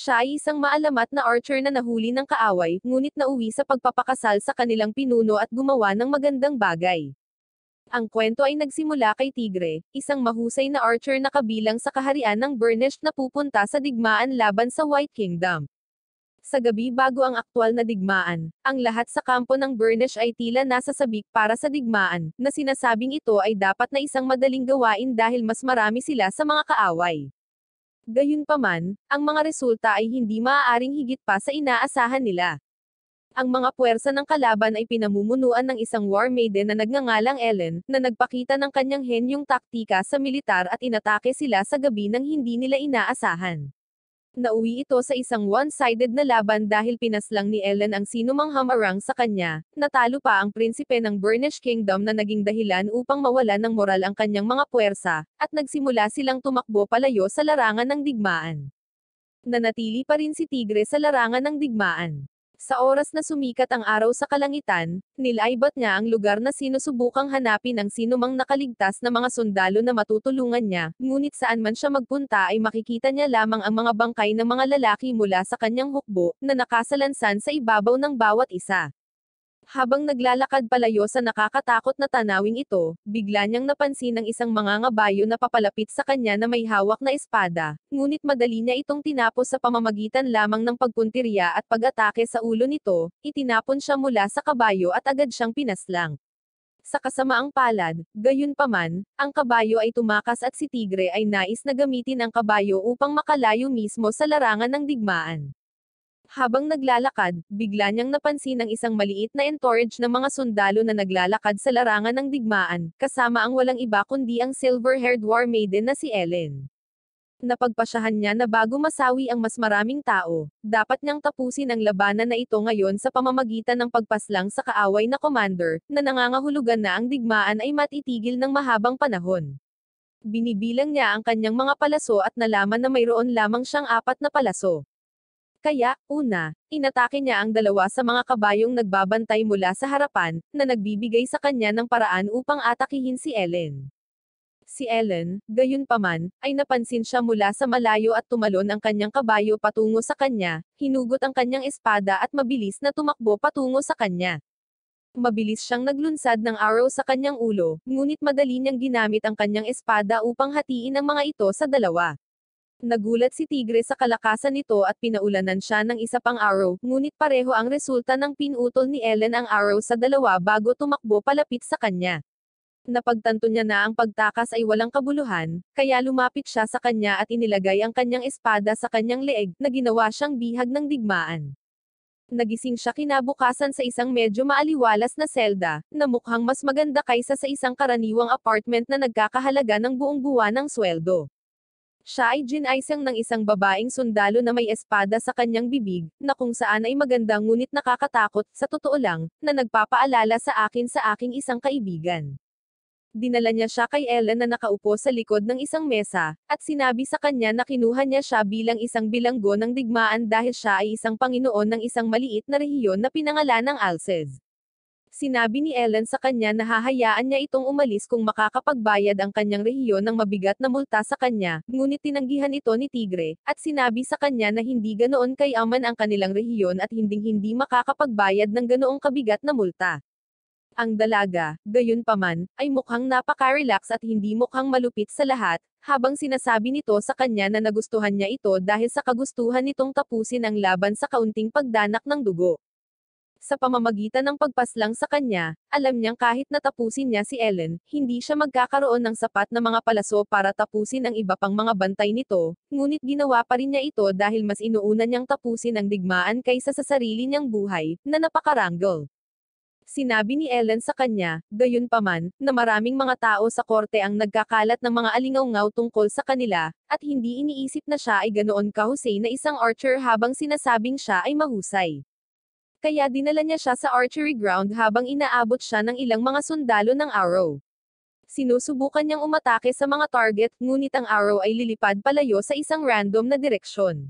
Siya ay isang maalamat na archer na nahuli ng kaaway, ngunit nauwi sa pagpapakasal sa kanilang pinuno at gumawa ng magandang bagay. Ang kwento ay nagsimula kay Tigre, isang mahusay na archer na kabilang sa kaharian ng Burnish na pupunta sa digmaan laban sa White Kingdom. Sa gabi bago ang aktwal na digmaan, ang lahat sa kampo ng Burnish ay tila nasa sabik para sa digmaan, na sinasabing ito ay dapat na isang madaling gawain dahil mas marami sila sa mga kaaway. Gayunpaman, ang mga resulta ay hindi maaaring higit pa sa inaasahan nila. Ang mga puwersa ng kalaban ay pinamumunuan ng isang war maiden na nagngangalang Ellen, na nagpakita ng kanyang henyong taktika sa militar at inatake sila sa gabi nang hindi nila inaasahan. Nauwi ito sa isang one-sided na laban dahil pinaslang ni Ellen ang sinumang hamarang sa kanya, natalo pa ang prinsipe ng Burnish Kingdom na naging dahilan upang mawalan ng moral ang kanyang mga puwersa, at nagsimula silang tumakbo palayo sa larangan ng digmaan. Nanatili pa rin si Tigre sa larangan ng digmaan. Sa oras na sumikat ang araw sa kalangitan, nilaybat niya ang lugar na sinusubukang hanapin ng sinumang nakaligtas na mga sundalo na matutulungan niya, ngunit saan man siya magpunta ay makikita niya lamang ang mga bangkay ng mga lalaki mula sa kanyang hukbo, na nakasalansan sa ibabaw ng bawat isa. Habang naglalakad palayo sa nakakatakot na tanawing ito, bigla niyang napansin ang isang mga ngabayo na papalapit sa kanya na may hawak na espada, ngunit madali niya itong tinapos sa pamamagitan lamang ng pagpuntirya at pag-atake sa ulo nito, itinapon siya mula sa kabayo at agad siyang pinaslang. Sa kasamaang palad, gayunpaman, ang kabayo ay tumakas at si Tigre ay nais na gamitin ang kabayo upang makalayo mismo sa larangan ng digmaan. Habang naglalakad, bigla niyang napansin ang isang maliit na entourage ng mga sundalo na naglalakad sa larangan ng digmaan, kasama ang walang iba kundi ang silver-haired war maiden na si Ellen. Napagpasyahan niya na bago masawi ang mas maraming tao, dapat niyang tapusin ang labanan na ito ngayon sa pamamagitan ng pagpaslang sa kaaway na commander, na nangangahulugan na ang digmaan ay matitigil ng mahabang panahon. Binibilang niya ang kanyang mga palaso at nalaman na mayroon lamang siyang apat na palaso. Kaya, una, inatake niya ang dalawa sa mga kabayong nagbabantay mula sa harapan, na nagbibigay sa kanya ng paraan upang atakihin si Ellen. Si Ellen, gayunpaman, ay napansin siya mula sa malayo at tumalon ang kanyang kabayo patungo sa kanya, hinugot ang kanyang espada at mabilis na tumakbo patungo sa kanya. Mabilis siyang naglunsad ng arrow sa kanyang ulo, ngunit madali niyang ginamit ang kanyang espada upang hatiin ang mga ito sa dalawa. Nagulat si Tigre sa kalakasan nito at pinaulanan siya ng isa pang arrow, ngunit pareho ang resulta ng pinutol ni Ellen ang arrow sa dalawa bago tumakbo palapit sa kanya. Napagtanto niya na ang pagtakas ay walang kabuluhan, kaya lumapit siya sa kanya at inilagay ang kanyang espada sa kanyang leeg, na ginawa siyang bihag ng digmaan. Nagising siya kinabukasan sa isang medyo maaliwalas na selda, na mukhang mas maganda kaysa sa isang karaniwang apartment na nagkakahalaga ng buong buwan ng sweldo. Siya ay ginaisang ng isang babaeng sundalo na may espada sa kanyang bibig, na kung saan ay maganda ngunit nakakatakot, sa totoo lang, na nagpapaalala sa akin sa aking isang kaibigan. Dinala niya siya kay Ellen na nakaupo sa likod ng isang mesa, at sinabi sa kanya na kinuha niya siya bilang isang bilanggo ng digmaan dahil siya ay isang Panginoon ng isang maliit na rehiyon na pinangalan ng Alcez. Sinabi ni Ellen sa kanya na hahayaan niya itong umalis kung makakapagbayad ang kanyang rehiyon ng mabigat na multa sa kanya, ngunit tinanggihan ito ni Tigre, at sinabi sa kanya na hindi ganoon kayaman ang kanilang rehiyon at hinding-hindi makakapagbayad ng ganoong kabigat na multa. Ang dalaga, gayunpaman, ay mukhang napaka-relax at hindi mukhang malupit sa lahat, habang sinasabi nito sa kanya na nagustuhan niya ito dahil sa kagustuhan nitong tapusin ang laban sa kaunting pagdanak ng dugo. Sa pamamagitan ng pagpaslang sa kanya, alam niyang kahit natapusin niya si Ellen, hindi siya magkakaroon ng sapat na mga palaso para tapusin ang iba pang mga bantay nito, ngunit ginawa pa rin niya ito dahil mas inuuna niyang tapusin ang digmaan kaysa sa sarili niyang buhay, na napakaranggol. Sinabi ni Ellen sa kanya, gayunpaman, na maraming mga tao sa korte ang nagkakalat ng mga alingaungaw tungkol sa kanila, at hindi iniisip na siya ay ganoon kahusay na isang archer habang sinasabing siya ay mahusay. Kaya dinala niya siya sa archery ground habang inaabot siya ng ilang mga sundalo ng arrow. Sinusubukan niyang umatake sa mga target, ngunit ang arrow ay lilipad palayo sa isang random na direksyon.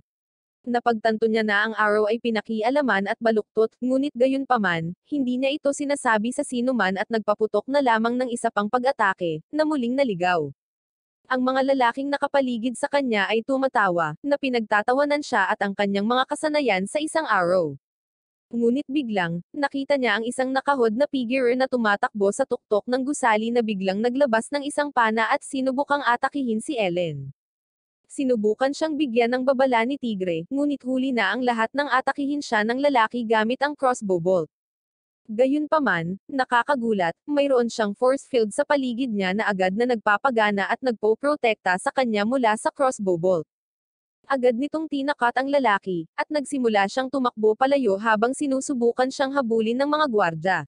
Napagtanto niya na ang arrow ay pinakialaman at baluktot, ngunit gayunpaman, hindi niya ito sinasabi sa sinuman at nagpaputok na lamang ng isa pang pag-atake, na muling naligaw. Ang mga lalaking nakapaligid sa kanya ay tumatawa, na pinagtatawanan siya at ang kanyang mga kasanayan sa isang arrow. Ngunit biglang, nakita niya ang isang nakahod na figure na tumatakbo sa tuktok ng gusali na biglang naglabas ng isang pana at sinubukang atakihin si Ellen. Sinubukan siyang bigyan ng babala ni Tigre, ngunit huli na ang lahat ng atakihin siya ng lalaki gamit ang crossbow bolt. Gayunpaman, nakakagulat, mayroon siyang force field sa paligid niya na agad na nagpapagana at nagpo-protekta sa kanya mula sa crossbow bolt. Agad nitong tinakat ang lalaki, at nagsimula siyang tumakbo palayo habang sinusubukan siyang habulin ng mga gwardya.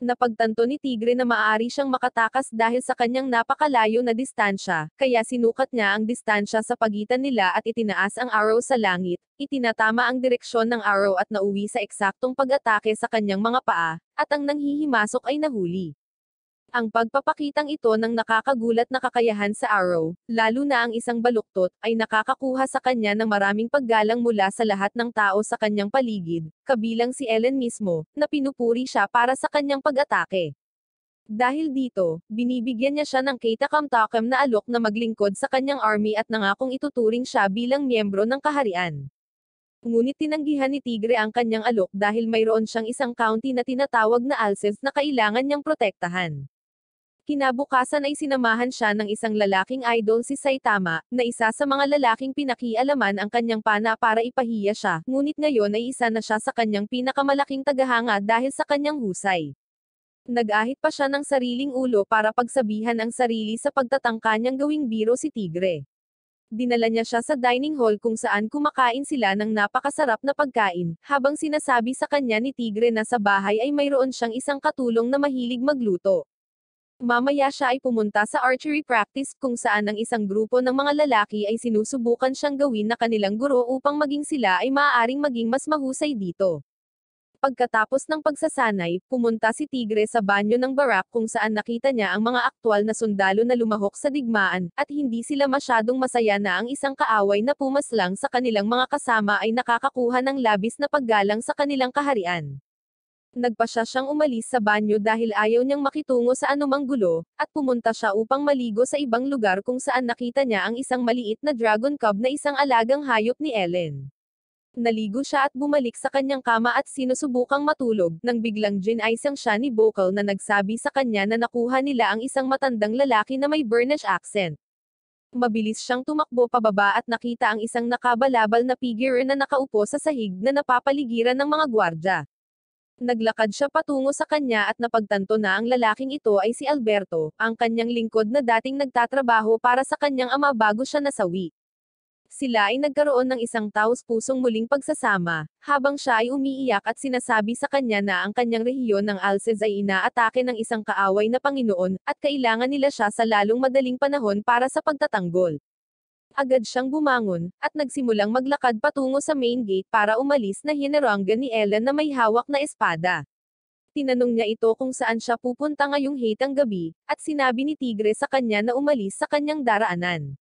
Napagtanto ni Tigre na maaari siyang makatakas dahil sa kanyang napakalayo na distansya, kaya sinukat niya ang distansya sa pagitan nila at itinaas ang arrow sa langit, itinatama ang direksyon ng arrow at nauwi sa eksaktong pag-atake sa kanyang mga paa, at ang nanghihimasok ay nahuli. Ang pagpapakitang ito ng nakakagulat na kakayahan sa Arrow, lalo na ang isang baluktot, ay nakakakuha sa kanya ng maraming paggalang mula sa lahat ng tao sa kanyang paligid, kabilang si Ellen mismo, na pinupuri siya para sa kanyang pag-atake. Dahil dito, binibigyan niya siya ng kaitakam-takam na alok na maglingkod sa kanyang army at nangakong ituturing siya bilang miyembro ng kaharian. Ngunit tinanggihan ni Tigre ang kanyang alok dahil mayroon siyang isang county na tinatawag na Alces na kailangan niyang protektahan. Kinabukasan ay sinamahan siya ng isang lalaking idol si Saitama, na isa sa mga lalaking pinakialaman ang kanyang pana para ipahiya siya, ngunit ngayon ay isa na siya sa kanyang pinakamalaking tagahanga dahil sa kanyang husay. Nag-ahit pa siya ng sariling ulo para pagsabihan ang sarili sa pagtatangka niyang gawing biro si Tigre. Dinala niya siya sa dining hall kung saan kumakain sila ng napakasarap na pagkain, habang sinasabi sa kanya ni Tigre na sa bahay ay mayroon siyang isang katulong na mahilig magluto. Mamaya siya ay pumunta sa archery practice kung saan ang isang grupo ng mga lalaki ay sinusubukan siyang gawin na kanilang guro upang maging sila ay maaaring maging mas mahusay dito. Pagkatapos ng pagsasanay, pumunta si Tigre sa banyo ng barak kung saan nakita niya ang mga aktwal na sundalo na lumahok sa digmaan, at hindi sila masyadong masaya na ang isang kaaway na pumaslang sa kanilang mga kasama ay nakakakuha ng labis na paggalang sa kanilang kaharian. Nagpa siya siyang umalis sa banyo dahil ayaw niyang makitungo sa anumang gulo, at pumunta siya upang maligo sa ibang lugar kung saan nakita niya ang isang maliit na dragon cub na isang alagang hayop ni Ellen. Naligo siya at bumalik sa kanyang kama at sinusubukang matulog, nang biglang ginaisang siya ni Bokal na nagsabi sa kanya na nakuha nila ang isang matandang lalaki na may Burnish accent. Mabilis siyang tumakbo pababa at nakita ang isang nakabalabal na figure na nakaupo sa sahig na napapaligiran ng mga gwardya. Naglakad siya patungo sa kanya at napagtanto na ang lalaking ito ay si Alberto, ang kanyang lingkod na dating nagtatrabaho para sa kanyang ama bago siya nasawi. Sila ay nagkaroon ng isang taos-pusong muling pagsasama, habang siya ay umiiyak at sinasabi sa kanya na ang kanyang rehiyon ng Alces ay inaatake ng isang kaaway na Panginoon, at kailangan nila siya sa lalong madaling panahon para sa pagtatanggol. Agad siyang bumangon, at nagsimulang maglakad patungo sa main gate para umalis na hinarangga ni Ellen na may hawak na espada. Tinanong niya ito kung saan siya pupunta ngayong hitang gabi, at sinabi ni Tigre sa kanya na umalis sa kanyang daraanan.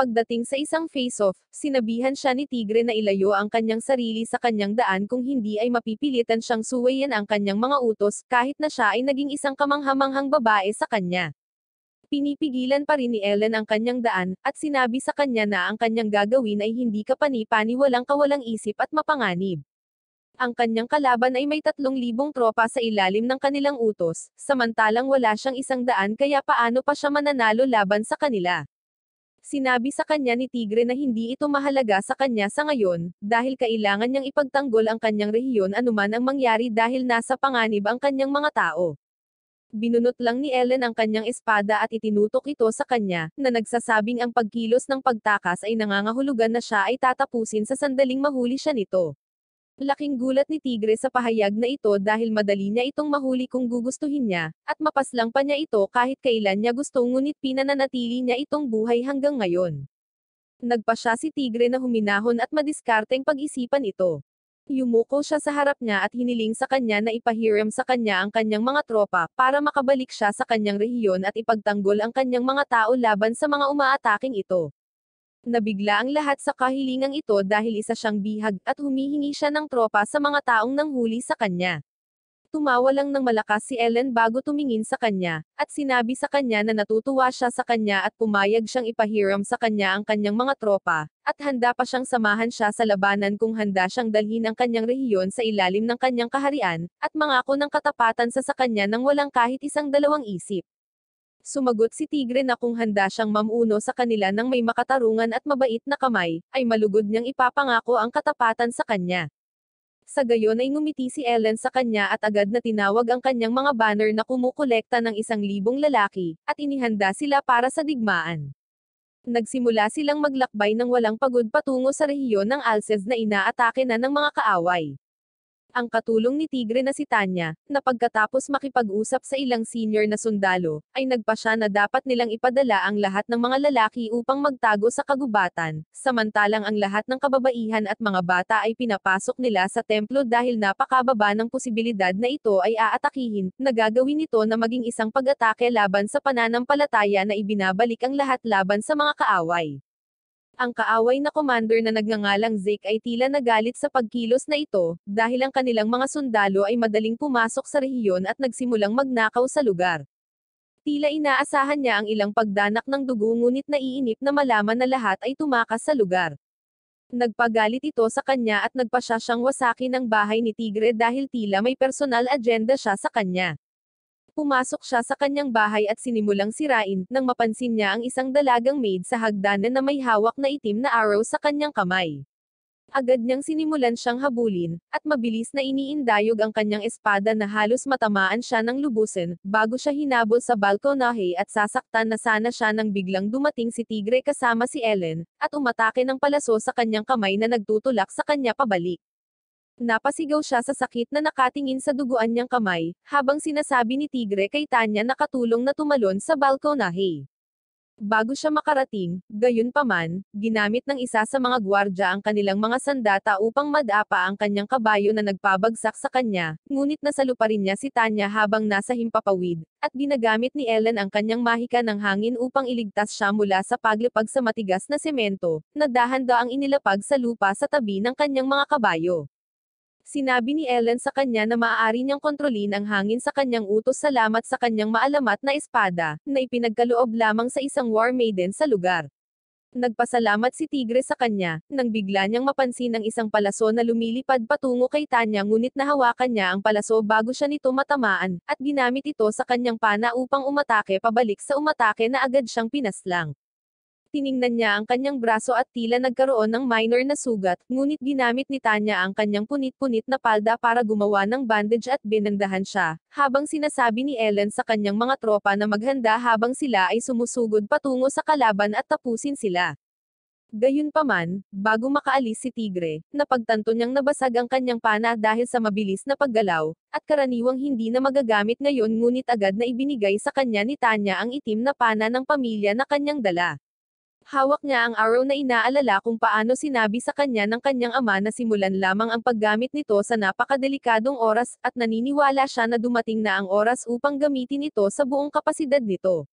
Pagdating sa isang face-off, sinabihan siya ni Tigre na ilayo ang kanyang sarili sa kanyang daan kung hindi ay mapipilitan siyang suwayan ang kanyang mga utos kahit na siya ay naging isang kamanghamanghang babae sa kanya. Pinipigilan pa rin ni Ellen ang kanyang daan, at sinabi sa kanya na ang kanyang gagawin ay hindi kapani-paniwalang kawalang isip at mapanganib. Ang kanyang kalaban ay may 3,000 tropa sa ilalim ng kanilang utos, samantalang wala siyang isang daan kaya paano pa siya mananalo laban sa kanila. Sinabi sa kanya ni Tigre na hindi ito mahalaga sa kanya sa ngayon, dahil kailangan niyang ipagtanggol ang kanyang rehiyon anuman ang mangyari dahil nasa panganib ang kanyang mga tao. Binunot lang ni Ellen ang kanyang espada at itinutok ito sa kanya, na nagsasabing ang pagkilos ng pagtakas ay nangangahulugan na siya ay tatapusin sa sandaling mahuli siya nito. Laking gulat ni Tigre sa pahayag na ito dahil madali niya itong mahuli kung gugustuhin niya, at mapaslang pa niya ito kahit kailan niya gusto ngunit pinananatili niya itong buhay hanggang ngayon. Nagpa siya si Tigre na huminahon at madiskarteng pag-isipan ito. Yumuko siya sa harap niya at hiniling sa kanya na ipahiram sa kanya ang kanyang mga tropa, para makabalik siya sa kanyang rehiyon at ipagtanggol ang kanyang mga tao laban sa mga umaataking ito. Nabigla ang lahat sa kahilingang ito dahil isa siyang bihag at humihingi siya ng tropa sa mga taong nanghuli sa kanya. Tumawa lang ng malakas si Ellen bago tumingin sa kanya, at sinabi sa kanya na natutuwa siya sa kanya at pumayag siyang ipahiram sa kanya ang kanyang mga tropa, at handa pa siyang samahan siya sa labanan kung handa siyang dalhin ang kanyang rehiyon sa ilalim ng kanyang kaharian, at mangako ng katapatan sa sa kanya nang walang kahit isang dalawang isip. Sumagot si Tigre na kung handa siyang mamuno sa kanila nang may makatarungan at mabait na kamay, ay malugod niyang ipapangako ang katapatan sa kanya. Sa gayon ay ngumiti si Ellen sa kanya at agad na tinawag ang kanyang mga banner na kumukolekta ng isang libong lalaki, at inihanda sila para sa digmaan. Nagsimula silang maglakbay ng walang pagod patungo sa rehiyon ng Alces na inaatake na ng mga kaaway ang katulong ni Tigre na si Tanya, na pagkatapos makipag-usap sa ilang senior na sundalo, ay nagpa siya na dapat nilang ipadala ang lahat ng mga lalaki upang magtago sa kagubatan, samantalang ang lahat ng kababaihan at mga bata ay pinapasok nila sa templo dahil napakababa ng posibilidad na ito ay aatakihin, nagagawin nito na maging isang pag-atake laban sa pananampalataya na ibinabalik ang lahat laban sa mga kaaway. Ang kaaway na commander na nagngangalang Zeke ay tila nagalit sa pagkilos na ito, dahil ang kanilang mga sundalo ay madaling pumasok sa rehiyon at nagsimulang magnakaw sa lugar. Tila inaasahan niya ang ilang pagdanak ng dugo ngunit naiinip na malaman na lahat ay tumakas sa lugar. Nagpagalit ito sa kanya at nagpasya siyang wasaki ng bahay ni Tigre dahil tila may personal agenda siya sa kanya. Pumasok siya sa kanyang bahay at sinimulang sirain, nang mapansin niya ang isang dalagang maid sa hagdanan na may hawak na itim na arrow sa kanyang kamay. Agad niyang sinimulan siyang habulin, at mabilis na iniindayog ang kanyang espada na halos matamaan siya ng lubusin, bago siya hinabol sa balkonahe at sasaktan na sana siya nang biglang dumating si Tigre kasama si Ellen, at umatake ng palaso sa kanyang kamay na nagtutulak sa kanya pabalik. Napasigaw siya sa sakit na nakatingin sa duguan niyang kamay, habang sinasabi ni Tigre kay Tanya na katulong na tumalon sa balkonahe. Bago siya makarating, gayon gayunpaman, ginamit ng isa sa mga gwardya ang kanilang mga sandata upang madapa ang kanyang kabayo na nagpabagsak sa kanya, ngunit nasalu pa rin niya si Tanya habang nasa himpapawid, at ginagamit ni Ellen ang kanyang mahika ng hangin upang iligtas siya mula sa paglipag sa matigas na semento, na dahan ang inilapag sa lupa sa tabi ng kanyang mga kabayo. Sinabi ni Ellen sa kanya na maaari niyang kontrolin ang hangin sa kanyang utos salamat sa kanyang maalamat na espada, na ipinagkaloob lamang sa isang war maiden sa lugar. Nagpasalamat si Tigre sa kanya, nang bigla niyang mapansin ang isang palaso na lumilipad patungo kay Tanya ngunit nahawakan niya ang palaso bago siya nito matamaan, at ginamit ito sa kanyang pana upang umatake pabalik sa umatake na agad siyang pinaslang. Tiningnan niya ang kanyang braso at tila nagkaroon ng minor na sugat, ngunit ginamit ni Tanya ang kanyang punit-punit na palda para gumawa ng bandage at binandahan siya, habang sinasabi ni Ellen sa kanyang mga tropa na maghanda habang sila ay sumusugod patungo sa kalaban at tapusin sila. Gayunpaman, bago makaalis si Tigre, napagtanto niyang nabasag ang kanyang pana dahil sa mabilis na paggalaw, at karaniwang hindi na magagamit ngayon ngunit agad na ibinigay sa kanya ni Tanya ang itim na pana ng pamilya na kanyang dala. Hawak niya ang arrow na inaalala kung paano sinabi sa kanya ng kanyang ama na simulan lamang ang paggamit nito sa napakadelikadong oras, at naniniwala siya na dumating na ang oras upang gamitin ito sa buong kapasidad nito.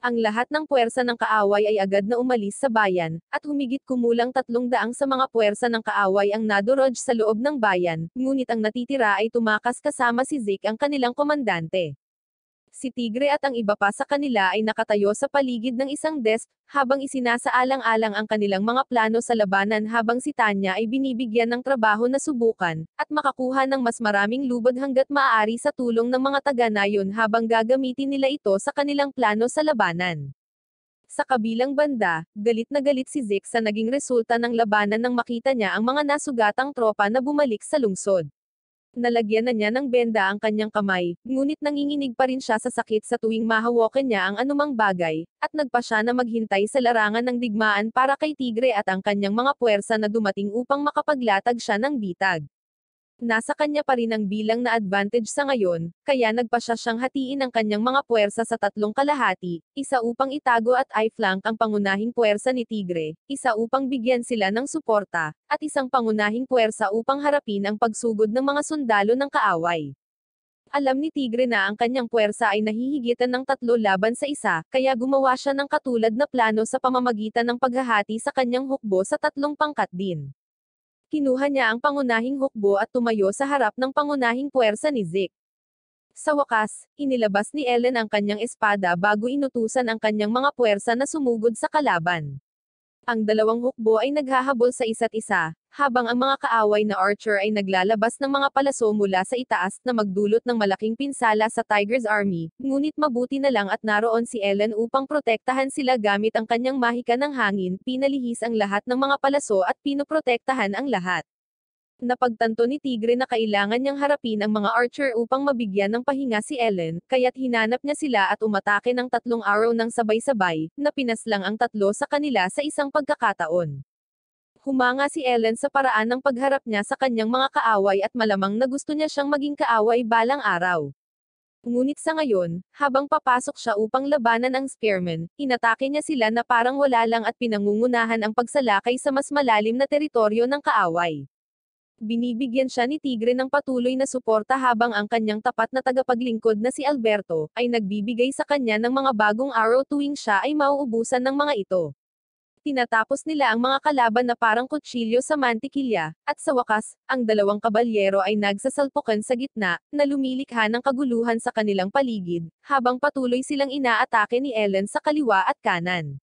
Ang lahat ng puwersa ng kaaway ay agad na umalis sa bayan, at humigit kumulang tatlong daang sa mga puwersa ng kaaway ang nadurog sa loob ng bayan, ngunit ang natitira ay tumakas kasama si Zeke ang kanilang komandante. Si Tigre at ang iba pa sa kanila ay nakatayo sa paligid ng isang desk, habang isinasaalang-alang ang kanilang mga plano sa labanan habang si Tanya ay binibigyan ng trabaho na subukan, at makakuha ng mas maraming lubod hanggat maaari sa tulong ng mga taga-nayon habang gagamitin nila ito sa kanilang plano sa labanan. Sa kabilang banda, galit na galit si Zeke sa naging resulta ng labanan nang makita niya ang mga nasugatang tropa na bumalik sa lungsod. Nalagyan na niya ng benda ang kanyang kamay, ngunit nanginginig pa rin siya sa sakit sa tuwing mahawakan niya ang anumang bagay, at nagpa siya na maghintay sa larangan ng digmaan para kay Tigre at ang kanyang mga puwersa na dumating upang makapaglatag siya ng bitag. Nasa kanya pa rin ang bilang na advantage sa ngayon, kaya nagpasya siyang hatiin ang kanyang mga puwersa sa tatlong kalahati, isa upang itago at i-flank ang pangunahing puwersa ni Tigre, isa upang bigyan sila ng suporta, at isang pangunahing puwersa upang harapin ang pagsugod ng mga sundalo ng kaaway. Alam ni Tigre na ang kanyang puwersa ay nahihigitan ng tatlo laban sa isa, kaya gumawa siya ng katulad na plano sa pamamagitan ng paghahati sa kanyang hukbo sa tatlong pangkat din. Kinuha niya ang pangunahing hukbo at tumayo sa harap ng pangunahing puwersa ni Zeke. Sa wakas, inilabas ni Ellen ang kanyang espada bago inutusan ang kanyang mga puwersa na sumugod sa kalaban. Ang dalawang hukbo ay naghahabol sa isa't isa, habang ang mga kaaway na Archer ay naglalabas ng mga palaso mula sa itaas na magdulot ng malaking pinsala sa Tiger's Army, ngunit mabuti na lang at naroon si Ellen upang protektahan sila gamit ang kanyang mahika ng hangin, pinalihis ang lahat ng mga palaso at pinoprotektahan ang lahat. Napagtanto ni Tigre na kailangan niyang harapin ang mga archer upang mabigyan ng pahinga si Ellen, kaya't hinanap niya sila at umatake ng tatlong arrow ng sabay-sabay, na pinaslang ang tatlo sa kanila sa isang pagkakataon. Humanga si Ellen sa paraan ng pagharap niya sa kanyang mga kaaway at malamang na gusto niya siyang maging kaaway balang araw. Ngunit sa ngayon, habang papasok siya upang labanan ang spearmen, inatake niya sila na parang wala lang at pinangungunahan ang pagsalakay sa mas malalim na teritoryo ng kaaway binibigyan siya ni Tigre ng patuloy na suporta habang ang kanyang tapat na tagapaglingkod na si Alberto, ay nagbibigay sa kanya ng mga bagong arrow tuwing siya ay mauubusan ng mga ito. Tinatapos nila ang mga kalaban na parang kutsilyo sa mantikilya, at sa wakas, ang dalawang kabalyero ay nagsasalpukan sa gitna, na lumilikha ng kaguluhan sa kanilang paligid, habang patuloy silang inaatake ni Ellen sa kaliwa at kanan.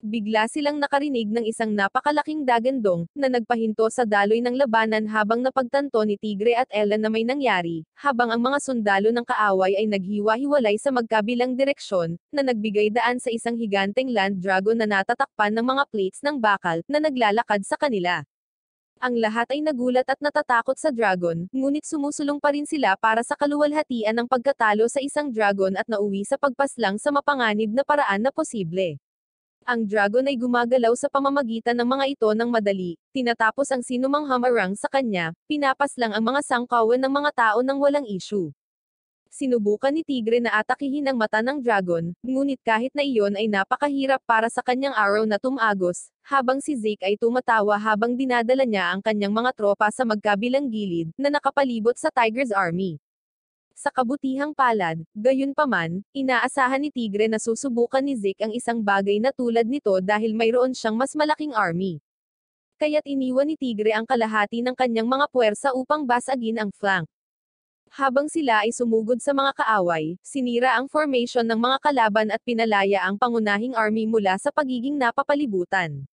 Bigla silang nakarinig ng isang napakalaking dagandong, na nagpahinto sa daloy ng labanan habang napagtanto ni Tigre at Ella na may nangyari, habang ang mga sundalo ng kaaway ay naghiwa-hiwalay sa magkabilang direksyon, na nagbigay daan sa isang higanteng land dragon na natatakpan ng mga plates ng bakal, na naglalakad sa kanila. Ang lahat ay nagulat at natatakot sa dragon, ngunit sumusulong pa rin sila para sa kaluwalhatian ng pagkatalo sa isang dragon at nauwi sa pagpaslang sa mapanganib na paraan na posible. Ang dragon ay gumagalaw sa pamamagitan ng mga ito ng madali, tinatapos ang sinumang hamarang sa kanya, pinapas lang ang mga sangkawan ng mga tao ng walang issue. Sinubukan ni Tigre na atakihin ang mata ng dragon, ngunit kahit na iyon ay napakahirap para sa kanyang araw na tumagos, habang si Zeke ay tumatawa habang dinadala niya ang kanyang mga tropa sa magkabilang gilid, na nakapalibot sa Tiger's Army. Sa kabutihang palad, gayunpaman, inaasahan ni Tigre na susubukan ni Zeke ang isang bagay na tulad nito dahil mayroon siyang mas malaking army. Kaya't iniwan ni Tigre ang kalahati ng kanyang mga puwersa upang basagin ang flank. Habang sila ay sumugod sa mga kaaway, sinira ang formation ng mga kalaban at pinalaya ang pangunahing army mula sa pagiging napapalibutan.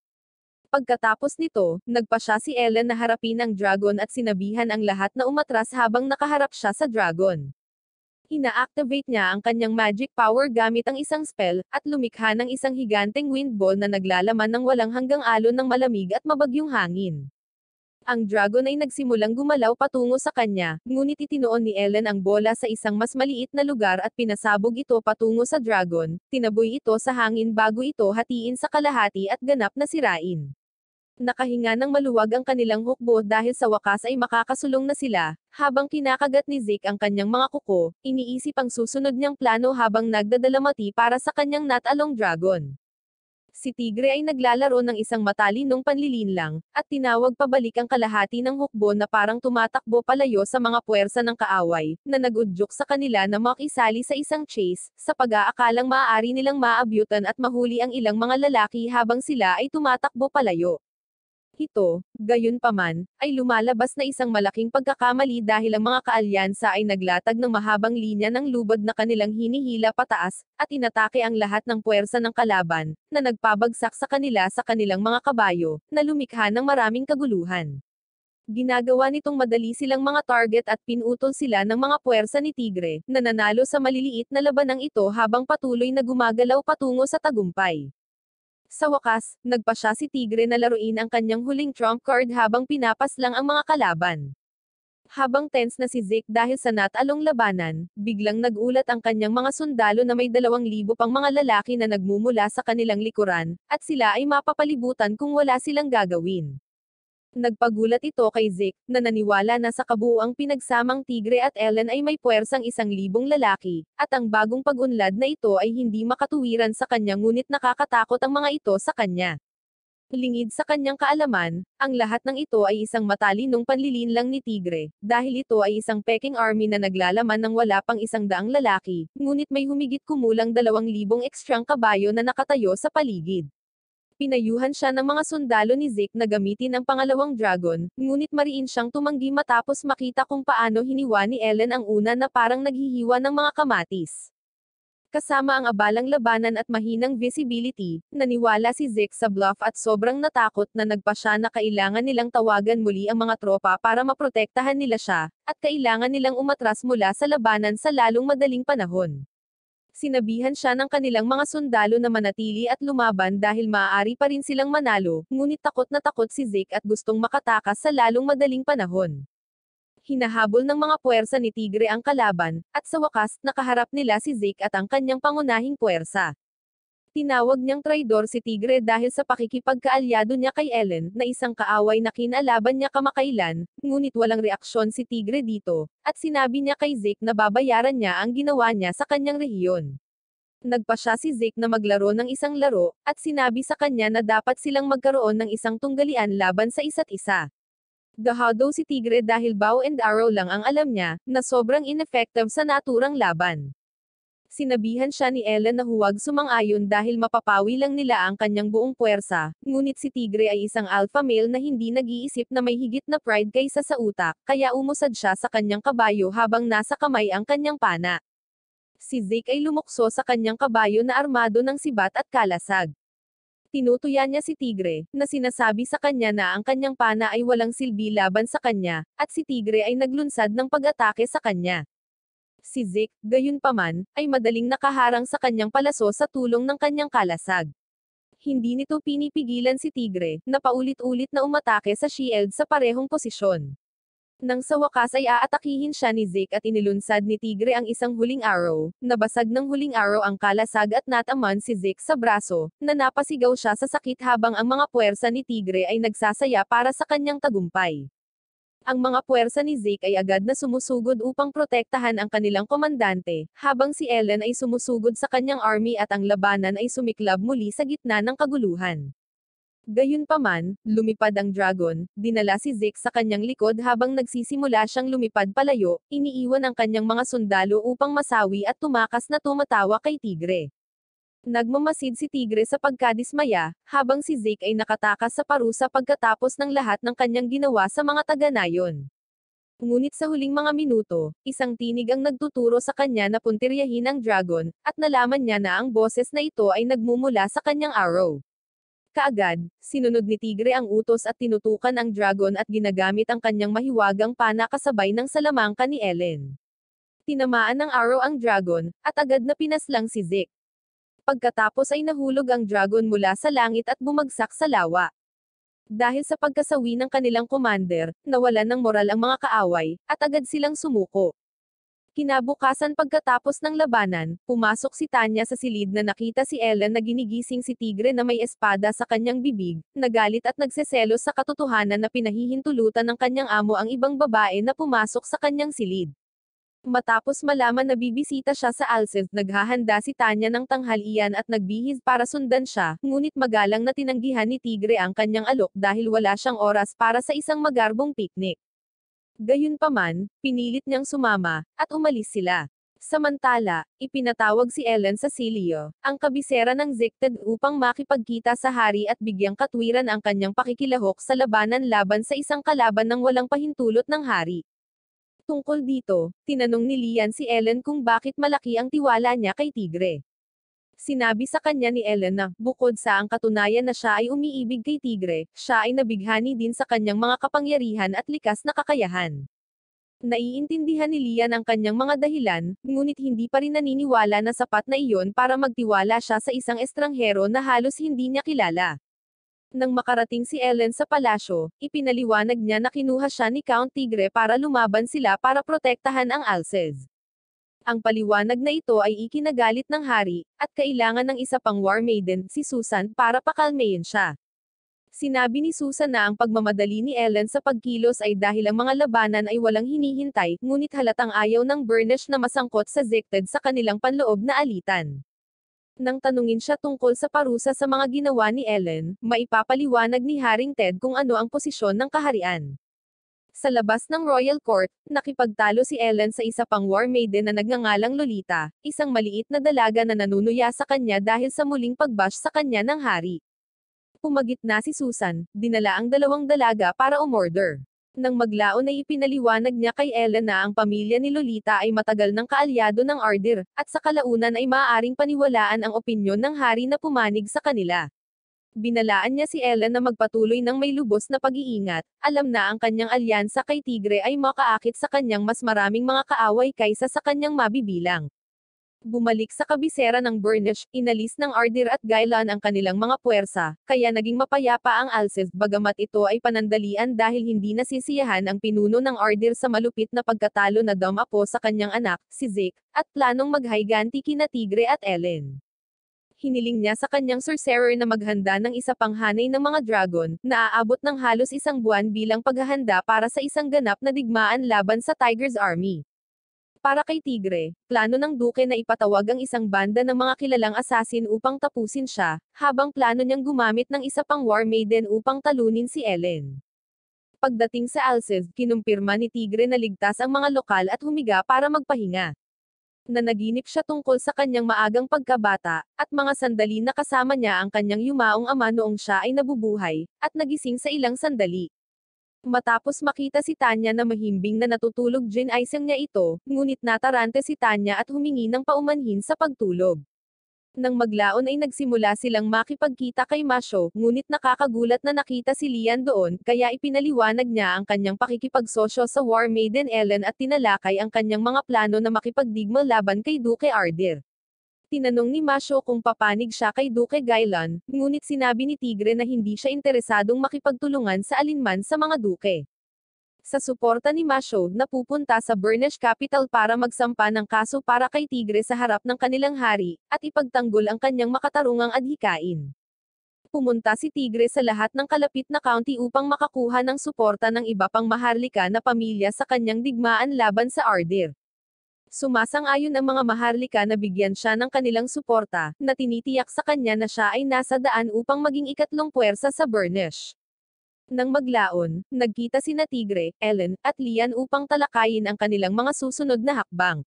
Pagkatapos nito, nagpa siya si Ellen na harapin ang dragon at sinabihan ang lahat na umatras habang nakaharap siya sa dragon. Hina-activate niya ang kanyang magic power gamit ang isang spell, at lumikha ng isang higanteng wind ball na naglalaman ng walang hanggang alon ng malamig at mabagyong hangin. Ang dragon ay nagsimulang gumalaw patungo sa kanya, ngunit itinoon ni Ellen ang bola sa isang mas maliit na lugar at pinasabog ito patungo sa dragon, tinaboy ito sa hangin bago ito hatiin sa kalahati at ganap na sirain. Nakahinga ng maluwag ang kanilang hukbo dahil sa wakas ay makakasulong na sila. Habang kinakagat ni Zeke ang kanyang mga kuko, iniisip ang susunod niyang plano habang nagdadalamati para sa kanyang natalong dragon. Si Tigre ay naglalaro ng isang matalinong panlilinlang, at tinawag pabalik ang kalahati ng hukbo na parang tumatakbo palayo sa mga puwersa ng kaaway, na nagudyok sa kanila na makisali sa isang chase, sa pag-aakalang maaari nilang maabyutan at mahuli ang ilang mga lalaki habang sila ay tumatakbo palayo. Ito, gayunpaman, ay lumalabas na isang malaking pagkakamali dahil ang mga kaalyansa ay naglatag ng mahabang linya ng lubad na kanilang hinihila pataas, at inatake ang lahat ng puwersa ng kalaban, na nagpabagsak sa kanila sa kanilang mga kabayo, na lumikha ng maraming kaguluhan. Ginagawa nitong madali silang mga target at pinutol sila ng mga puwersa ni Tigre, na nanalo sa maliliit na labanang ito habang patuloy na gumagalaw patungo sa tagumpay. Sa wakas, nagpa siya si Tigre na laruin ang kanyang huling trump card habang pinapas lang ang mga kalaban. Habang tense na si Zeke dahil sa natalong labanan, biglang nagulat ang kanyang mga sundalo na may dalawang libo pang mga lalaki na nagmumula sa kanilang likuran, at sila ay mapapalibutan kung wala silang gagawin. Nagpagulat ito kay Zeke, na naniwala na sa kabuuang pinagsamang tigre at Ellen ay may puwersang isang libong lalaki, at ang bagong pagunlad na ito ay hindi makatuwiran sa kanya ngunit nakakatakot ang mga ito sa kanya. Lingid sa kanyang kaalaman, ang lahat ng ito ay isang matalinong panlilinlang ni Tigre, dahil ito ay isang peking army na naglalaman ng wala pang isang daang lalaki, ngunit may humigit kumulang dalawang libong ekstrang kabayo na nakatayo sa paligid. Pinayuhan siya ng mga sundalo ni Zeke na gamitin ang pangalawang dragon, ngunit mariin siyang tumanggi matapos makita kung paano hiniwa ni Ellen ang una na parang naghihiwa ng mga kamatis. Kasama ang abalang labanan at mahinang visibility, naniwala si Zeke sa bluff at sobrang natakot na nagpa siya na kailangan nilang tawagan muli ang mga tropa para maprotektahan nila siya, at kailangan nilang umatras mula sa labanan sa lalong madaling panahon sinabihan siya ng kanilang mga sundalo na manatili at lumaban dahil maaari pa rin silang manalo, ngunit takot na takot si Zeke at gustong makatakas sa lalong madaling panahon. Hinahabol ng mga puwersa ni Tigre ang kalaban, at sa wakas, nakaharap nila si Zeke at ang kanyang pangunahing puwersa. Tinawag niyang traidor si Tigre dahil sa pakikipagkaalyado niya kay Ellen, na isang kaaway na kinalaban niya kamakailan, ngunit walang reaksyon si Tigre dito, at sinabi niya kay Zeke na babayaran niya ang ginawa niya sa kanyang rehiyon. Nagpa siya si Zeke na maglaro ng isang laro, at sinabi sa kanya na dapat silang magkaroon ng isang tunggalian laban sa isa't isa. Gahaw daw si Tigre dahil bow and arrow lang ang alam niya, na sobrang ineffective sa naturang laban sinabihan siya ni Ellen na huwag sumang-ayon dahil mapapawi lang nila ang kanyang buong puwersa, ngunit si Tigre ay isang alpha male na hindi nag-iisip na may higit na pride kaysa sa utak, kaya umusad siya sa kanyang kabayo habang nasa kamay ang kanyang pana. Si Zeke ay lumukso sa kanyang kabayo na armado ng sibat at kalasag. Tinutuyan niya si Tigre, na sinasabi sa kanya na ang kanyang pana ay walang silbi laban sa kanya, at si Tigre ay naglunsad ng pag-atake sa kanya si Zik, gayunpaman, ay madaling nakaharang sa kanyang palaso sa tulong ng kanyang kalasag. Hindi nito pinipigilan si Tigre, na paulit-ulit na umatake sa shield sa parehong posisyon. Nang sa wakas ay aatakihin siya ni Zik at inilunsad ni Tigre ang isang huling arrow, nabasag ng huling arrow ang kalasag at nataman si Zik sa braso, na napasigaw siya sa sakit habang ang mga puwersa ni Tigre ay nagsasaya para sa kanyang tagumpay ang mga puwersa ni Zeke ay agad na sumusugod upang protektahan ang kanilang komandante, habang si Ellen ay sumusugod sa kanyang army at ang labanan ay sumiklab muli sa gitna ng kaguluhan. Gayunpaman, lumipad ang dragon, dinala si Zeke sa kanyang likod habang nagsisimula siyang lumipad palayo, iniiwan ang kanyang mga sundalo upang masawi at tumakas na tumatawa kay Tigre. Nagmamasid si Tigre sa pagkadismaya, habang si Zeke ay nakatakas sa parusa pagkatapos ng lahat ng kanyang ginawa sa mga taga-nayon. Ngunit sa huling mga minuto, isang tinig ang nagtuturo sa kanya na puntiryahin ang dragon, at nalaman niya na ang boses na ito ay nagmumula sa kanyang arrow. Kaagad, sinunod ni Tigre ang utos at tinutukan ang dragon at ginagamit ang kanyang mahiwagang pana kasabay ng salamangka ni Ellen. Tinamaan ng arrow ang dragon, at agad na pinaslang si Zeke pagkatapos ay nahulog ang dragon mula sa langit at bumagsak sa lawa. Dahil sa pagkasawi ng kanilang commander, nawalan ng moral ang mga kaaway, at agad silang sumuko. Kinabukasan pagkatapos ng labanan, pumasok si Tanya sa silid na nakita si Ellen na ginigising si Tigre na may espada sa kanyang bibig, nagalit at nagseselos sa katotohanan na pinahihintulutan ng kanyang amo ang ibang babae na pumasok sa kanyang silid. Matapos malaman na bibisita siya sa Alcev, naghahanda si Tanya ng tanghalian at nagbihis para sundan siya, ngunit magalang na tinanggihan ni Tigre ang kanyang alok dahil wala siyang oras para sa isang magarbong picnic. Gayunpaman, pinilit niyang sumama, at umalis sila. Samantala, ipinatawag si Ellen sa Silio, ang kabisera ng Zicted upang makipagkita sa hari at bigyang katwiran ang kanyang pakikilahok sa labanan laban sa isang kalaban ng walang pahintulot ng hari. Tungkol dito, tinanong ni Lian si Ellen kung bakit malaki ang tiwala niya kay Tigre. Sinabi sa kanya ni Ellen na, bukod sa ang katunayan na siya ay umiibig kay Tigre, siya ay nabighani din sa kanyang mga kapangyarihan at likas na kakayahan. Naiintindihan ni Lian ang kanyang mga dahilan, ngunit hindi pa rin naniniwala na sapat na iyon para magtiwala siya sa isang estranghero na halos hindi niya kilala. Nang makarating si Ellen sa palasyo, ipinaliwanag niya na kinuha siya ni Count Tigre para lumaban sila para protektahan ang Alcez. Ang paliwanag na ito ay ikinagalit ng hari, at kailangan ng isa pang war maiden, si Susan, para pakalmeyin siya. Sinabi ni Susan na ang pagmamadali ni Ellen sa pagkilos ay dahil ang mga labanan ay walang hinihintay, ngunit halatang ayaw ng Burnish na masangkot sa Zicted sa kanilang panloob na alitan. Nang tanungin siya tungkol sa parusa sa mga ginawa ni Ellen, maipapaliwanag ni Haring Ted kung ano ang posisyon ng kaharian. Sa labas ng royal court, nakipagtalo si Ellen sa isa pang war maiden na nagngangalang Lolita, isang maliit na dalaga na nanunuya sa kanya dahil sa muling pagbash sa kanya ng hari. Pumagit na si Susan, dinala ang dalawang dalaga para umorder. Nang maglaon ay ipinaliwanag niya kay Ellen na ang pamilya ni Lolita ay matagal ng kaalyado ng Ardir, at sa kalaunan ay maaaring paniwalaan ang opinyon ng hari na pumanig sa kanila. Binalaan niya si Ellen na magpatuloy ng may lubos na pag-iingat, alam na ang kanyang alyansa kay Tigre ay makaakit sa kanyang mas maraming mga kaaway kaysa sa kanyang mabibilang. Bumalik sa kabisera ng Burnish, inalis ng Ardir at Gailan ang kanilang mga puwersa, kaya naging mapayapa ang Alcest bagamat ito ay panandalian dahil hindi nasisiyahan ang pinuno ng Ardir sa malupit na pagkatalo na damapo sa kanyang anak, si Zeke, at planong maghayganti kina Tigre at Ellen. Hiniling niya sa kanyang sorcerer na maghanda ng isa pang hanay ng mga dragon, na aabot ng halos isang buwan bilang paghahanda para sa isang ganap na digmaan laban sa Tiger's Army. Para kay Tigre, plano ng Duke na ipatawag ang isang banda ng mga kilalang asasin upang tapusin siya, habang plano niyang gumamit ng isa pang war maiden upang talunin si Ellen. Pagdating sa Alsev, kinumpirma ni Tigre na ligtas ang mga lokal at humiga para magpahinga. Nanaginip siya tungkol sa kanyang maagang pagkabata, at mga sandali na kasama niya ang kanyang yumaong ama noong siya ay nabubuhay, at nagising sa ilang sandali. Matapos makita si Tanya na mahimbing na natutulog Jin ay sang niya ito, ngunit natarante si Tanya at humingi ng paumanhin sa pagtulog. Nang maglaon ay nagsimula silang makipagkita kay Masho, ngunit nakakagulat na nakita si Lian doon, kaya ipinaliwanag niya ang kanyang pakikipagsosyo sa War Maiden Ellen at tinalakay ang kanyang mga plano na makipagdigma laban kay Duke Ardir. Tinanong ni Masho kung papanig siya kay Duke Gailan, ngunit sinabi ni Tigre na hindi siya interesadong makipagtulungan sa alinman sa mga duke. Sa suporta ni Masho, napupunta sa Burnish Capital para magsampa ng kaso para kay Tigre sa harap ng kanilang hari, at ipagtanggol ang kanyang makatarungang adhikain. Pumunta si Tigre sa lahat ng kalapit na county upang makakuha ng suporta ng iba pang maharlika na pamilya sa kanyang digmaan laban sa Ardir. Sumasang-ayon ang mga maharlika na bigyan siya ng kanilang suporta, na tinitiyak sa kanya na siya ay nasa daan upang maging ikatlong puwersa sa Burnish. Nang maglaon, nagkita si na Tigre, Ellen, at Lian upang talakayin ang kanilang mga susunod na hakbang.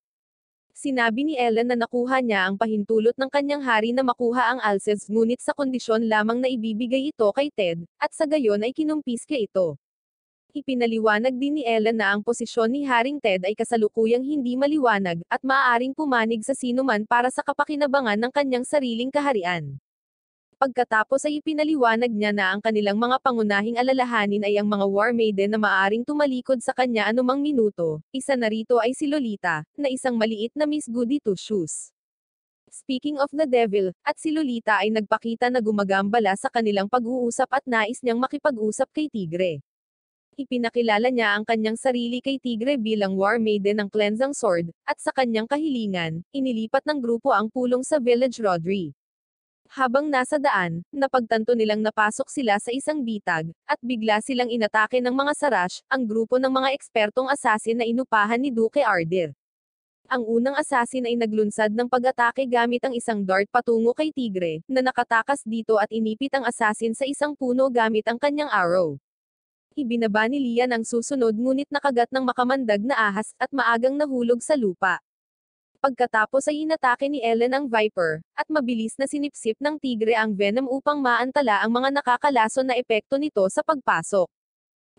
Sinabi ni Ellen na nakuha niya ang pahintulot ng kanyang hari na makuha ang Alces ngunit sa kondisyon lamang na ibibigay ito kay Ted, at sa gayon ay kinumpiske ito. Ipinaliwanag din ni Ellen na ang posisyon ni Haring Ted ay kasalukuyang hindi maliwanag, at maaaring pumanig sa sinuman para sa kapakinabangan ng kanyang sariling kaharian. Pagkatapos ay ipinaliwanag niya na ang kanilang mga pangunahing alalahanin ay ang mga war maiden na maaring tumalikod sa kanya anumang minuto, isa na rito ay si Lolita, na isang maliit na Miss Goody Two Shoes. Speaking of the devil, at si Lolita ay nagpakita na gumagambala sa kanilang pag-uusap at nais niyang makipag-usap kay Tigre ipinakilala niya ang kanyang sarili kay Tigre bilang War Maiden ng Cleansing Sword, at sa kanyang kahilingan, inilipat ng grupo ang pulong sa Village Rodri. Habang nasa daan, napagtanto nilang napasok sila sa isang bitag, at bigla silang inatake ng mga Sarash, ang grupo ng mga ekspertong asasin na inupahan ni Duke Ardir. Ang unang asasin ay naglunsad ng pag-atake gamit ang isang dart patungo kay Tigre, na nakatakas dito at inipit ang asasin sa isang puno gamit ang kanyang arrow. Ibinaba ni Lian ang susunod ngunit nakagat ng makamandag na ahas at maagang nahulog sa lupa. Pagkatapos ay inatake ni Ellen ang Viper, at mabilis na sinipsip ng tigre ang venom upang maantala ang mga nakakalaso na epekto nito sa pagpasok.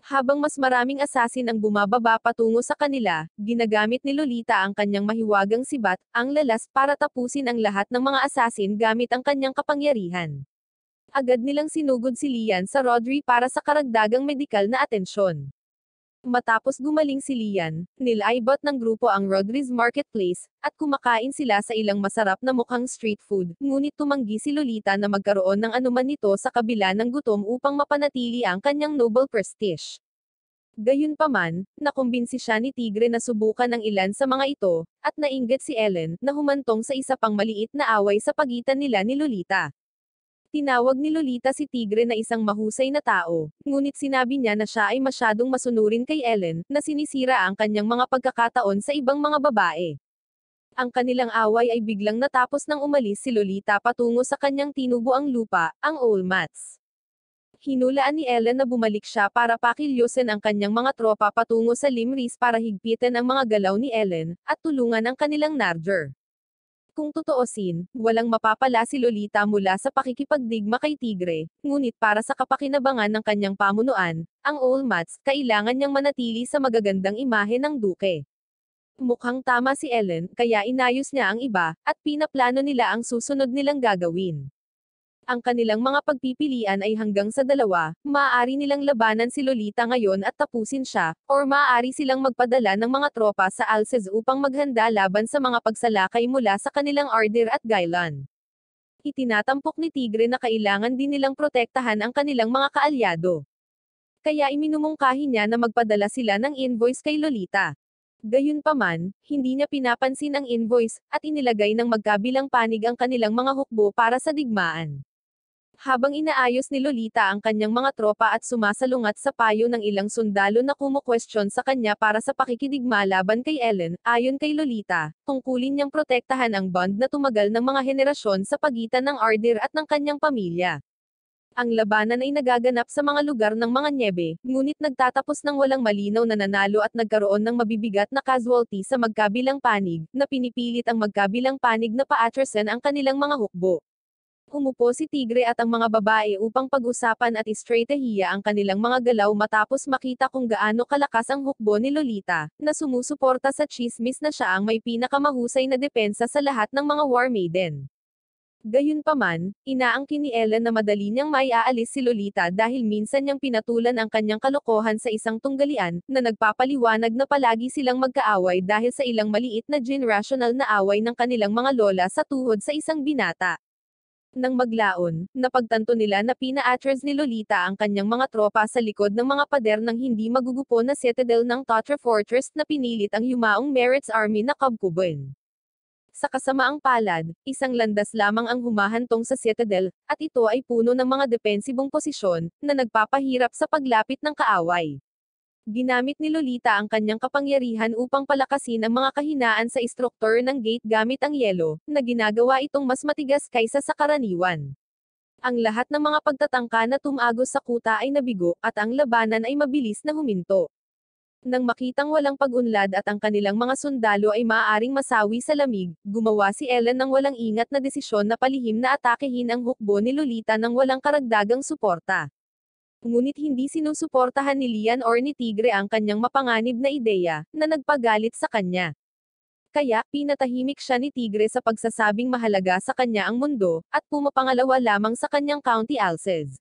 Habang mas maraming asasin ang bumababa patungo sa kanila, ginagamit ni Lolita ang kanyang mahiwagang sibat, ang lalas para tapusin ang lahat ng mga asasin gamit ang kanyang kapangyarihan. Agad nilang sinugod si Lian sa Rodri para sa karagdagang medikal na atensyon. Matapos gumaling si Lian, nilaibot ng grupo ang Rodri's Marketplace, at kumakain sila sa ilang masarap na mukhang street food, ngunit tumanggi si Lolita na magkaroon ng anuman nito sa kabila ng gutom upang mapanatili ang kanyang noble prestige. Gayunpaman, nakumbinsi siya ni Tigre na subukan ang ilan sa mga ito, at nainggit si Ellen, na humantong sa isa pang maliit na away sa pagitan nila ni Lolita. Tinawag ni Lolita si Tigre na isang mahusay na tao, ngunit sinabi niya na siya ay masyadong masunurin kay Ellen, na sinisira ang kanyang mga pagkakataon sa ibang mga babae. Ang kanilang away ay biglang natapos nang umalis si Lolita patungo sa kanyang tinubuang lupa, ang Olmats. Hinulaan ni Ellen na bumalik siya para pakilyosin ang kanyang mga tropa patungo sa Limris para higpitan ang mga galaw ni Ellen, at tulungan ang kanilang Narger. Kung totoosin, walang mapapala si Lolita mula sa pakikipagdigma kay Tigre, ngunit para sa kapakinabangan ng kanyang pamunuan, ang Olmats, kailangan niyang manatili sa magagandang imahe ng duke. Mukhang tama si Ellen, kaya inayos niya ang iba, at pinaplano nila ang susunod nilang gagawin. Ang kanilang mga pagpipilian ay hanggang sa dalawa, maaari nilang labanan si Lolita ngayon at tapusin siya, or maaari silang magpadala ng mga tropa sa Alces upang maghanda laban sa mga pagsalakay mula sa kanilang Ardir at Gailan. Itinatampok ni Tigre na kailangan din nilang protektahan ang kanilang mga kaalyado. Kaya iminumungkahi niya na magpadala sila ng invoice kay Lolita. Gayunpaman, hindi niya pinapansin ang invoice, at inilagay ng magkabilang panig ang kanilang mga hukbo para sa digmaan. Habang inaayos ni Lolita ang kanyang mga tropa at sumasalungat sa payo ng ilang sundalo na kumukwestiyon sa kanya para sa pakikidigma laban kay Ellen, ayon kay Lolita, tungkulin niyang protektahan ang bond na tumagal ng mga henerasyon sa pagitan ng Ardir at ng kanyang pamilya. Ang labanan ay nagaganap sa mga lugar ng mga nyebe, ngunit nagtatapos ng walang malinaw na nanalo at nagkaroon ng mabibigat na casualty sa magkabilang panig, na pinipilit ang magkabilang panig na paatrasan ang kanilang mga hukbo. Humupo si Tigre at ang mga babae upang pag-usapan at istratehiya ang kanilang mga galaw matapos makita kung gaano kalakas ang hukbo ni Lolita, na sumusuporta sa chismis na siya ang may pinakamahusay na depensa sa lahat ng mga war maiden. Gayunpaman, inaangkin ni Ellen na madali niyang maiaalis si Lolita dahil minsan niyang pinatulan ang kanyang kalokohan sa isang tunggalian, na nagpapaliwanag na palagi silang magkaaway dahil sa ilang maliit na generational na away ng kanilang mga lola sa tuhod sa isang binata. Nang maglaon, napagtanto nila na pina-atres ni Lolita ang kanyang mga tropa sa likod ng mga pader ng hindi magugupo na citadel ng Tatar Fortress na pinilit ang yumaong Merits Army na kabkubin. Sa kasamaang palad, isang landas lamang ang humahantong sa citadel, at ito ay puno ng mga depensibong posisyon, na nagpapahirap sa paglapit ng kaaway. Ginamit ni Lolita ang kanyang kapangyarihan upang palakasin ang mga kahinaan sa istruktor ng gate gamit ang yelo, na ginagawa itong mas matigas kaysa sa karaniwan. Ang lahat ng mga pagtatangka na tumagos sa kuta ay nabigo, at ang labanan ay mabilis na huminto. Nang makitang walang pag-unlad at ang kanilang mga sundalo ay maaaring masawi sa lamig, gumawa si Ellen ng walang ingat na desisyon na palihim na atakehin ang hukbo ni Lolita ng walang karagdagang suporta. Ngunit hindi sinusuportahan ni Lian or ni Tigre ang kanyang mapanganib na ideya, na nagpagalit sa kanya. Kaya, pinatahimik siya ni Tigre sa pagsasabing mahalaga sa kanya ang mundo, at pumapangalawa lamang sa kanyang county alces.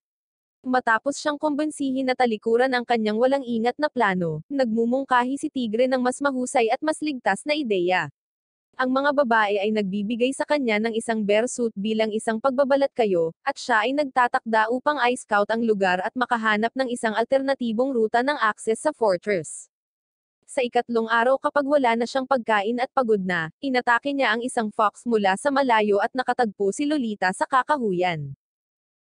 Matapos siyang kumbensihin na talikuran ang kanyang walang ingat na plano, nagmumungkahi si Tigre ng mas mahusay at mas ligtas na ideya. Ang mga babae ay nagbibigay sa kanya ng isang suit bilang isang pagbabalat kayo, at siya ay nagtatakda upang i-scout ang lugar at makahanap ng isang alternatibong ruta ng access sa fortress. Sa ikatlong araw kapag wala na siyang pagkain at pagod na, inatake niya ang isang fox mula sa malayo at nakatagpo si Lolita sa kakahuyan.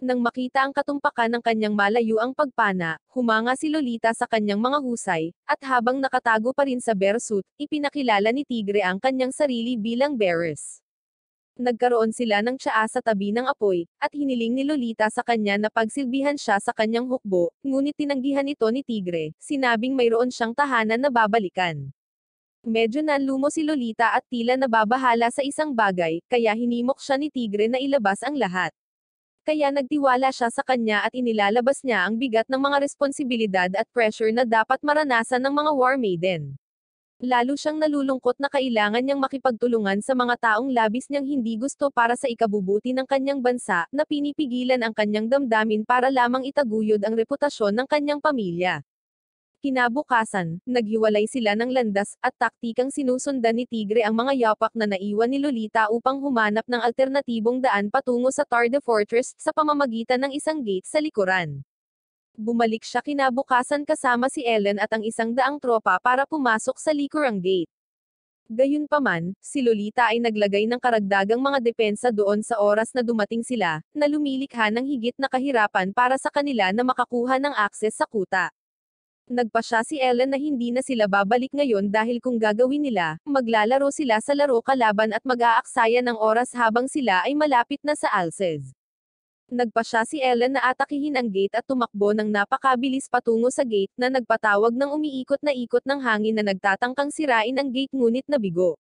Nang makita ang katumpakan ng kanyang malayo ang pagpana, humanga si Lolita sa kanyang mga husay, at habang nakatago pa rin sa bear suit, ipinakilala ni Tigre ang kanyang sarili bilang bearers. Nagkaroon sila ng tsaa sa tabi ng apoy, at hiniling ni Lolita sa kanya na pagsilbihan siya sa kanyang hukbo, ngunit tinanggihan ito ni Tigre, sinabing mayroon siyang tahanan na babalikan. Medyo nanlumo si Lolita at tila nababahala sa isang bagay, kaya hinimok siya ni Tigre na ilabas ang lahat. Kaya nagtiwala siya sa kanya at inilalabas niya ang bigat ng mga responsibilidad at pressure na dapat maranasan ng mga War Maiden. Lalo siyang nalulungkot na kailangan niyang makipagtulungan sa mga taong labis niyang hindi gusto para sa ikabubuti ng kanyang bansa, na pinipigilan ang kanyang damdamin para lamang itaguyod ang reputasyon ng kanyang pamilya. Kinabukasan, naghiwalay sila ng landas, at taktikang sinusundan ni Tigre ang mga yapak na naiwan ni Lolita upang humanap ng alternatibong daan patungo sa Tarde Fortress, sa pamamagitan ng isang gate sa likuran. Bumalik siya kinabukasan kasama si Ellen at ang isang daang tropa para pumasok sa likurang gate. Gayunpaman, si Lolita ay naglagay ng karagdagang mga depensa doon sa oras na dumating sila, na lumilikha ng higit na kahirapan para sa kanila na makakuha ng akses sa kuta. Nagpasya si Ellen na hindi na sila babalik ngayon dahil kung gagawin nila, maglalaro sila sa laro kalaban at mag-aaksaya ng oras habang sila ay malapit na sa Alces. Nagpasya si Ellen na atakihin ang gate at tumakbo ng napakabilis patungo sa gate na nagpatawag ng umiikot na ikot ng hangin na nagtatangkang sirain ang gate ngunit nabigo.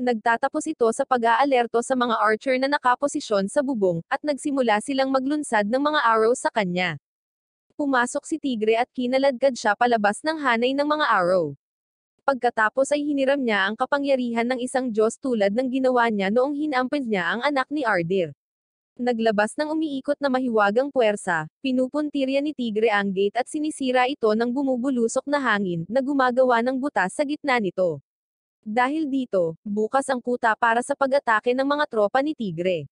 Nagtatapos ito sa pag-aalerto sa mga archer na nakaposisyon sa bubong, at nagsimula silang maglunsad ng mga arrows sa kanya. Pumasok si Tigre at kinaladkad siya palabas ng hanay ng mga arrow. Pagkatapos ay hiniram niya ang kapangyarihan ng isang Diyos tulad ng ginawa niya noong hinampin niya ang anak ni Ardir. Naglabas ng umiikot na mahiwagang puwersa, pinupuntirya ni Tigre ang gate at sinisira ito ng bumubulusok na hangin na gumagawa ng butas sa gitna nito. Dahil dito, bukas ang kuta para sa pag-atake ng mga tropa ni Tigre.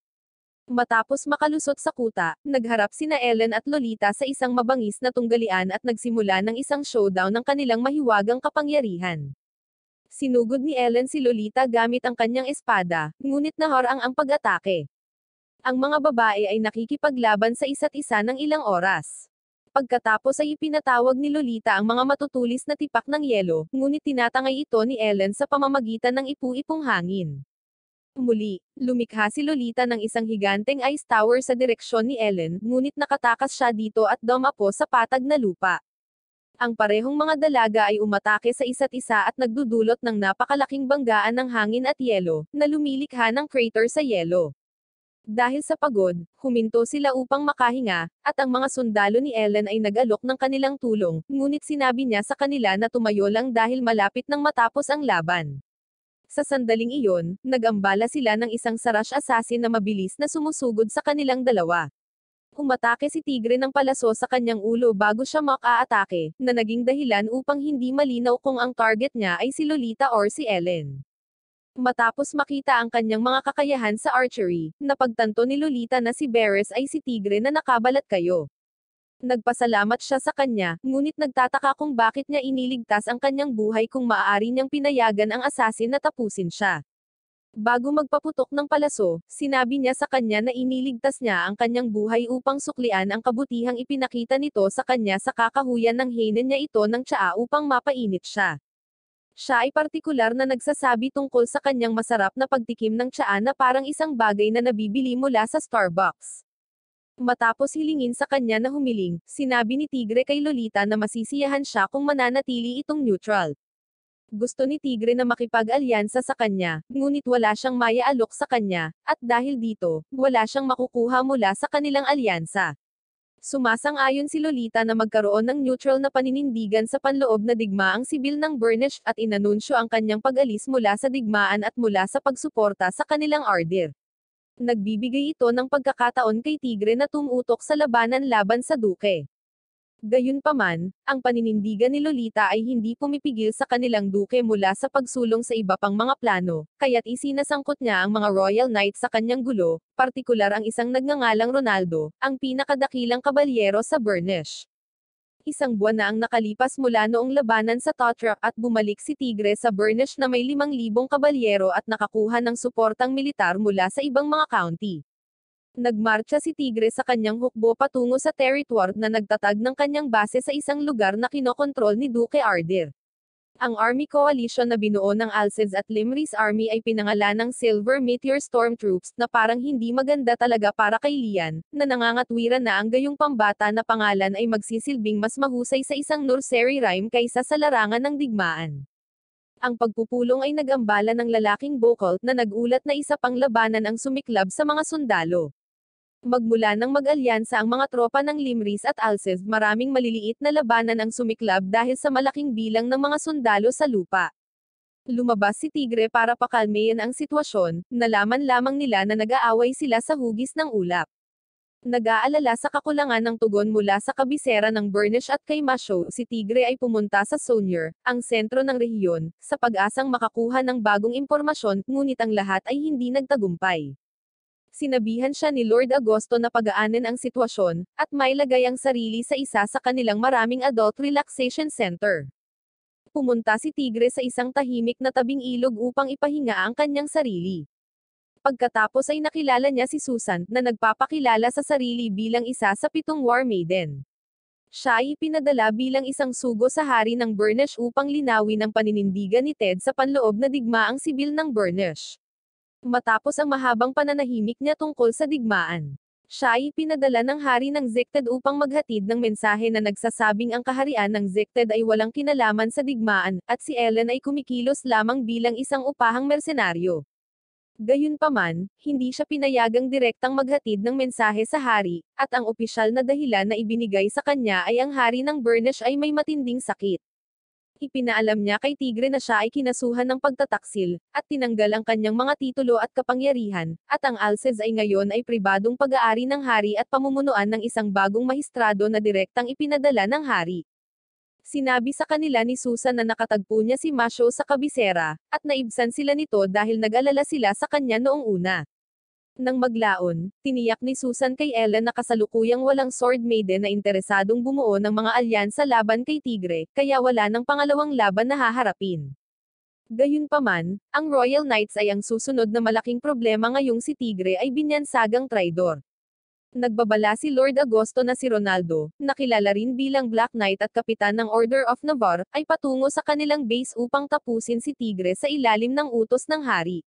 Matapos makalusot sa kuta, nagharap sina Ellen at Lolita sa isang mabangis na tunggalian at nagsimula ng isang showdown ng kanilang mahiwagang kapangyarihan. Sinugod ni Ellen si Lolita gamit ang kanyang espada, ngunit naharang ang pag-atake. Ang mga babae ay nakikipaglaban sa isa't isa ng ilang oras. Pagkatapos ay ipinatawag ni Lolita ang mga matutulis na tipak ng yelo, ngunit tinatangay ito ni Ellen sa pamamagitan ng ipu-ipong hangin. Muli, lumikha si Lolita ng isang higanteng ice tower sa direksyon ni Ellen, ngunit nakatakas siya dito at dumapo sa patag na lupa. Ang parehong mga dalaga ay umatake sa isa't isa at nagdudulot ng napakalaking banggaan ng hangin at yelo, na lumilikha ng crater sa yelo. Dahil sa pagod, huminto sila upang makahinga, at ang mga sundalo ni Ellen ay nagalok ng kanilang tulong, ngunit sinabi niya sa kanila na tumayo lang dahil malapit nang matapos ang laban. Sa sandaling iyon, nagambala sila ng isang sarash assassin na mabilis na sumusugod sa kanilang dalawa. Umatake si Tigre ng palaso sa kanyang ulo bago siya makaatake, na naging dahilan upang hindi malinaw kung ang target niya ay si Lolita or si Ellen. Matapos makita ang kanyang mga kakayahan sa archery, napagtanto ni Lolita na si Beres ay si Tigre na nakabalat kayo. Nagpasalamat siya sa kanya, ngunit nagtataka kung bakit niya iniligtas ang kanyang buhay kung maaari niyang pinayagan ang asasin na tapusin siya. Bago magpaputok ng palaso, sinabi niya sa kanya na iniligtas niya ang kanyang buhay upang suklian ang kabutihang ipinakita nito sa kanya sa kakahuyan ng hinen niya ito ng tsaa upang mapainit siya. Siya ay partikular na nagsasabi tungkol sa kanyang masarap na pagtikim ng tsaa na parang isang bagay na nabibili mula sa Starbucks. Matapos hilingin sa kanya na humiling, sinabi ni Tigre kay Lolita na masisiyahan siya kung mananatili itong neutral. Gusto ni Tigre na makipag-alyansa sa kanya, ngunit wala siyang maya-alok sa kanya, at dahil dito, wala siyang makukuha mula sa kanilang alyansa. Sumasang-ayon si Lolita na magkaroon ng neutral na paninindigan sa panloob na digmaang sibil ng Burnish at inanunsyo ang kanyang pag-alis mula sa digmaan at mula sa pagsuporta sa kanilang ardir. Nagbibigay ito ng pagkakataon kay Tigre na tumutok sa labanan laban sa Duke. Gayunpaman, ang paninindigan ni Lolita ay hindi pumipigil sa kanilang duke mula sa pagsulong sa iba pang mga plano, kaya't isinasangkot niya ang mga royal knight sa kanyang gulo, partikular ang isang nagngangalang Ronaldo, ang pinakadakilang kabalyero sa Burnish. Isang buwan na ang nakalipas mula noong labanan sa Totrak at bumalik si Tigre sa Burnish na may 5,000 kabalyero at nakakuha ng suportang militar mula sa ibang mga county. Nagmarcha si Tigre sa kanyang hukbo patungo sa territory na nagtatag ng kanyang base sa isang lugar na kinokontrol ni Duke Ardir. Ang army coalition na binuo ng ALCEDS at Limris Army ay pinangalan ng Silver Meteor Storm Troops na parang hindi maganda talaga para kay Lian, na nangangatwiran na ang gayong pambata na pangalan ay magsisilbing mas mahusay sa isang nursery rhyme kaysa sa larangan ng digmaan. Ang pagpupulong ay nagambala ng lalaking Bokol na nagulat na isa pang labanan ang sumiklab sa mga sundalo. Magmula ng mag-alyansa ang mga tropa ng Limris at Alces maraming maliliit na labanan ang sumiklab dahil sa malaking bilang ng mga sundalo sa lupa. Lumabas si Tigre para pakalmeyan ang sitwasyon, nalaman lamang nila na nag-aaway sila sa hugis ng ulap. Nag-aalala sa kakulangan ng tugon mula sa kabisera ng Burnish at kay Masho, si Tigre ay pumunta sa Sonier, ang sentro ng rehiyon, sa pag-asang makakuha ng bagong impormasyon, ngunit ang lahat ay hindi nagtagumpay sinabihan siya ni Lord Agosto na pagaanan ang sitwasyon, at mailagay ang sarili sa isa sa kanilang maraming adult relaxation center. Pumunta si Tigre sa isang tahimik na tabing ilog upang ipahinga ang kanyang sarili. Pagkatapos ay nakilala niya si Susan, na nagpapakilala sa sarili bilang isa sa pitong war maiden. Siya ay pinadala bilang isang sugo sa hari ng Burnish upang linawin ang paninindigan ni Ted sa panloob na digmaang sibil ng Burnish. Matapos ang mahabang pananahimik niya tungkol sa digmaan, siya ay pinadala ng hari ng Zekted upang maghatid ng mensahe na nagsasabing ang kaharian ng Zekted ay walang kinalaman sa digmaan, at si Ellen ay kumikilos lamang bilang isang upahang mersenaryo. Gayunpaman, hindi siya pinayagang direktang maghatid ng mensahe sa hari, at ang opisyal na dahilan na ibinigay sa kanya ay ang hari ng Burnish ay may matinding sakit. Ipinaalam niya kay Tigre na siya ay kinasuhan ng pagtataksil, at tinanggal ang kanyang mga titulo at kapangyarihan, at ang Alcez ay ngayon ay pribadong pag-aari ng hari at pamumunuan ng isang bagong mahistrado na direktang ipinadala ng hari sinabi sa kanila ni Susan na nakatagpo niya si Masho sa kabisera, at naibsan sila nito dahil nag-alala sila sa kanya noong una. Nang maglaon, tiniyak ni Susan kay Ellen na kasalukuyang walang sword maiden na interesadong bumuo ng mga alyansa laban kay Tigre, kaya wala ng pangalawang laban na haharapin. Gayunpaman, ang Royal Knights ay ang susunod na malaking problema ngayong si Tigre ay binyansagang traidor. Nagbabala si Lord Agosto na si Ronaldo, nakilala rin bilang Black Knight at kapitan ng Order of Navarre, ay patungo sa kanilang base upang tapusin si Tigre sa ilalim ng utos ng hari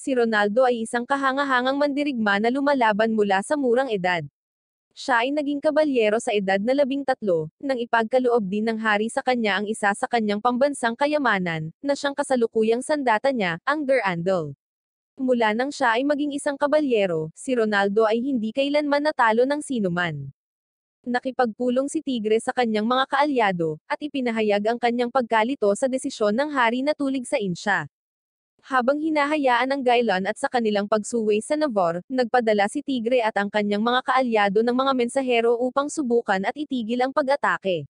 si Ronaldo ay isang kahangahangang mandirigma na lumalaban mula sa murang edad. Siya ay naging kabalyero sa edad na labing tatlo, nang ipagkaloob din ng hari sa kanya ang isa sa kanyang pambansang kayamanan, na siyang kasalukuyang sandata niya, ang Der Andal. Mula nang siya ay maging isang kabalyero, si Ronaldo ay hindi kailanman natalo ng sinuman. Nakipagpulong si Tigre sa kanyang mga kaalyado, at ipinahayag ang kanyang pagkalito sa desisyon ng hari na tulig sa insya. Habang hinahayaan ang Gailan at sa kanilang pagsuway sa Navor, nagpadala si Tigre at ang kanyang mga kaalyado ng mga mensahero upang subukan at itigil ang pag-atake.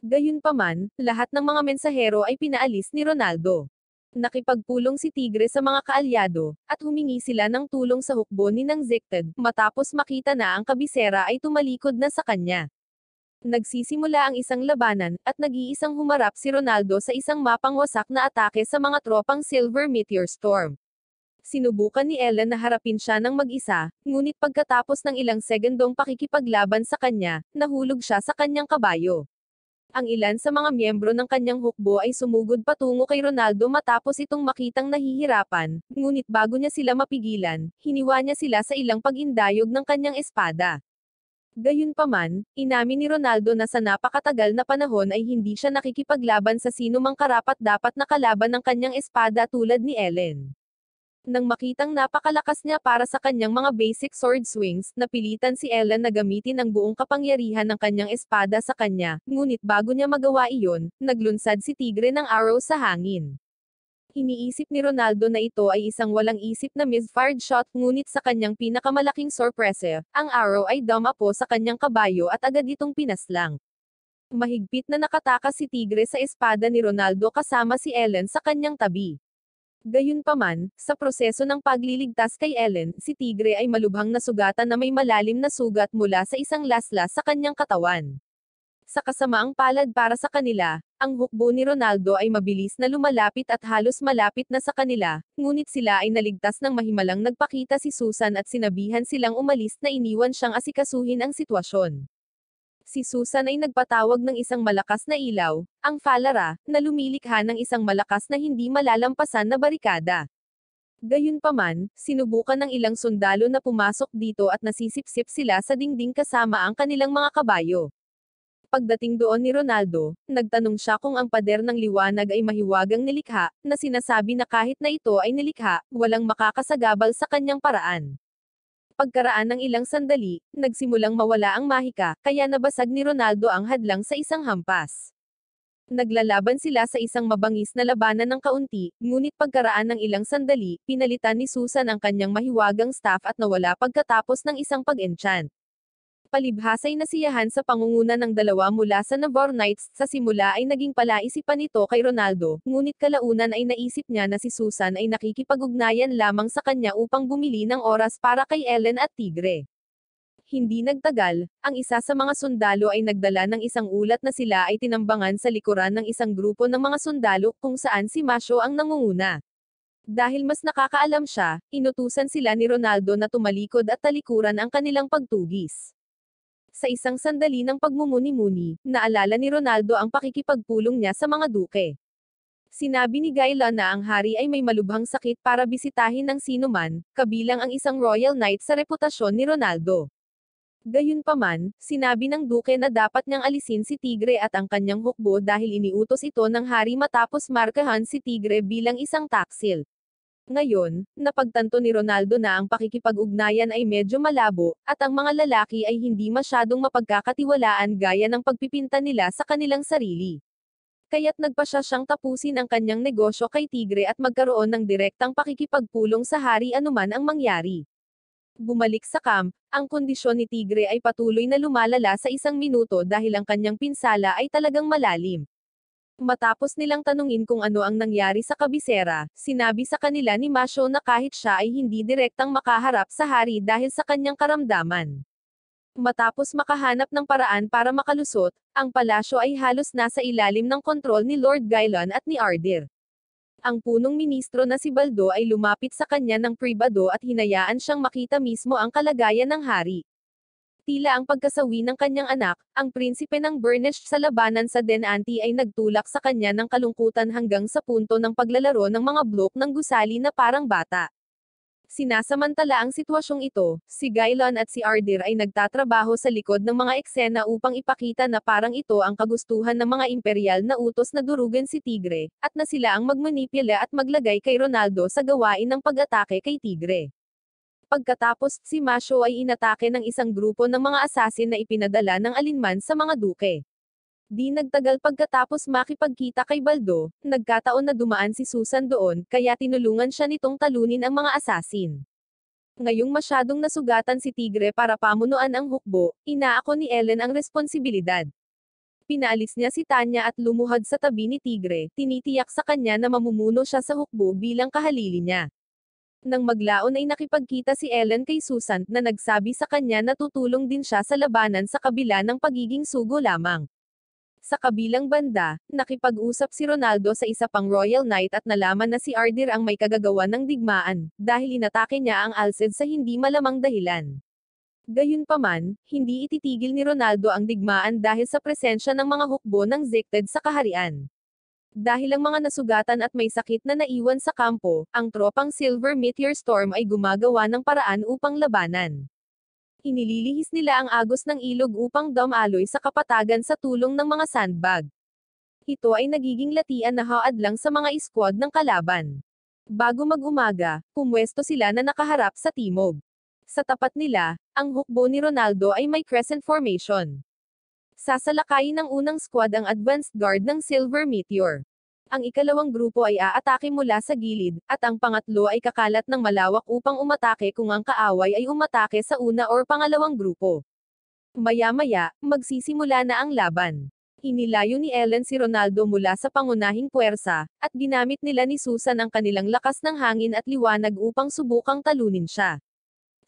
Gayunpaman, lahat ng mga mensahero ay pinaalis ni Ronaldo. Nakipagpulong si Tigre sa mga kaalyado, at humingi sila ng tulong sa hukbo ni Nang Zicted, matapos makita na ang kabisera ay tumalikod na sa kanya. Nagsisimula ang isang labanan, at nag-iisang humarap si Ronaldo sa isang mapangwasak na atake sa mga tropang Silver Meteor Storm. Sinubukan ni Ellen na harapin siya ng mag-isa, ngunit pagkatapos ng ilang segundong pakikipaglaban sa kanya, nahulog siya sa kanyang kabayo. Ang ilan sa mga miyembro ng kanyang hukbo ay sumugod patungo kay Ronaldo matapos itong makitang nahihirapan, ngunit bago niya sila mapigilan, hiniwa niya sila sa ilang pagindayog ng kanyang espada. Gayunpaman, inamin ni Ronaldo na sa napakatagal na panahon ay hindi siya nakikipaglaban sa sino mang karapat dapat nakalaban ng kanyang espada tulad ni Ellen. Nang makitang napakalakas niya para sa kanyang mga basic sword swings, napilitan si Ellen na gamitin ang buong kapangyarihan ng kanyang espada sa kanya, ngunit bago niya magawa iyon, naglunsad si Tigre ng arrow sa hangin. Iniisip ni Ronaldo na ito ay isang walang isip na misfired shot, ngunit sa kanyang pinakamalaking sorpresa, ang arrow ay dama po sa kanyang kabayo at agad itong pinaslang. Mahigpit na nakatakas si Tigre sa espada ni Ronaldo kasama si Ellen sa kanyang tabi. Gayunpaman, sa proseso ng pagliligtas kay Ellen, si Tigre ay malubhang nasugatan na may malalim na sugat mula sa isang laslas sa kanyang katawan sa kasamaang palad para sa kanila, ang hukbo ni Ronaldo ay mabilis na lumalapit at halos malapit na sa kanila, ngunit sila ay naligtas ng mahimalang nagpakita si Susan at sinabihan silang umalis na iniwan siyang asikasuhin ang sitwasyon. Si Susan ay nagpatawag ng isang malakas na ilaw, ang Falara, na lumilikha ng isang malakas na hindi malalampasan na barikada. Gayunpaman, sinubukan ng ilang sundalo na pumasok dito at nasisipsip sila sa dingding kasama ang kanilang mga kabayo. Pagdating doon ni Ronaldo, nagtanong siya kung ang pader ng liwanag ay mahiwagang nilikha, na sinasabi na kahit na ito ay nilikha, walang makakasagabal sa kanyang paraan. Pagkaraan ng ilang sandali, nagsimulang mawala ang mahika, kaya nabasag ni Ronaldo ang hadlang sa isang hampas. Naglalaban sila sa isang mabangis na labanan ng kaunti, ngunit pagkaraan ng ilang sandali, pinalitan ni Susan ang kanyang mahiwagang staff at nawala pagkatapos ng isang pag-enchant. Palibhasay nasiyahan sa pangunguna ng dalawa mula sa Navarre Knights, sa simula ay naging palaisipan nito kay Ronaldo, ngunit kalaunan ay naisip niya na si Susan ay nakikipagugnayan lamang sa kanya upang bumili ng oras para kay Ellen at Tigre. Hindi nagtagal, ang isa sa mga sundalo ay nagdala ng isang ulat na sila ay tinambangan sa likuran ng isang grupo ng mga sundalo kung saan si Masho ang nangunguna. Dahil mas nakakaalam siya, inutusan sila ni Ronaldo na tumalikod at talikuran ang kanilang pagtugis. Sa isang sandali ng pagmumuni-muni, naalala ni Ronaldo ang pakikipagpulong niya sa mga duke. Sinabi ni Gaila na ang hari ay may malubhang sakit para bisitahin ng sinuman, kabilang ang isang royal knight sa reputasyon ni Ronaldo. Gayunpaman, sinabi ng duke na dapat niyang alisin si Tigre at ang kanyang hukbo dahil iniutos ito ng hari matapos markahan si Tigre bilang isang taksil. Ngayon, napagtanto ni Ronaldo na ang pakikipag-ugnayan ay medyo malabo, at ang mga lalaki ay hindi masyadong mapagkakatiwalaan gaya ng pagpipinta nila sa kanilang sarili. Kaya't nagpa siya siyang tapusin ang kanyang negosyo kay Tigre at magkaroon ng direktang pakikipagpulong sa hari anuman ang mangyari. Bumalik sa camp, ang kondisyon ni Tigre ay patuloy na lumalala sa isang minuto dahil ang kanyang pinsala ay talagang malalim. Matapos nilang tanungin kung ano ang nangyari sa kabisera, sinabi sa kanila ni Masho na kahit siya ay hindi direktang makaharap sa hari dahil sa kanyang karamdaman. Matapos makahanap ng paraan para makalusot, ang palasyo ay halos nasa ilalim ng kontrol ni Lord Gailon at ni Ardir. Ang punong ministro na si Baldo ay lumapit sa kanya ng pribado at hinayaan siyang makita mismo ang kalagayan ng hari. Tila ang pagkasawi ng kanyang anak, ang prinsipe ng Burnish sa labanan sa Denanti ay nagtulak sa kanya ng kalungkutan hanggang sa punto ng paglalaro ng mga blok ng gusali na parang bata. Sinasamantala ang sitwasyong ito, si Gailon at si Ardir ay nagtatrabaho sa likod ng mga eksena upang ipakita na parang ito ang kagustuhan ng mga imperial na utos na durugan si Tigre, at na sila ang magmanipula at maglagay kay Ronaldo sa gawain ng pag-atake kay Tigre. Pagkatapos, si Masho ay inatake ng isang grupo ng mga asasin na ipinadala ng alinman sa mga duke. Di nagtagal pagkatapos makipagkita kay Baldo, nagkataon na dumaan si Susan doon, kaya tinulungan siya nitong talunin ang mga asasin. Ngayong masyadong nasugatan si Tigre para pamunuan ang hukbo, inaako ni Ellen ang responsibilidad. Pinalis niya si Tanya at lumuhad sa tabi ni Tigre, tinitiyak sa kanya na mamumuno siya sa hukbo bilang kahalili niya. Nang maglaon ay nakipagkita si Ellen kay Susan na nagsabi sa kanya na tutulong din siya sa labanan sa kabila ng pagiging sugo lamang. Sa kabilang banda, nakipag-usap si Ronaldo sa isa pang Royal Knight at nalaman na si Ardir ang may kagagawa ng digmaan, dahil inatake niya ang Alcid sa hindi malamang dahilan. Gayunpaman, hindi ititigil ni Ronaldo ang digmaan dahil sa presensya ng mga hukbo ng Zicted sa kaharian. Dahil ang mga nasugatan at may sakit na naiwan sa kampo, ang tropang Silver Meteor Storm ay gumagawa ng paraan upang labanan. Inililihis nila ang agos ng ilog upang dumaloy sa kapatagan sa tulong ng mga sandbag. Ito ay nagiging latian na haad lang sa mga squad ng kalaban. Bago mag-umaga, pumwesto sila na nakaharap sa timog. Sa tapat nila, ang hukbo ni Ronaldo ay may crescent formation. Sasalakayin ng unang squad ang advanced guard ng Silver Meteor. Ang ikalawang grupo ay aatake mula sa gilid, at ang pangatlo ay kakalat ng malawak upang umatake kung ang kaaway ay umatake sa una or pangalawang grupo. Maya-maya, magsisimula na ang laban. Hinilayo ni Ellen si Ronaldo mula sa pangunahing puwersa, at ginamit nila ni Susan ang kanilang lakas ng hangin at liwanag upang subukang talunin siya.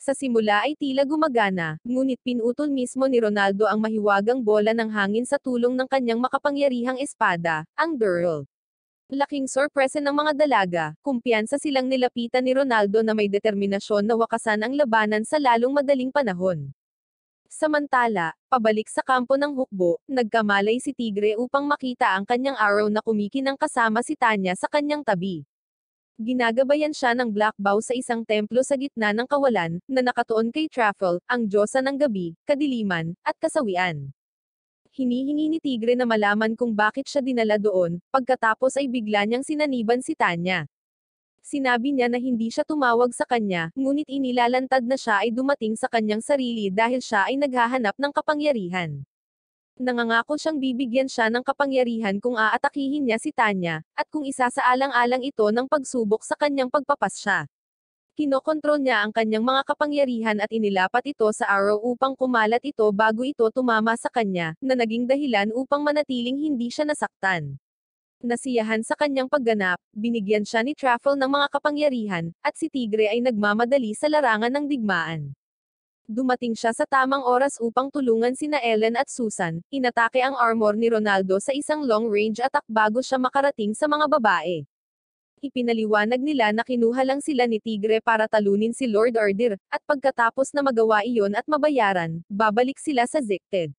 Sa simula ay tila gumagana, ngunit pinutol mismo ni Ronaldo ang mahiwagang bola ng hangin sa tulong ng kanyang makapangyarihang espada, ang girl. Laking sorpresa ng mga dalaga, kumpiyansa silang nilapitan ni Ronaldo na may determinasyon na wakasan ang labanan sa lalong madaling panahon. Samantala, pabalik sa kampo ng hukbo, nagkamalay si Tigre upang makita ang kanyang arrow na kumikinang kasama si Tanya sa kanyang tabi. Ginagabayan siya ng black bow sa isang templo sa gitna ng kawalan, na nakatuon kay Traffel, ang diyosa ng gabi, kadiliman, at kasawian. Hinihingi ni Tigre na malaman kung bakit siya dinala doon, pagkatapos ay bigla niyang sinaniban si Tanya. Sinabi niya na hindi siya tumawag sa kanya, ngunit inilalantad na siya ay dumating sa kanyang sarili dahil siya ay naghahanap ng kapangyarihan. Nangangako siyang bibigyan siya ng kapangyarihan kung aatakihin niya si Tanya, at kung isasaalang-alang ito ng pagsubok sa kanyang pagpapas siya. Kinokontrol niya ang kanyang mga kapangyarihan at inilapat ito sa arrow upang kumalat ito bago ito tumama sa kanya, na naging dahilan upang manatiling hindi siya nasaktan. Nasiyahan sa kanyang pagganap, binigyan siya ni Truffle ng mga kapangyarihan, at si Tigre ay nagmamadali sa larangan ng digmaan. Dumating siya sa tamang oras upang tulungan sina Ellen at Susan, inatake ang armor ni Ronaldo sa isang long-range attack bago siya makarating sa mga babae. Ipinaliwanag nila na kinuha lang sila ni Tigre para talunin si Lord Ordir, at pagkatapos na magawa iyon at mabayaran, babalik sila sa Zicted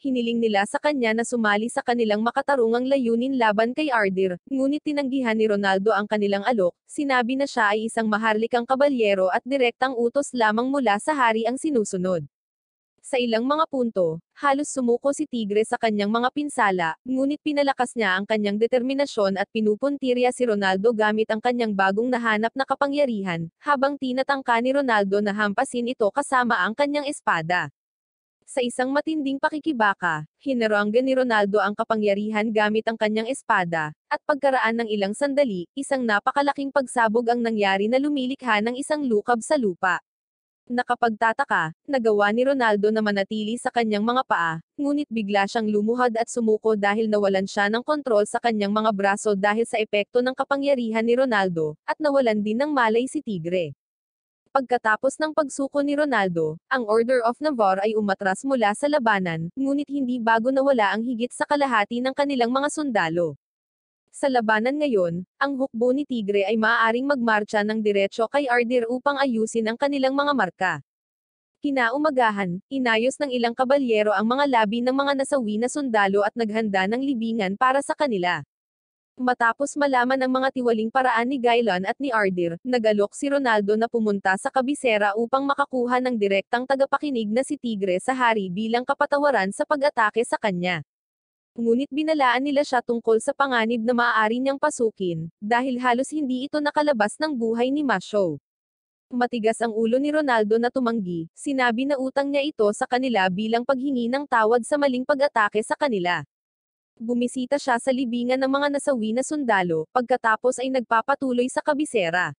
hiniling nila sa kanya na sumali sa kanilang makatarungang layunin laban kay Ardir, ngunit tinanggihan ni Ronaldo ang kanilang alok, sinabi na siya ay isang maharlikang kabalyero at direktang utos lamang mula sa hari ang sinusunod. Sa ilang mga punto, halos sumuko si Tigre sa kanyang mga pinsala, ngunit pinalakas niya ang kanyang determinasyon at pinupuntirya si Ronaldo gamit ang kanyang bagong nahanap na kapangyarihan, habang tinatangka ni Ronaldo na hampasin ito kasama ang kanyang espada. Sa isang matinding pakikibaka, hinaroanggan ni Ronaldo ang kapangyarihan gamit ang kanyang espada, at pagkaraan ng ilang sandali, isang napakalaking pagsabog ang nangyari na lumilikha ng isang lukab sa lupa. Nakapagtataka, nagawa ni Ronaldo na manatili sa kanyang mga paa, ngunit bigla siyang lumuhad at sumuko dahil nawalan siya ng kontrol sa kanyang mga braso dahil sa epekto ng kapangyarihan ni Ronaldo, at nawalan din ng malay si Tigre. Pagkatapos ng pagsuko ni Ronaldo, ang Order of Navarre ay umatras mula sa labanan, ngunit hindi bago nawala ang higit sa kalahati ng kanilang mga sundalo. Sa labanan ngayon, ang hukbo ni Tigre ay maaaring magmarcha ng diretsyo kay Ardir upang ayusin ang kanilang mga marka. Kinaumagahan, inayos ng ilang kabalyero ang mga labi ng mga nasawi na sundalo at naghanda ng libingan para sa kanila. Matapos malaman ang mga tiwaling paraan ni Gailon at ni Ardir, nagalok si Ronaldo na pumunta sa kabisera upang makakuha ng direktang tagapakinig na si Tigre sa hari bilang kapatawaran sa pag-atake sa kanya. Ngunit binalaan nila siya tungkol sa panganib na maaari niyang pasukin, dahil halos hindi ito nakalabas ng buhay ni Masho. Matigas ang ulo ni Ronaldo na tumanggi, sinabi na utang niya ito sa kanila bilang paghingi ng tawad sa maling pag-atake sa kanila bumisita siya sa libingan ng mga nasawi na sundalo, pagkatapos ay nagpapatuloy sa kabisera.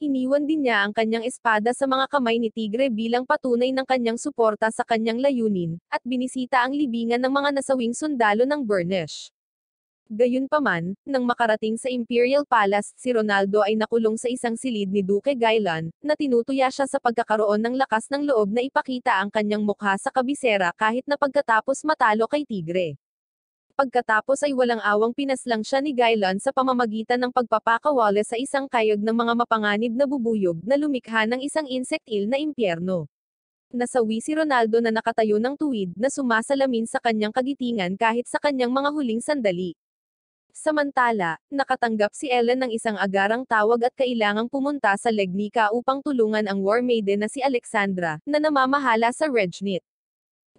Iniwan din niya ang kanyang espada sa mga kamay ni Tigre bilang patunay ng kanyang suporta sa kanyang layunin, at binisita ang libingan ng mga nasawing sundalo ng Burnish. Gayunpaman, nang makarating sa Imperial Palace, si Ronaldo ay nakulong sa isang silid ni Duke Gailan, na tinutuya siya sa pagkakaroon ng lakas ng loob na ipakita ang kanyang mukha sa kabisera kahit na pagkatapos matalo kay Tigre pagkatapos ay walang awang pinaslang siya ni Gailan sa pamamagitan ng pagpapakawala sa isang kayog ng mga mapanganib na bubuyog na lumikha ng isang insectil na impyerno. Nasawi si Ronaldo na nakatayo ng tuwid na sumasalamin sa kanyang kagitingan kahit sa kanyang mga huling sandali. Samantala, nakatanggap si Ellen ng isang agarang tawag at kailangang pumunta sa Legnica upang tulungan ang War Maiden na si Alexandra, na namamahala sa Regnit.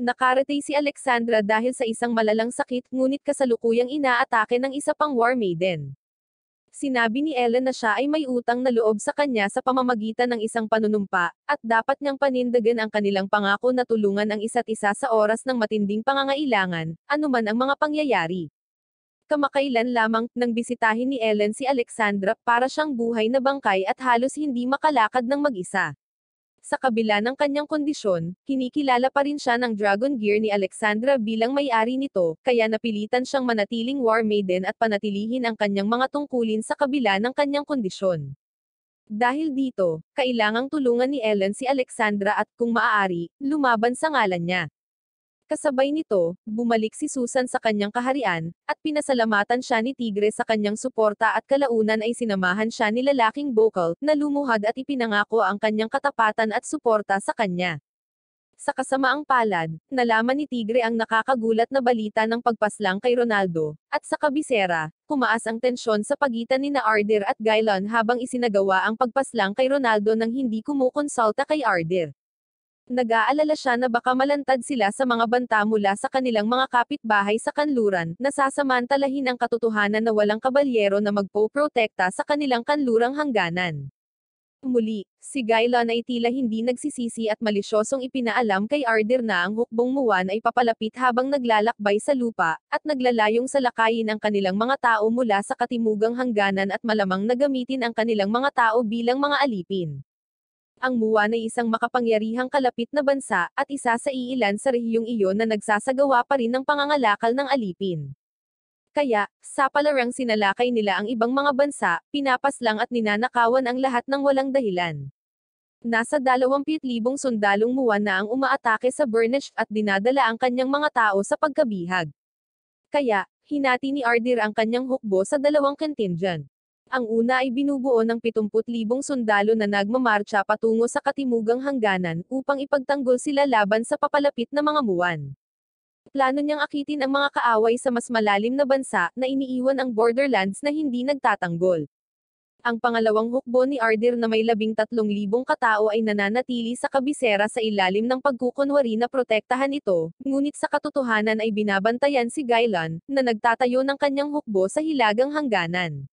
Nakarate si Alexandra dahil sa isang malalang sakit, ngunit kasalukuyang inaatake ng isa pang War Maiden. Sinabi ni Ellen na siya ay may utang na loob sa kanya sa pamamagitan ng isang panunumpa, at dapat niyang panindagan ang kanilang pangako na tulungan ang isa't isa sa oras ng matinding pangangailangan, anuman ang mga pangyayari kamakailan lamang, nang bisitahin ni Ellen si Alexandra, para siyang buhay na bangkay at halos hindi makalakad ng mag-isa. Sa kabila ng kanyang kondisyon, kinikilala pa rin siya ng Dragon Gear ni Alexandra bilang may-ari nito, kaya napilitan siyang manatiling War Maiden at panatilihin ang kanyang mga tungkulin sa kabila ng kanyang kondisyon. Dahil dito, kailangang tulungan ni Ellen si Alexandra at kung maaari, lumaban sa ngalan niya. Kasabay nito, bumalik si Susan sa kanyang kaharian, at pinasalamatan siya ni Tigre sa kanyang suporta at kalaunan ay sinamahan siya ni lalaking Bokal, na lumuhad at ipinangako ang kanyang katapatan at suporta sa kanya. Sa kasamaang palad, nalaman ni Tigre ang nakakagulat na balita ng pagpaslang kay Ronaldo, at sa kabisera, kumaas ang tensyon sa pagitan ni na Arder at Gailon habang isinagawa ang pagpaslang kay Ronaldo nang hindi kumukonsulta kay Arder. Nag-aalala siya na baka malantad sila sa mga banta mula sa kanilang mga kapitbahay sa kanluran, nasasamantalahin ang katotohanan na walang kabalyero na magpo-protekta sa kanilang kanlurang hangganan. Muli, si Gailan ay tila hindi nagsisisi at malisyosong ipinaalam kay Arder na ang hukbong muwan ay papalapit habang naglalakbay sa lupa, at naglalayong salakayin ang kanilang mga tao mula sa katimugang hangganan at malamang nagamitin ang kanilang mga tao bilang mga alipin ang MUA na isang makapangyarihang kalapit na bansa, at isa sa iilan sa rehiyong iyon na nagsasagawa pa rin ng pangangalakal ng alipin. Kaya, sa palarang sinalakay nila ang ibang mga bansa, pinapaslang at ninanakawan ang lahat ng walang dahilan. Nasa 20,000 sundalong MUA na ang umaatake sa Burnish at dinadala ang kanyang mga tao sa pagkabihag. Kaya, hinati ni Ardir ang kanyang hukbo sa dalawang contingent. Ang una ay binubuo ng 70,000 sundalo na nagmamarcha patungo sa katimugang hangganan upang ipagtanggol sila laban sa papalapit na mga muwan. Plano niyang akitin ang mga kaaway sa mas malalim na bansa na iniiwan ang borderlands na hindi nagtatanggol. Ang pangalawang hukbo ni Ardir na may labing katao ay nananatili sa kabisera sa ilalim ng pagkukunwari na protektahan ito, ngunit sa katotohanan ay binabantayan si Gailan, na nagtatayo ng kanyang hukbo sa hilagang hangganan.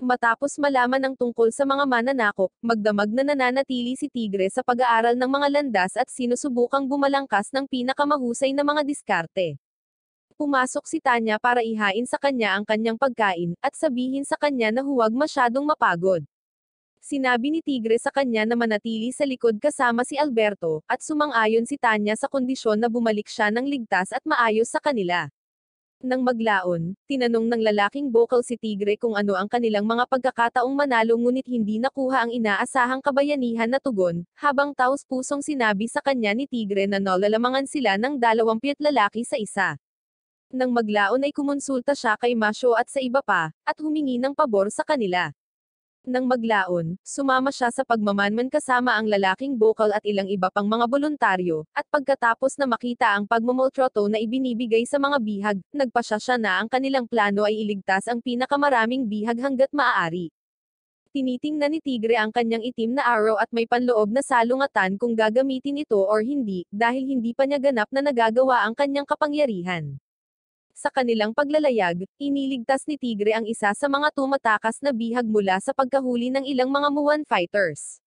Matapos malaman ang tungkol sa mga mananakop, magdamag na nananatili si Tigre sa pag-aaral ng mga landas at sinusubukang bumalangkas ng pinakamahusay na mga diskarte. Pumasok si Tanya para ihain sa kanya ang kanyang pagkain, at sabihin sa kanya na huwag masyadong mapagod. Sinabi ni Tigre sa kanya na manatili sa likod kasama si Alberto, at sumang-ayon si Tanya sa kondisyon na bumalik siya ng ligtas at maayos sa kanila. Nang maglaon, tinanong ng lalaking bokal si Tigre kung ano ang kanilang mga pagkakataong manalo ngunit hindi nakuha ang inaasahang kabayanihan na tugon, habang taos pusong sinabi sa kanya ni Tigre na nolalamangan sila ng dalawang dalawampiyat lalaki sa isa. Nang maglaon ay kumonsulta siya kay Masyo at sa iba pa, at humingi ng pabor sa kanila. Nang maglaon, sumama siya sa pagmamanman kasama ang lalaking bokal at ilang iba pang mga voluntaryo, at pagkatapos na makita ang pagmamultroto na ibinibigay sa mga bihag, nagpasya siya na ang kanilang plano ay iligtas ang pinakamaraming bihag hanggat maaari. Tinitingnan ni Tigre ang kanyang itim na arrow at may panloob na salungatan kung gagamitin ito or hindi, dahil hindi pa niya ganap na nagagawa ang kanyang kapangyarihan. Sa kanilang paglalayag, iniligtas ni Tigre ang isa sa mga tumatakas na bihag mula sa pagkahuli ng ilang mga Muhan fighters.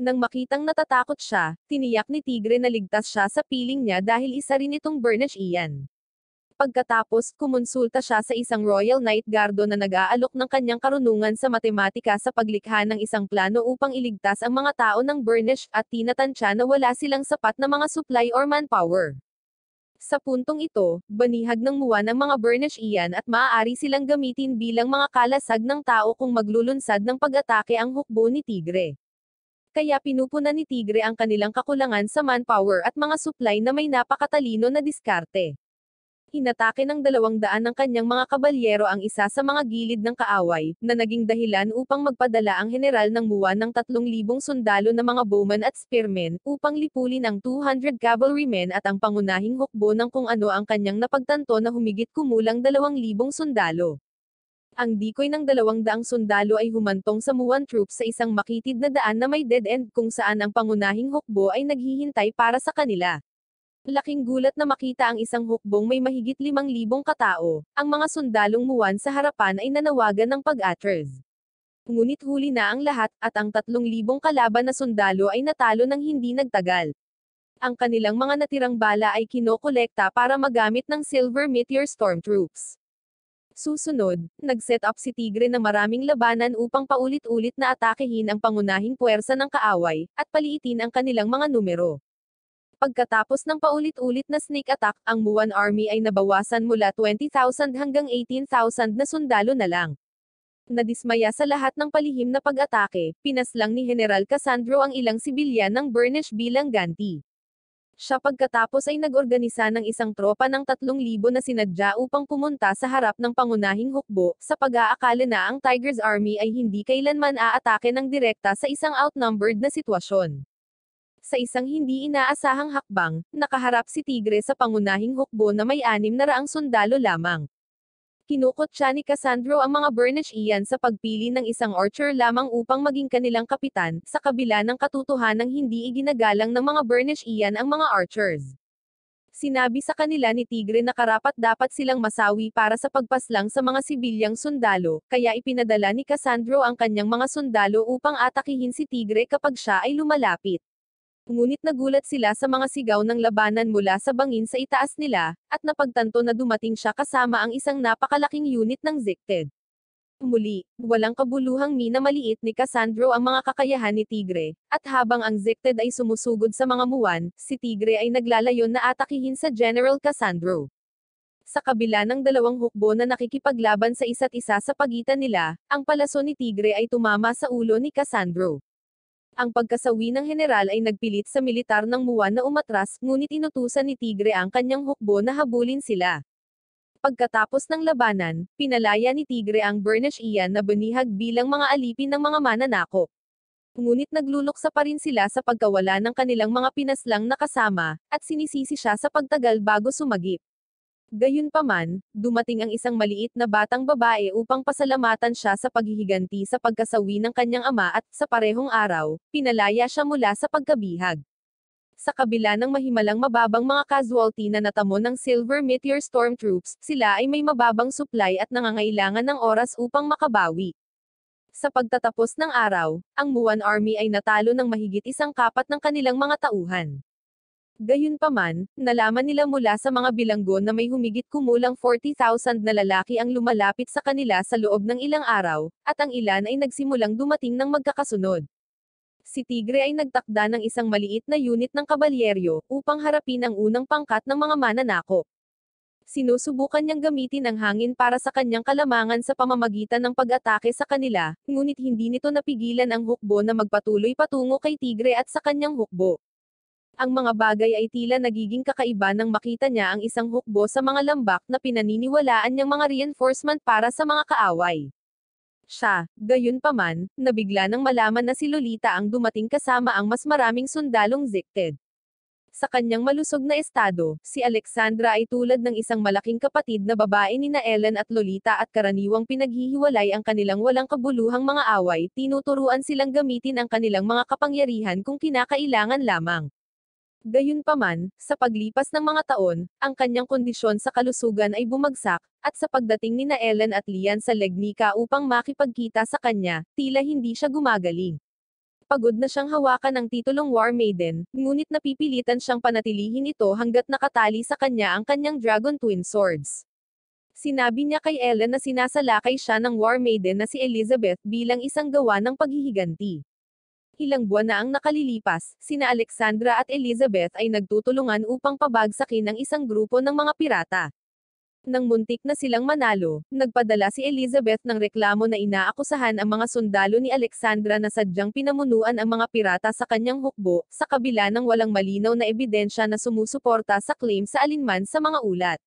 Nang makitang natatakot siya, tiniyak ni Tigre na ligtas siya sa piling niya dahil isa rin itong Bernage Ian. Pagkatapos, kumonsulta siya sa isang Royal Knight Guardo na nag-aalok ng kanyang karunungan sa matematika sa paglikha ng isang plano upang iligtas ang mga tao ng Burnish at tinatansya na wala silang sapat na mga supply or manpower. Sa puntong ito, banihag ng muwa ng mga burnish iyan at maaari silang gamitin bilang mga kalasag ng tao kung maglulunsad ng pag-atake ang hukbo ni Tigre. Kaya pinupunan ni Tigre ang kanilang kakulangan sa manpower at mga supply na may napakatalino na diskarte hinatake ng dalawang daan ng kanyang mga kabalyero ang isa sa mga gilid ng kaaway, na naging dahilan upang magpadala ang general ng muwa ng 3,000 sundalo na mga bowman at spearmen, upang lipulin ang 200 cavalrymen at ang pangunahing hukbo ng kung ano ang kanyang napagtanto na humigit kumulang 2,000 sundalo. Ang dikoy ng dalawang daang sundalo ay humantong sa Muan troops sa isang makitid na daan na may dead end kung saan ang pangunahing hukbo ay naghihintay para sa kanila. Laking gulat na makita ang isang hukbong may mahigit limang libong katao. Ang mga sundalong muwan sa harapan ay nanawagan ng pag-atres. Ngunit huli na ang lahat, at ang tatlong libong kalaban na sundalo ay natalo ng hindi nagtagal. Ang kanilang mga natirang bala ay kinokolekta para magamit ng Silver Meteor Storm Troops. Susunod, nag-set up si Tigre ng maraming labanan upang paulit-ulit na atakehin ang pangunahing puwersa ng kaaway, at paliitin ang kanilang mga numero. Pagkatapos ng paulit-ulit na sneak attack, ang Muan Army ay nabawasan mula 20,000 hanggang 18,000 na sundalo na lang. Nadismaya sa lahat ng palihim na pag-atake, pinaslang ni General Cassandro ang ilang sibilyan ng Burnish bilang ganti. Siya pagkatapos ay nagorganisa ng isang tropa ng 3,000 na sinadya upang pumunta sa harap ng pangunahing hukbo, sa pag-aakala na ang Tigers Army ay hindi kailanman aatake ng direkta sa isang outnumbered na sitwasyon. Sa isang hindi inaasahang hakbang, nakaharap si Tigre sa pangunahing hukbo na may anim na raang sundalo lamang. Kinukot siya ni Cassandro ang mga Burnish Ian sa pagpili ng isang archer lamang upang maging kanilang kapitan, sa kabila ng ng hindi iginagalang ng mga Burnish Ian ang mga archers. Sinabi sa kanila ni Tigre na karapat dapat silang masawi para sa pagpaslang sa mga sibilyang sundalo, kaya ipinadala ni Cassandro ang kanyang mga sundalo upang atakihin si Tigre kapag siya ay lumalapit. Ngunit nagulat sila sa mga sigaw ng labanan mula sa bangin sa itaas nila, at napagtanto na dumating siya kasama ang isang napakalaking unit ng Zicted. Muli, walang kabuluhang mina maliit ni Cassandro ang mga kakayahan ni Tigre, at habang ang Zicted ay sumusugod sa mga muwan, si Tigre ay naglalayon na atakihin sa General Cassandro. Sa kabila ng dalawang hukbo na nakikipaglaban sa isa't isa sa pagitan nila, ang palaso ni Tigre ay tumama sa ulo ni Cassandro. Ang pagkasawi ng general ay nagpilit sa militar ng Muwan na umatras, ngunit inutusan ni Tigre ang kanyang hukbo na habulin sila. Pagkatapos ng labanan, pinalaya ni Tigre ang Burnish Ian na banihag bilang mga alipin ng mga mananakop. Ngunit nagluluksa pa rin sila sa pagkawala ng kanilang mga pinaslang na at sinisisi siya sa pagtagal bago sumagip. Gayunpaman, dumating ang isang maliit na batang babae upang pasalamatan siya sa paghihiganti sa pagkasawi ng kanyang ama at, sa parehong araw, pinalaya siya mula sa pagkabihag. Sa kabila ng mahimalang mababang mga casualty na natamo ng Silver Meteor Storm Troops, sila ay may mababang supply at nangangailangan ng oras upang makabawi. Sa pagtatapos ng araw, ang Muan Army ay natalo ng mahigit isang kapat ng kanilang mga tauhan. Gayunpaman, nalaman nila mula sa mga bilanggo na may humigit kumulang 40,000 na lalaki ang lumalapit sa kanila sa loob ng ilang araw, at ang ilan ay nagsimulang dumating ng magkakasunod. Si Tigre ay nagtakda ng isang maliit na unit ng kabalyeryo upang harapin ang unang pangkat ng mga mananakop. Sinusubukan niyang gamitin ang hangin para sa kanyang kalamangan sa pamamagitan ng pag-atake sa kanila, ngunit hindi nito napigilan ang hukbo na magpatuloy patungo kay Tigre at sa kanyang hukbo. Ang mga bagay ay tila nagiging kakaiba nang makita niya ang isang hukbo sa mga lambak na pinaniniwalaan niyang mga reinforcement para sa mga kaaway. Siya, gayunpaman, nabigla nang malaman na si Lolita ang dumating kasama ang mas maraming sundalong zikted. Sa kanyang malusog na estado, si Alexandra ay tulad ng isang malaking kapatid na babae ni na Ellen at Lolita at karaniwang pinaghihiwalay ang kanilang walang kabuluhang mga away, tinuturuan silang gamitin ang kanilang mga kapangyarihan kung kinakailangan lamang. Gayunpaman, sa paglipas ng mga taon, ang kanyang kondisyon sa kalusugan ay bumagsak, at sa pagdating ni na Ellen at Lian sa Legnica upang makipagkita sa kanya, tila hindi siya gumagaling pagod na siyang hawakan ng titulong War Maiden, ngunit napipilitan siyang panatilihin ito hanggat nakatali sa kanya ang kanyang Dragon Twin Swords. Sinabi niya kay Ellen na sinasalakay siya ng War Maiden na si Elizabeth bilang isang gawa ng paghihiganti. Ilang buwan na ang nakalilipas, sina Alexandra at Elizabeth ay nagtutulungan upang pabagsakin ang isang grupo ng mga pirata. Nang muntik na silang manalo, nagpadala si Elizabeth ng reklamo na inaakusahan ang mga sundalo ni Alexandra na sadyang pinamunuan ang mga pirata sa kanyang hukbo, sa kabila ng walang malinaw na ebidensya na sumusuporta sa claim sa alinman sa mga ulat.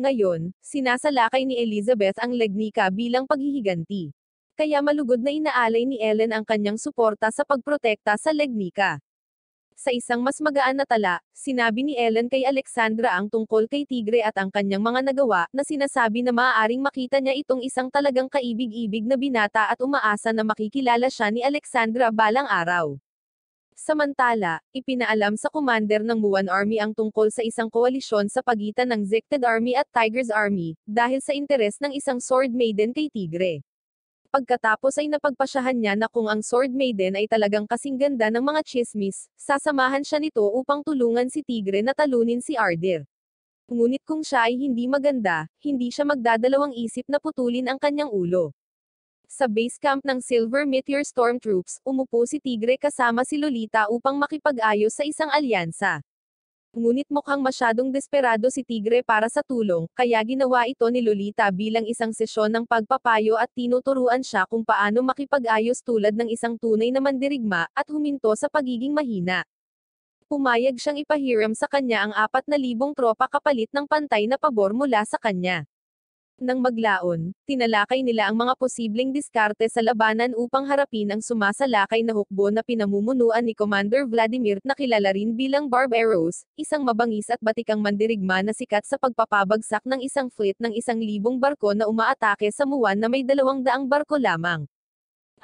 Ngayon, sinasalakay ni Elizabeth ang Legnica bilang paghihiganti kaya malugod na inaalay ni Ellen ang kanyang suporta sa pagprotekta sa Legnica. Sa isang mas magaan na tala, sinabi ni Ellen kay Alexandra ang tungkol kay Tigre at ang kanyang mga nagawa na sinasabi na maaaring makita niya itong isang talagang kaibig-ibig na binata at umaasa na makikilala siya ni Alexandra balang araw. Samantala, ipinaalam sa commander ng Muan Army ang tungkol sa isang koalisyon sa pagitan ng Zected Army at Tigers Army, dahil sa interes ng isang sword maiden kay Tigre. Pagkatapos ay napagpasyahan niya na kung ang Sword Maiden ay talagang kasing ganda ng mga chismis, sasamahan siya nito upang tulungan si Tigre na talunin si Ardir. Ngunit kung siya ay hindi maganda, hindi siya magdadalawang isip na putulin ang kanyang ulo. Sa base camp ng Silver Meteor Storm Troops, umupo si Tigre kasama si Lolita upang makipag-ayos sa isang alyansa. Ngunit mukhang masyadong desperado si Tigre para sa tulong, kaya ginawa ito ni Lolita bilang isang sesyon ng pagpapayo at tinuturuan siya kung paano makipag-ayos tulad ng isang tunay na mandirigma, at huminto sa pagiging mahina. Pumayag siyang ipahiram sa kanya ang 4,000 tropa kapalit ng pantay na pabor mula sa kanya. Nang maglaon, tinalakay nila ang mga posibleng diskarte sa labanan upang harapin ang sumasalakay na hukbo na pinamumunuan ni Commander Vladimir na kilala rin bilang Barb Arrows, isang mabangis at batikang mandirigma na sikat sa pagpapabagsak ng isang fleet ng isang libong barko na umaatake sa Muwan na may dalawang daang barko lamang.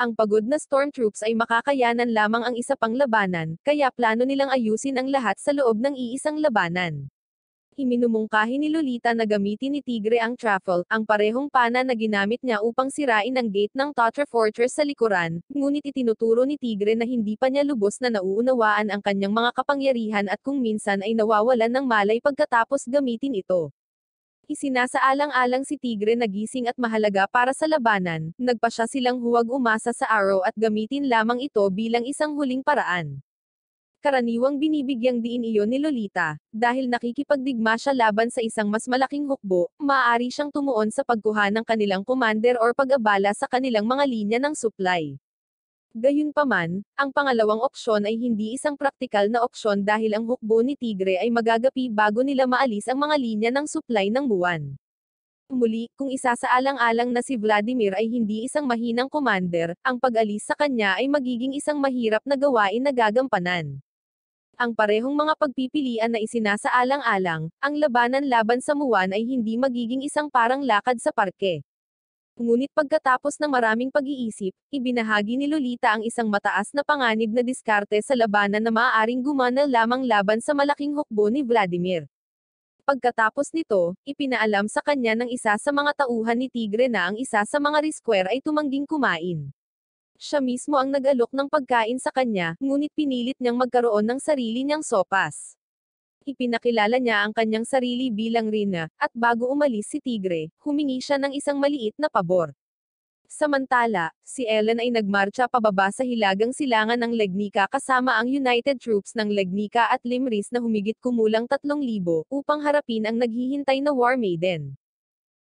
Ang pagod na stormtroops ay makakayanan lamang ang isa pang labanan, kaya plano nilang ayusin ang lahat sa loob ng iisang labanan iminumungkahi ni Lolita na gamitin ni Tigre ang truffle, ang parehong pana na ginamit niya upang sirain ang gate ng Tatra Fortress sa likuran, ngunit itinuturo ni Tigre na hindi pa niya lubos na nauunawaan ang kanyang mga kapangyarihan at kung minsan ay nawawalan ng malay pagkatapos gamitin ito isinasaalang-alang si Tigre na gising at mahalaga para sa labanan, nagpa siya silang huwag umasa sa arrow at gamitin lamang ito bilang isang huling paraan karaniwang binibigyang diin iyon ni Lolita, dahil nakikipagdigma siya laban sa isang mas malaking hukbo, maaari siyang tumuon sa pagkuha ng kanilang commander or pag-abala sa kanilang mga linya ng supply. Gayunpaman, ang pangalawang opsyon ay hindi isang praktikal na opsyon dahil ang hukbo ni Tigre ay magagapi bago nila maalis ang mga linya ng supply ng buwan. Muli, kung isasaalang-alang na si Vladimir ay hindi isang mahinang commander, ang pag-alis sa kanya ay magiging isang mahirap na gawain na gagampanan ang parehong mga pagpipilian na isinasaalang-alang, ang labanan laban sa Muwan ay hindi magiging isang parang lakad sa parke. Ngunit pagkatapos ng maraming pag-iisip, ibinahagi ni Lolita ang isang mataas na panganib na diskarte sa labanan na maaaring gumana lamang laban sa malaking hukbo ni Vladimir. Pagkatapos nito, ipinaalam sa kanya ng isa sa mga tauhan ni Tigre na ang isa sa mga risquer ay tumangging kumain. Siya mismo ang nag-alok ng pagkain sa kanya, ngunit pinilit niyang magkaroon ng sarili niyang sopas. Ipinakilala niya ang kanyang sarili bilang Rina, at bago umalis si Tigre, humingi siya ng isang maliit na pabor. Samantala, si Ellen ay nagmarcha pababa sa hilagang silangan ng Legnica kasama ang United Troops ng Legnica at Limris na humigit kumulang 3,000 upang harapin ang naghihintay na War Maiden.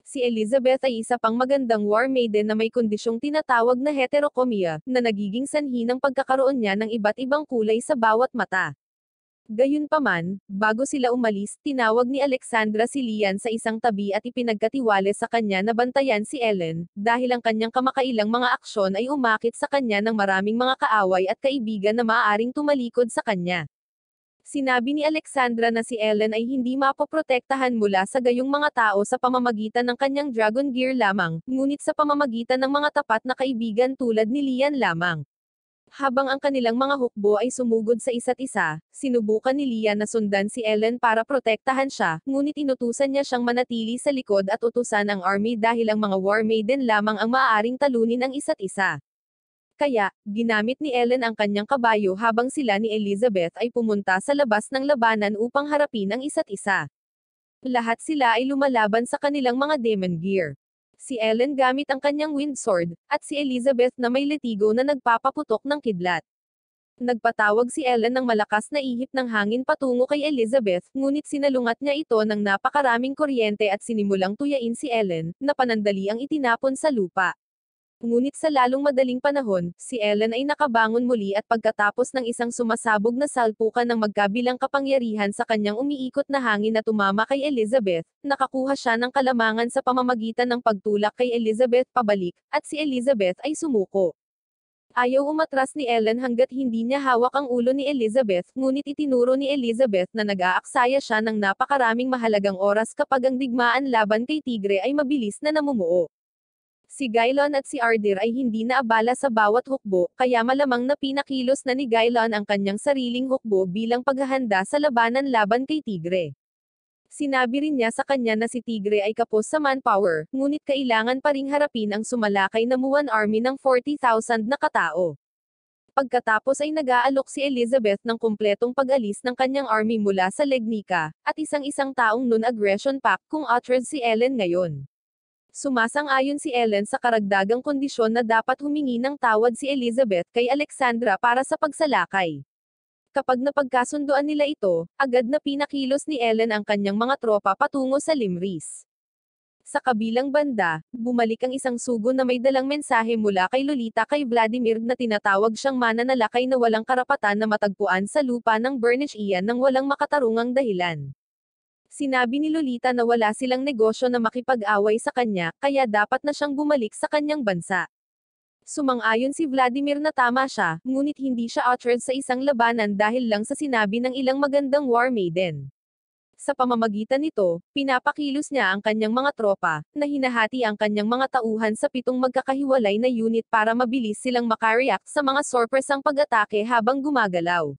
Si Elizabeth ay isa pang magandang war maiden na may kondisyong tinatawag na heterochromia, na nagiging sanhi ng pagkakaroon niya ng iba't ibang kulay sa bawat mata. Gayunpaman, bago sila umalis, tinawag ni Alexandra si Lian sa isang tabi at ipinagkatiwala sa kanya na bantayan si Ellen, dahil ang kanyang kamakailang mga aksyon ay umakit sa kanya ng maraming mga kaaway at kaibigan na maaaring tumalikod sa kanya. Sinabi ni Alexandra na si Ellen ay hindi mapoprotektahan mula sa gayong mga tao sa pamamagitan ng kanyang Dragon Gear lamang, ngunit sa pamamagitan ng mga tapat na kaibigan tulad ni Lian lamang. Habang ang kanilang mga hukbo ay sumugod sa isa't isa, sinubukan ni Lian na sundan si Ellen para protektahan siya, ngunit inutusan niya siyang manatili sa likod at utusan ang army dahil ang mga war maiden lamang ang maaaring talunin ang isa't isa. Kaya, ginamit ni Ellen ang kanyang kabayo habang sila ni Elizabeth ay pumunta sa labas ng labanan upang harapin ang isa't isa. Lahat sila ay lumalaban sa kanilang mga demon gear. Si Ellen gamit ang kanyang wind sword, at si Elizabeth na may litigo na nagpapaputok ng kidlat. Nagpatawag si Ellen ng malakas na ihip ng hangin patungo kay Elizabeth, ngunit sinalungat niya ito ng napakaraming kuryente at sinimulang tuyain si Ellen, na panandali ang itinapon sa lupa. Ngunit sa lalong madaling panahon, si Ellen ay nakabangon muli at pagkatapos ng isang sumasabog na salpukan ng magkabilang kapangyarihan sa kanyang umiikot na hangin na tumama kay Elizabeth, nakakuha siya ng kalamangan sa pamamagitan ng pagtulak kay Elizabeth pabalik, at si Elizabeth ay sumuko. Ayaw umatras ni Ellen hanggat hindi niya hawak ang ulo ni Elizabeth, ngunit itinuro ni Elizabeth na nag-aaksaya siya ng napakaraming mahalagang oras kapag ang digmaan laban kay Tigre ay mabilis na namumuo. Si Gailon at si Ardir ay hindi naabala sa bawat hukbo, kaya malamang na pinakilos na ni Gailon ang kanyang sariling hukbo bilang paghahanda sa labanan laban kay Tigre. Sinabi rin niya sa kanya na si Tigre ay kapos sa manpower, ngunit kailangan pa ring harapin ang sumalakay na Muan Army ng 40,000 na katao. Pagkatapos ay nag-aalok si Elizabeth ng kumpletong pag-alis ng kanyang army mula sa Legnica, at isang-isang taong non-aggression pact kung uttered si Ellen ngayon. Sumasang-ayon si Ellen sa karagdagang kondisyon na dapat humingi ng tawad si Elizabeth kay Alexandra para sa pagsalakay. Kapag napagkasundoan nila ito, agad na pinakilos ni Ellen ang kanyang mga tropa patungo sa Limris. Sa kabilang banda, bumalik ang isang sugo na may dalang mensahe mula kay Lolita kay Vladimir na tinatawag siyang mananalakay na walang karapatan na matagpuan sa lupa ng Bernish Ian nang walang makatarungang dahilan. Sinabi ni Lolita na wala silang negosyo na makipag-away sa kanya, kaya dapat na siyang bumalik sa kanyang bansa. Sumang-ayon si Vladimir na tama siya, ngunit hindi siya uttered sa isang labanan dahil lang sa sinabi ng ilang magandang war maiden. Sa pamamagitan nito, pinapakilos niya ang kanyang mga tropa, na hinahati ang kanyang mga tauhan sa pitong magkakahiwalay na unit para mabilis silang makareact sa mga sorpresang pag-atake habang gumagalaw.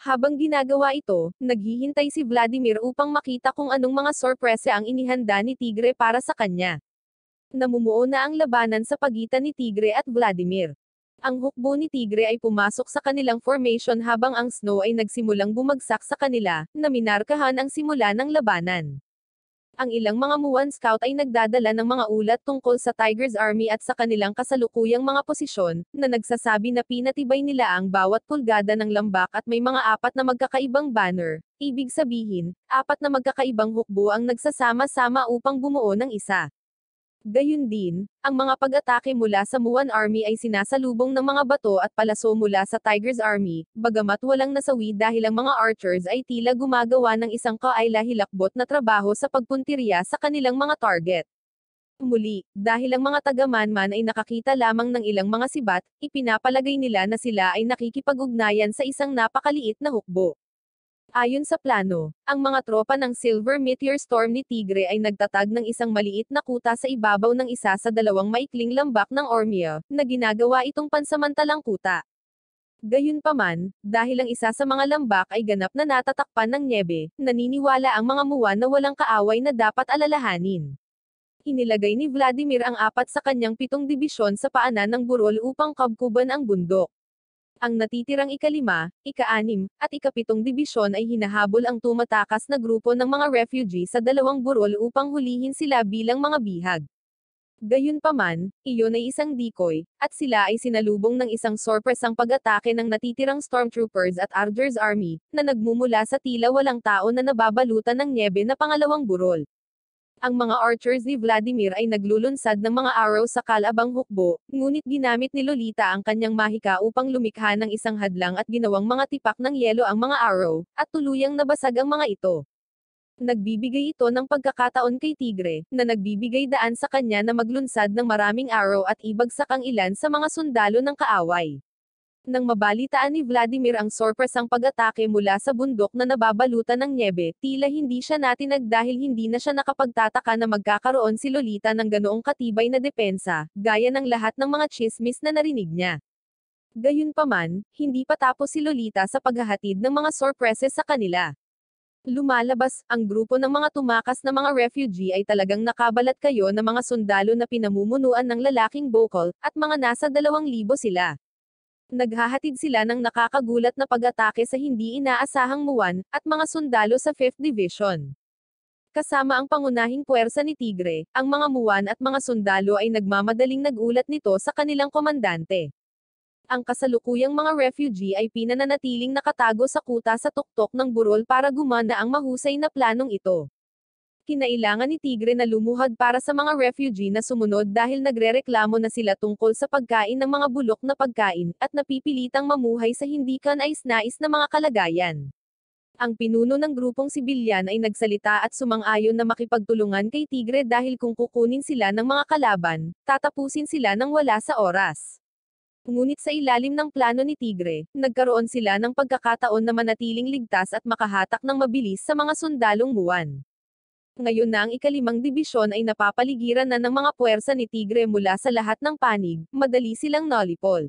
Habang ginagawa ito, naghihintay si Vladimir upang makita kung anong mga sorpresa ang inihanda ni Tigre para sa kanya. Namumuo na ang labanan sa pagitan ni Tigre at Vladimir. Ang hukbo ni Tigre ay pumasok sa kanilang formation habang ang snow ay nagsimulang bumagsak sa kanila, naminarkahan ang simula ng labanan ang ilang mga Muan Scout ay nagdadala ng mga ulat tungkol sa Tigers Army at sa kanilang kasalukuyang mga posisyon, na nagsasabi na pinatibay nila ang bawat pulgada ng lambak at may mga apat na magkakaibang banner. Ibig sabihin, apat na magkakaibang hukbo ang nagsasama-sama upang bumuo ng isa. Gayun din, ang mga pag-atake mula sa Muan Army ay sinasalubong ng mga bato at palaso mula sa Tigers Army, bagamat walang nasawi dahil ang mga archers ay tila gumagawa ng isang kaayla-hilakbot na trabaho sa pagpuntirya sa kanilang mga target. Muli, dahil ang mga tagamanman ay nakakita lamang ng ilang mga sibat, ipinapalagay nila na sila ay nakikipag-ugnayan sa isang napakaliit na hukbo. Ayon sa plano, ang mga tropa ng Silver Meteor Storm ni Tigre ay nagtatag ng isang maliit na kuta sa ibabaw ng isa sa dalawang maikling lambak ng Ormia, na ginagawa itong pansamantalang kuta. Gayunpaman, dahil ang isa sa mga lambak ay ganap na natatakpan ng nyebe, naniniwala ang mga muwa na walang kaaway na dapat alalahanin. Inilagay ni Vladimir ang apat sa kanyang pitong dibisyon sa paanan ng burol upang kabkuban ang bundok. Ang natitirang ikalima, ikaanim, at ikapitong dibisyon ay hinahabol ang tumatakas na grupo ng mga refugee sa dalawang burol upang hulihin sila bilang mga bihag. Gayunpaman, iyon ay isang decoy, at sila ay sinalubong ng isang sorpresang pag-atake ng natitirang stormtroopers at Arger's army, na nagmumula sa tila walang tao na nababalutan ng niebe na pangalawang burol. Ang mga archers ni Vladimir ay naglulunsad ng mga arrow sa kalabang hukbo, ngunit ginamit ni Lolita ang kanyang mahika upang lumikha ng isang hadlang at ginawang mga tipak ng yelo ang mga arrow, at tuluyang nabasag ang mga ito. Nagbibigay ito ng pagkakataon kay Tigre, na nagbibigay daan sa kanya na maglunsad ng maraming arrow at ibagsak ang ilan sa mga sundalo ng kaaway. Nang mabalitaan ni Vladimir ang sorpresang pag-atake mula sa bundok na nababalutan ng nyebe, tila hindi siya natinag dahil hindi na siya nakapagtataka na magkakaroon si Lolita ng ganoong katibay na depensa, gaya ng lahat ng mga chismis na narinig niya. Gayunpaman, hindi pa tapos si Lolita sa paghahatid ng mga sorpreses sa kanila. Lumalabas, ang grupo ng mga tumakas na mga refugee ay talagang nakabalat kayo ng mga sundalo na pinamumunuan ng lalaking bokol, at mga nasa 2,000 sila. Naghahatid sila ng nakakagulat na pag-atake sa hindi inaasahang muwan, at mga sundalo sa 5th Division. Kasama ang pangunahing puwersa ni Tigre, ang mga muwan at mga sundalo ay nagmamadaling nagulat nito sa kanilang komandante ang kasalukuyang mga refugee ay pinananatiling nakatago sa kuta sa tuktok ng burol para gumana ang mahusay na planong ito. Kinailangan ni Tigre na lumuhad para sa mga refugee na sumunod dahil nagrereklamo na sila tungkol sa pagkain ng mga bulok na pagkain, at napipilitang mamuhay sa hindi kanais-nais na mga kalagayan. Ang pinuno ng grupong sibilyan ay nagsalita at sumang-ayon na makipagtulungan kay Tigre dahil kung kukunin sila ng mga kalaban, tatapusin sila ng wala sa oras. Ngunit sa ilalim ng plano ni Tigre, nagkaroon sila ng pagkakataon na manatiling ligtas at makahatak ng mabilis sa mga sundalong buwan ngayon na ang ikalimang dibisyon ay napapaligiran na ng mga puwersa ni Tigre mula sa lahat ng panig, madali silang nolipol.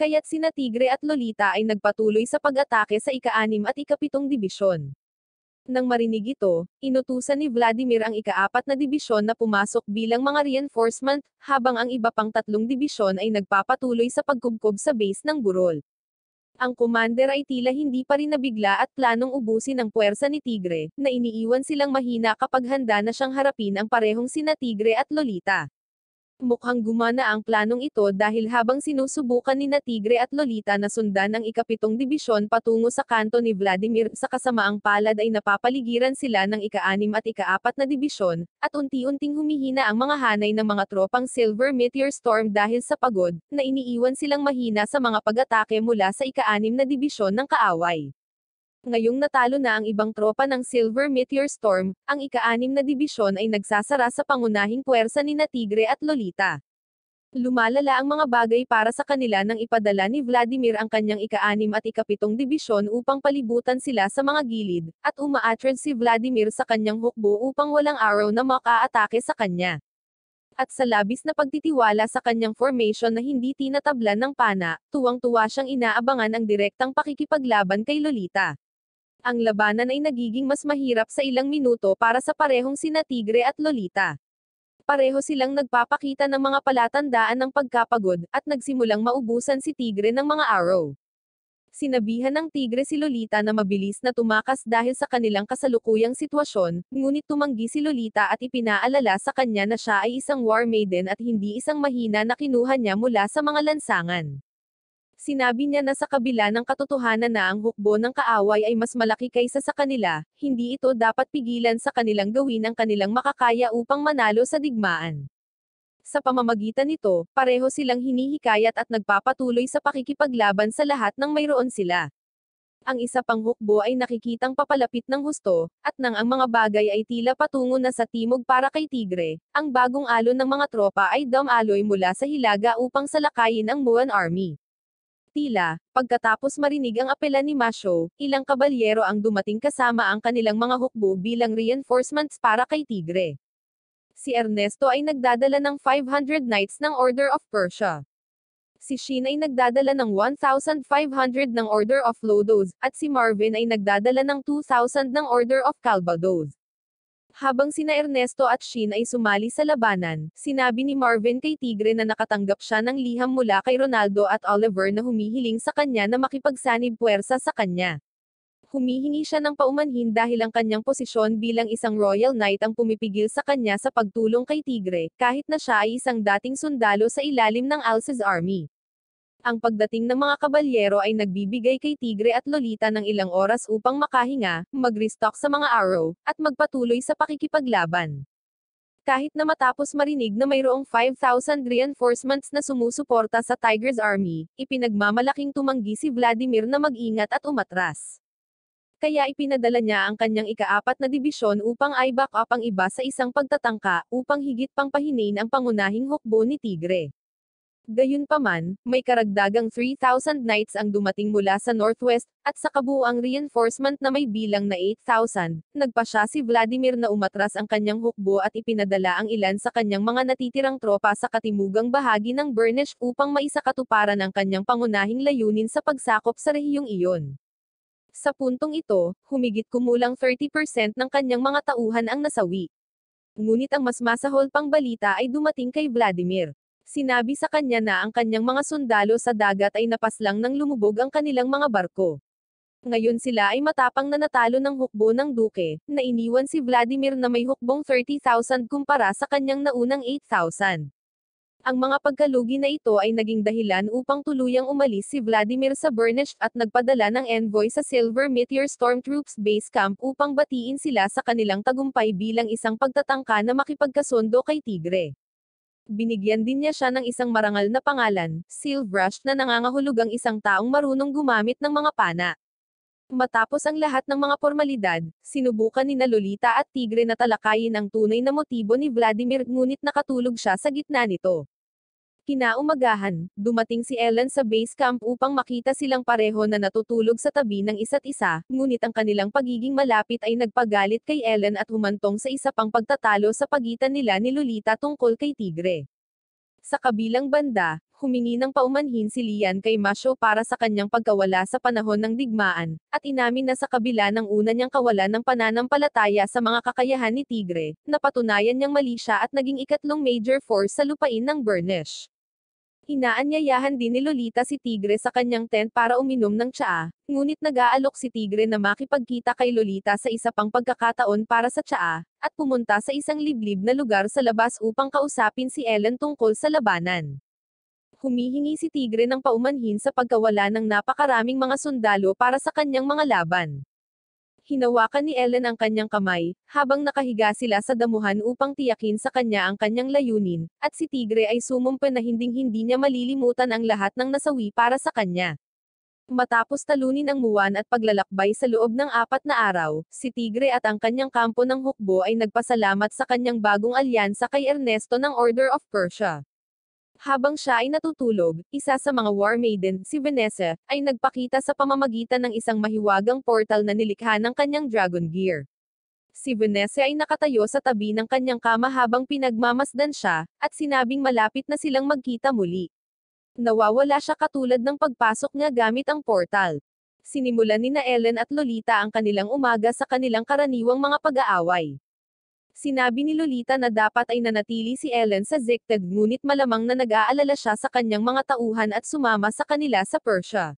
Kaya't sina Tigre at Lolita ay nagpatuloy sa pag-atake sa ikaanim at ikapitong dibisyon. Nang marinig ito, inutusan ni Vladimir ang ikaapat na dibisyon na pumasok bilang mga reinforcement, habang ang iba pang tatlong dibisyon ay nagpapatuloy sa pagkubkob sa base ng burol ang commander ay tila hindi pa rin nabigla at planong ubusin ang puwersa ni Tigre, na iniiwan silang mahina kapag handa na siyang harapin ang parehong sina Tigre at Lolita. Mukhang gumana ang planong ito dahil habang sinusubukan ni na Tigre at Lolita na sundan ang ikapitong dibisyon patungo sa kanto ni Vladimir sa kasamaang palad ay napapaligiran sila ng ika ikaanim at ika ikaapat na dibisyon, at unti-unting humihina ang mga hanay ng mga tropang Silver Meteor Storm dahil sa pagod, na iniiwan silang mahina sa mga pag-atake mula sa ika ikaanim na dibisyon ng kaaway. Ngayong natalo na ang ibang tropa ng Silver Meteor Storm, ang ika-anim na dibisyon ay nagsasara sa pangunahing puwersa ni na Tigre at Lolita. Lumalala ang mga bagay para sa kanila nang ipadala ni Vladimir ang kanyang ika-anim at ikapitong dibisyon upang palibutan sila sa mga gilid, at umaatrad si Vladimir sa kanyang hukbo upang walang araw na makaatake sa kanya. At sa labis na pagtitiwala sa kanyang formation na hindi tinatablan ng pana, tuwang-tuwa siyang inaabangan ang direktang pakikipaglaban kay Lolita. Ang labanan ay nagiging mas mahirap sa ilang minuto para sa parehong sina Tigre at Lolita. Pareho silang nagpapakita ng mga palatandaan ng pagkapagod, at nagsimulang maubusan si Tigre ng mga arrow. Sinabihan ng Tigre si Lolita na mabilis na tumakas dahil sa kanilang kasalukuyang sitwasyon, ngunit tumanggi si Lolita at ipinaalala sa kanya na siya ay isang war maiden at hindi isang mahina na kinuha niya mula sa mga lansangan. Sinabi niya na sa kabila ng katotohanan na ang hukbo ng kaaway ay mas malaki kaysa sa kanila, hindi ito dapat pigilan sa kanilang gawin ang kanilang makakaya upang manalo sa digmaan. Sa pamamagitan nito, pareho silang hinihikayat at nagpapatuloy sa pakikipaglaban sa lahat ng mayroon sila. Ang isa pang hukbo ay nakikitang papalapit ng husto, at nang ang mga bagay ay tila patungo na sa timog para kay Tigre, ang bagong alon ng mga tropa ay damaloy mula sa hilaga upang salakayin ang Muan Army. Tila, pagkatapos marinig ang apela ni Masho, ilang kabalyero ang dumating kasama ang kanilang mga hukbo bilang reinforcements para kay Tigre. Si Ernesto ay nagdadala ng 500 knights ng Order of Persia. Si Shin ay nagdadala ng 1,500 ng Order of Lodos, at si Marvin ay nagdadala ng 2,000 ng Order of Calvados. Habang sina Ernesto at Shin ay sumali sa labanan, sinabi ni Marvin kay Tigre na nakatanggap siya ng liham mula kay Ronaldo at Oliver na humihiling sa kanya na makipagsanib puwersa sa kanya humihingi siya ng paumanhin dahil ang kanyang posisyon bilang isang royal knight ang pumipigil sa kanya sa pagtulong kay Tigre, kahit na siya ay isang dating sundalo sa ilalim ng Alces Army. Ang pagdating ng mga kabalyero ay nagbibigay kay Tigre at Lolita ng ilang oras upang makahinga, mag-restock sa mga arrow, at magpatuloy sa pakikipaglaban. Kahit na matapos marinig na mayroong 5,000 reinforcements na sumusuporta sa Tiger's Army, ipinagmamalaking tumanggi si Vladimir na mag-ingat at umatras. Kaya ipinadala niya ang kanyang ikaapat na dibisyon upang i-back up ang iba sa isang pagtatangka, upang higit pang pahinain ang pangunahing hukbo ni Tigre. Gayunpaman, may karagdagang 3,000 knights ang dumating mula sa Northwest, at sa kabuuang reinforcement na may bilang na 8,000, nagpa siya si Vladimir na umatras ang kanyang hukbo at ipinadala ang ilan sa kanyang mga natitirang tropa sa katimugang bahagi ng Burnish upang maisakatuparan ang kanyang pangunahing layunin sa pagsakop sa rehiyong iyon. Sa puntong ito, humigit kumulang 30% ng kanyang mga tauhan ang nasawi. Ngunit ang mas masahol pang balita ay dumating kay Vladimir. Sinabi sa kanya na ang kanyang mga sundalo sa dagat ay napaslang nang lumubog ang kanilang mga barko. Ngayon sila ay matapang na natalo ng hukbo ng duke, na iniwan si Vladimir na may hukbong 30,000 kumpara sa kanyang naunang 8,000. Ang mga pagkalugi na ito ay naging dahilan upang tuluyang umalis si Vladimir sa Burnish at nagpadala ng envoy sa Silver Meteor Storm Troops Base Camp upang batiin sila sa kanilang tagumpay bilang isang pagtatangka na makipagkasundo kay Tigre. Binigyan din niya siya ng isang marangal na pangalan, Silvrush, na nangangahulugang isang taong marunong gumamit ng mga pana. Matapos ang lahat ng mga formalidad, sinubukan ni Lolita at Tigre na talakayin ang tunay na motibo ni Vladimir ngunit nakatulog siya sa gitna nito. Kinaumagahan, dumating si Ellen sa base camp upang makita silang pareho na natutulog sa tabi ng isa't isa, ngunit ang kanilang pagiging malapit ay nagpagalit kay Ellen at humantong sa isa pang pagtatalo sa pagitan nila ni Lolita tungkol kay Tigre. Sa kabilang banda, humingi ng paumanhin si Lian kay Masho para sa kanyang pagkawala sa panahon ng digmaan, at inamin na sa kabila ng una niyang kawalan ng pananampalataya sa mga kakayahan ni Tigre, napatunayan niyang mali siya at naging ikatlong major force sa lupain ng Burnish. Inaanyayahan din ni Lolita si Tigre sa kanyang tent para uminom ng tsaa, ngunit nag-aalok si Tigre na makipagkita kay Lolita sa isa pang pagkakataon para sa tsaa, at pumunta sa isang liblib na lugar sa labas upang kausapin si Ellen tungkol sa labanan. Humihingi si Tigre ng paumanhin sa pagkawala ng napakaraming mga sundalo para sa kanyang mga laban hinawakan ni Ellen ang kanyang kamay, habang nakahiga sila sa damuhan upang tiyakin sa kanya ang kanyang layunin, at si Tigre ay sumumpa na hinding-hindi niya malilimutan ang lahat ng nasawi para sa kanya. Matapos talunin ang muwan at paglalakbay sa loob ng apat na araw, si Tigre at ang kanyang kampo ng hukbo ay nagpasalamat sa kanyang bagong alyansa kay Ernesto ng Order of Persia. Habang siya ay natutulog, isa sa mga War Maiden, si Vanessa, ay nagpakita sa pamamagitan ng isang mahiwagang portal na nilikha ng kanyang Dragon Gear. Si Vanessa ay nakatayo sa tabi ng kanyang kama habang pinagmamasdan siya, at sinabing malapit na silang magkita muli. Nawawala siya katulad ng pagpasok niya gamit ang portal. Sinimulan ni na Ellen at Lolita ang kanilang umaga sa kanilang karaniwang mga pag-aaway. Sinabi ni Lolita na dapat ay nanatili si Ellen sa Ziktag ngunit malamang na nag-aalala siya sa kanyang mga tauhan at sumama sa kanila sa Persia.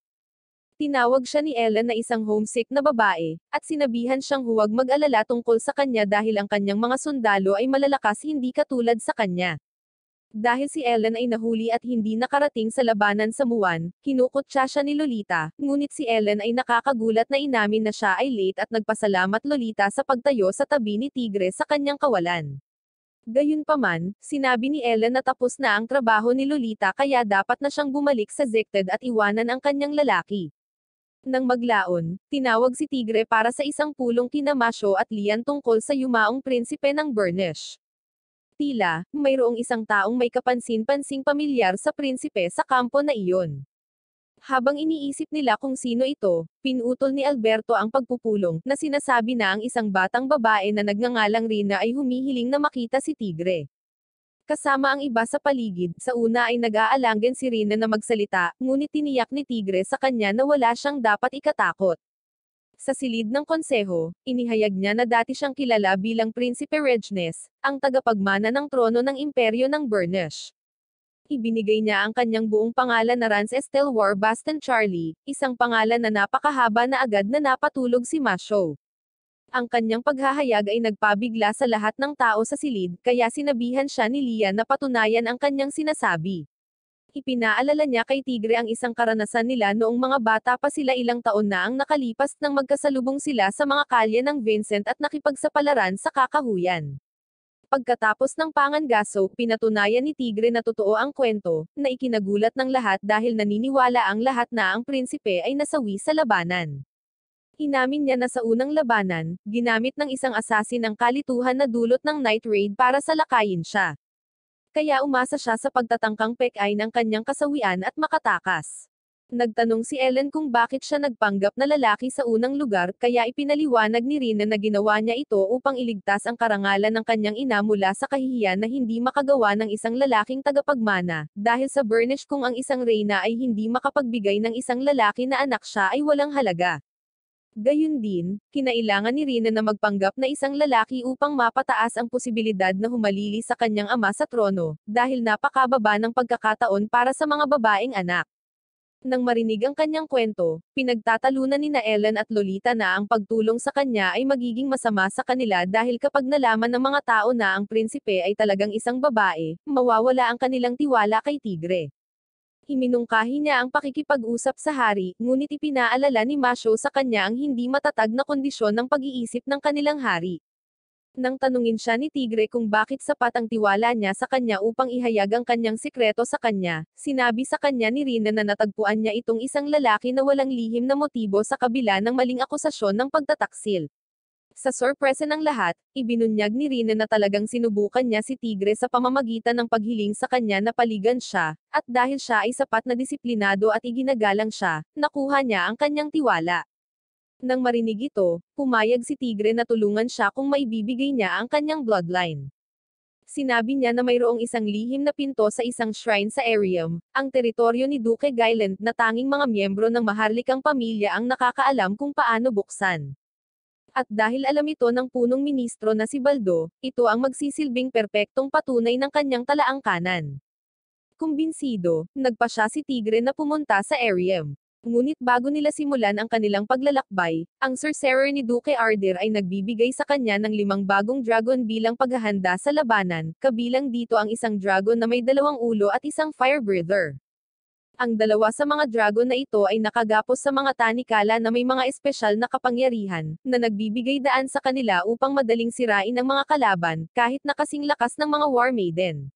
Tinawag siya ni Ellen na isang homesick na babae, at sinabihan siyang huwag mag-alala tungkol sa kanya dahil ang kanyang mga sundalo ay malalakas hindi katulad sa kanya. Dahil si Ellen ay nahuli at hindi nakarating sa labanan sa Muwan, kinukutsa siya ni Lolita, ngunit si Ellen ay nakakagulat na inamin na siya ay late at nagpasalamat Lolita sa pagtayo sa tabi ni Tigre sa kanyang kawalan. Gayunpaman, sinabi ni Ellen na tapos na ang trabaho ni Lolita kaya dapat na siyang bumalik sa Zected at iwanan ang kanyang lalaki. Nang maglaon, tinawag si Tigre para sa isang pulong kinamasyo at liyan tungkol sa yumaong prinsipe ng Burnish. Tila, mayroong isang taong may kapansin-pansing pamilyar sa prinsipe sa kampo na iyon. Habang iniisip nila kung sino ito, pinutol ni Alberto ang pagpupulong, na sinasabi na ang isang batang babae na nagngangalang Rina ay humihiling na makita si Tigre. Kasama ang iba sa paligid, sa una ay nag-aalanggan si Rina na magsalita, ngunit tiniyak ni Tigre sa kanya na wala siyang dapat ikatakot. Sa silid ng konseho, inihayag niya na dati siyang kilala bilang Prinsipe Regnes, ang tagapagmana ng trono ng imperyo ng Burnish. Ibinigay niya ang kanyang buong pangalan na Rance Estelle Warbasten Charlie, isang pangalan na napakahaba na agad na napatulog si Masho. Ang kanyang paghahayag ay nagpabigla sa lahat ng tao sa silid, kaya sinabihan siya ni Lian na patunayan ang kanyang sinasabi. Ipinaalala niya kay Tigre ang isang karanasan nila noong mga bata pa sila ilang taon na ang nakalipas nang magkasalubong sila sa mga kalye ng Vincent at nakipagsapalaran sa kakahuyan. Pagkatapos ng pangangaso, pinatunayan ni Tigre na totoo ang kwento, na ikinagulat ng lahat dahil naniniwala ang lahat na ang prinsipe ay nasawi sa labanan. Inamin niya na sa unang labanan, ginamit ng isang asasin ang kalituhan na dulot ng night raid para salakayin siya. Kaya umasa siya sa pagtatangkang pekay ng kanyang kasawian at makatakas. Nagtanong si Ellen kung bakit siya nagpanggap na lalaki sa unang lugar, kaya ipinaliwanag ni Rina na ginawa niya ito upang iligtas ang karangalan ng kanyang ina mula sa kahihiyan na hindi makagawa ng isang lalaking tagapagmana, dahil sa burnish kung ang isang reyna ay hindi makapagbigay ng isang lalaki na anak siya ay walang halaga. Gayun din, kinailangan ni Rina na magpanggap na isang lalaki upang mapataas ang posibilidad na humalili sa kanyang ama sa trono, dahil napakababa ng pagkakataon para sa mga babaeng anak. Nang marinig ang kanyang kwento, pinagtatalunan ni na Ellen at Lolita na ang pagtulong sa kanya ay magiging masama sa kanila dahil kapag nalaman ng mga tao na ang prinsipe ay talagang isang babae, mawawala ang kanilang tiwala kay Tigre. Himinungkahi niya ang pakikipag-usap sa hari, ngunit ipinaalala ni Masho sa kanya ang hindi matatag na kondisyon ng pag-iisip ng kanilang hari. Nang tanungin siya ni Tigre kung bakit sapat ang tiwala niya sa kanya upang ihayag ang kanyang sikreto sa kanya, sinabi sa kanya ni Rina na natagpuan niya itong isang lalaki na walang lihim na motibo sa kabila ng maling akusasyon ng pagtataksil. Sa sorpresa ng lahat, ibinunyag ni Rina na talagang sinubukan niya si Tigre sa pamamagitan ng paghiling sa kanya na paligan siya, at dahil siya ay sapat na disiplinado at iginagalang siya, nakuha niya ang kanyang tiwala. Nang marinig ito, pumayag si Tigre na tulungan siya kung maibibigay niya ang kanyang bloodline. Sinabi niya na mayroong isang lihim na pinto sa isang shrine sa Arium, ang teritoryo ni Duke Gailand na tanging mga miyembro ng maharlikang pamilya ang nakakaalam kung paano buksan. At dahil alam ito ng punong ministro na si Baldo, ito ang magsisilbing perpektong patunay ng kanyang talaang kanan. Kumbinsido, nagpa siya si Tigre na pumunta sa Ariem. Ngunit bago nila simulan ang kanilang paglalakbay, ang sorcerer ni Duke Arder ay nagbibigay sa kanya ng limang bagong dragon bilang paghahanda sa labanan, kabilang dito ang isang dragon na may dalawang ulo at isang fire breather. Ang dalawa sa mga dragon na ito ay nakagapos sa mga tanikala na may mga espesyal na kapangyarihan, na nagbibigay daan sa kanila upang madaling sirain ang mga kalaban, kahit nakasing lakas ng mga War Maiden.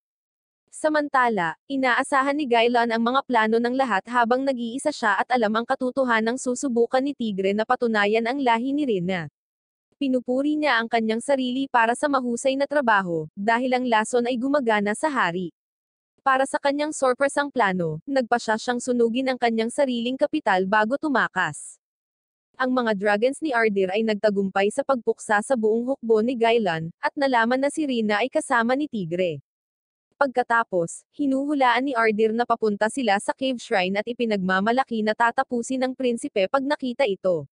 Samantala, inaasahan ni Gailan ang mga plano ng lahat habang nag-iisa siya at alam ang ng susubukan ni Tigre na patunayan ang lahi ni Rina. Pinupuri niya ang kanyang sarili para sa mahusay na trabaho, dahil ang lason ay gumagana sa hari. Para sa kanyang ang plano, nagpa siya siyang sunugin ang kanyang sariling kapital bago tumakas. Ang mga dragons ni Ardir ay nagtagumpay sa pagpuksa sa buong hukbo ni Gailan, at nalaman na si Rina ay kasama ni Tigre. Pagkatapos, hinuhulaan ni Ardir na papunta sila sa cave shrine at ipinagmamalaki na tatapusin ng prinsipe pag nakita ito.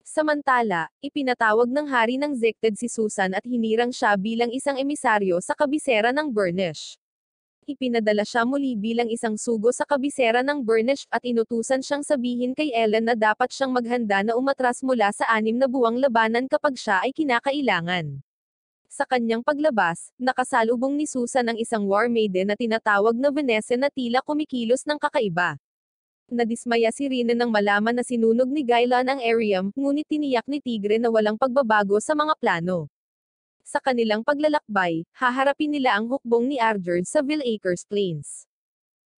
Samantala, ipinatawag ng hari ng Zekted si Susan at hinirang siya bilang isang emisaryo sa kabisera ng Burnish ipinadala siya muli bilang isang sugo sa kabisera ng Burnish at inutusan siyang sabihin kay Ellen na dapat siyang maghanda na umatras mula sa anim na buwang labanan kapag siya ay kinakailangan. Sa kanyang paglabas, nakasalubong ni Susan ang isang war maiden na tinatawag na Vanessa na tila kumikilos ng kakaiba. Nadismaya si Rina nang malaman na sinunog ni Gailan ang Ariam, ngunit tiniyak ni Tigre na walang pagbabago sa mga plano. Sa kanilang paglalakbay, haharapin nila ang hukbong ni Arjard sa Ville Acres Plains.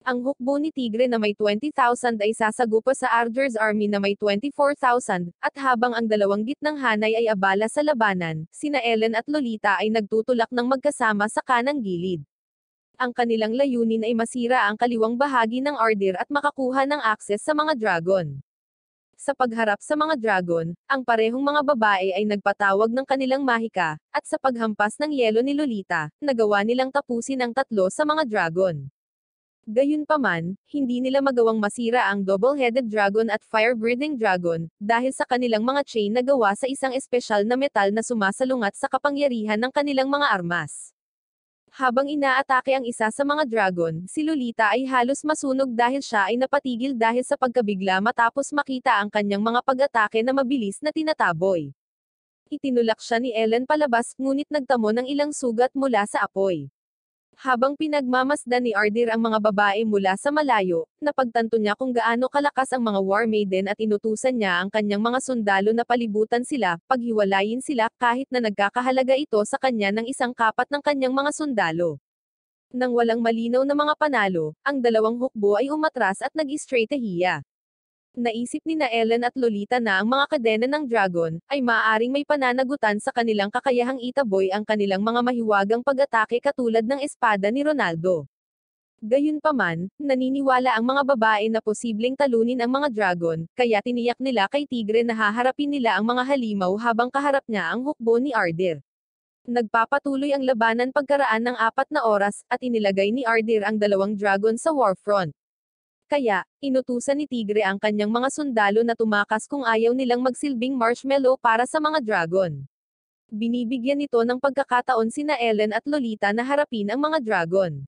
Ang hukbo ni Tigre na may 20,000 ay sasagupa sa Arjard's army na may 24,000, at habang ang dalawang gitnang hanay ay abala sa labanan, sina Ellen at Lolita ay nagtutulak ng magkasama sa kanang gilid ang kanilang layunin ay masira ang kaliwang bahagi ng Ardir at makakuha ng akses sa mga dragon. Sa pagharap sa mga dragon, ang parehong mga babae ay nagpatawag ng kanilang mahika, at sa paghampas ng yelo ni Lolita, nagawa nilang tapusin ang tatlo sa mga dragon. Gayunpaman, hindi nila magawang masira ang double-headed dragon at fire-breathing dragon, dahil sa kanilang mga chain na gawa sa isang espesyal na metal na sumasalungat sa kapangyarihan ng kanilang mga armas. Habang inaatake ang isa sa mga dragon, si Lolita ay halos masunog dahil siya ay napatigil dahil sa pagkabigla matapos makita ang kanyang mga pag-atake na mabilis na tinataboy. Itinulak siya ni Ellen palabas, ngunit nagtamo ng ilang sugat mula sa apoy. Habang pinagmamasdan ni Ardir ang mga babae mula sa malayo, napagtanto niya kung gaano kalakas ang mga war maiden at inutusan niya ang kanyang mga sundalo na palibutan sila, paghiwalayin sila, kahit na nagkakahalaga ito sa kanya ng isang kapat ng kanyang mga sundalo. Nang walang malinaw na mga panalo, ang dalawang hukbo ay umatras at nag-istratehiya. Naisip ni na Ellen at Lolita na ang mga kadena ng Dragon, ay maaaring may pananagutan sa kanilang kakayahang itaboy ang kanilang mga mahiwagang pag-atake katulad ng espada ni Ronaldo. Gayunpaman, naniniwala ang mga babae na posibleng talunin ang mga dragon, kaya tiniyak nila kay Tigre na haharapin nila ang mga halimaw habang kaharap niya ang hukbo ni Ardir. Nagpapatuloy ang labanan pagkaraan ng apat na oras, at inilagay ni Ardir ang dalawang dragon sa warfront. Kaya, inutusan ni Tigre ang kanyang mga sundalo na tumakas kung ayaw nilang magsilbing marshmallow para sa mga dragon. Binibigyan nito ng pagkakataon sina Ellen at Lolita na harapin ang mga dragon.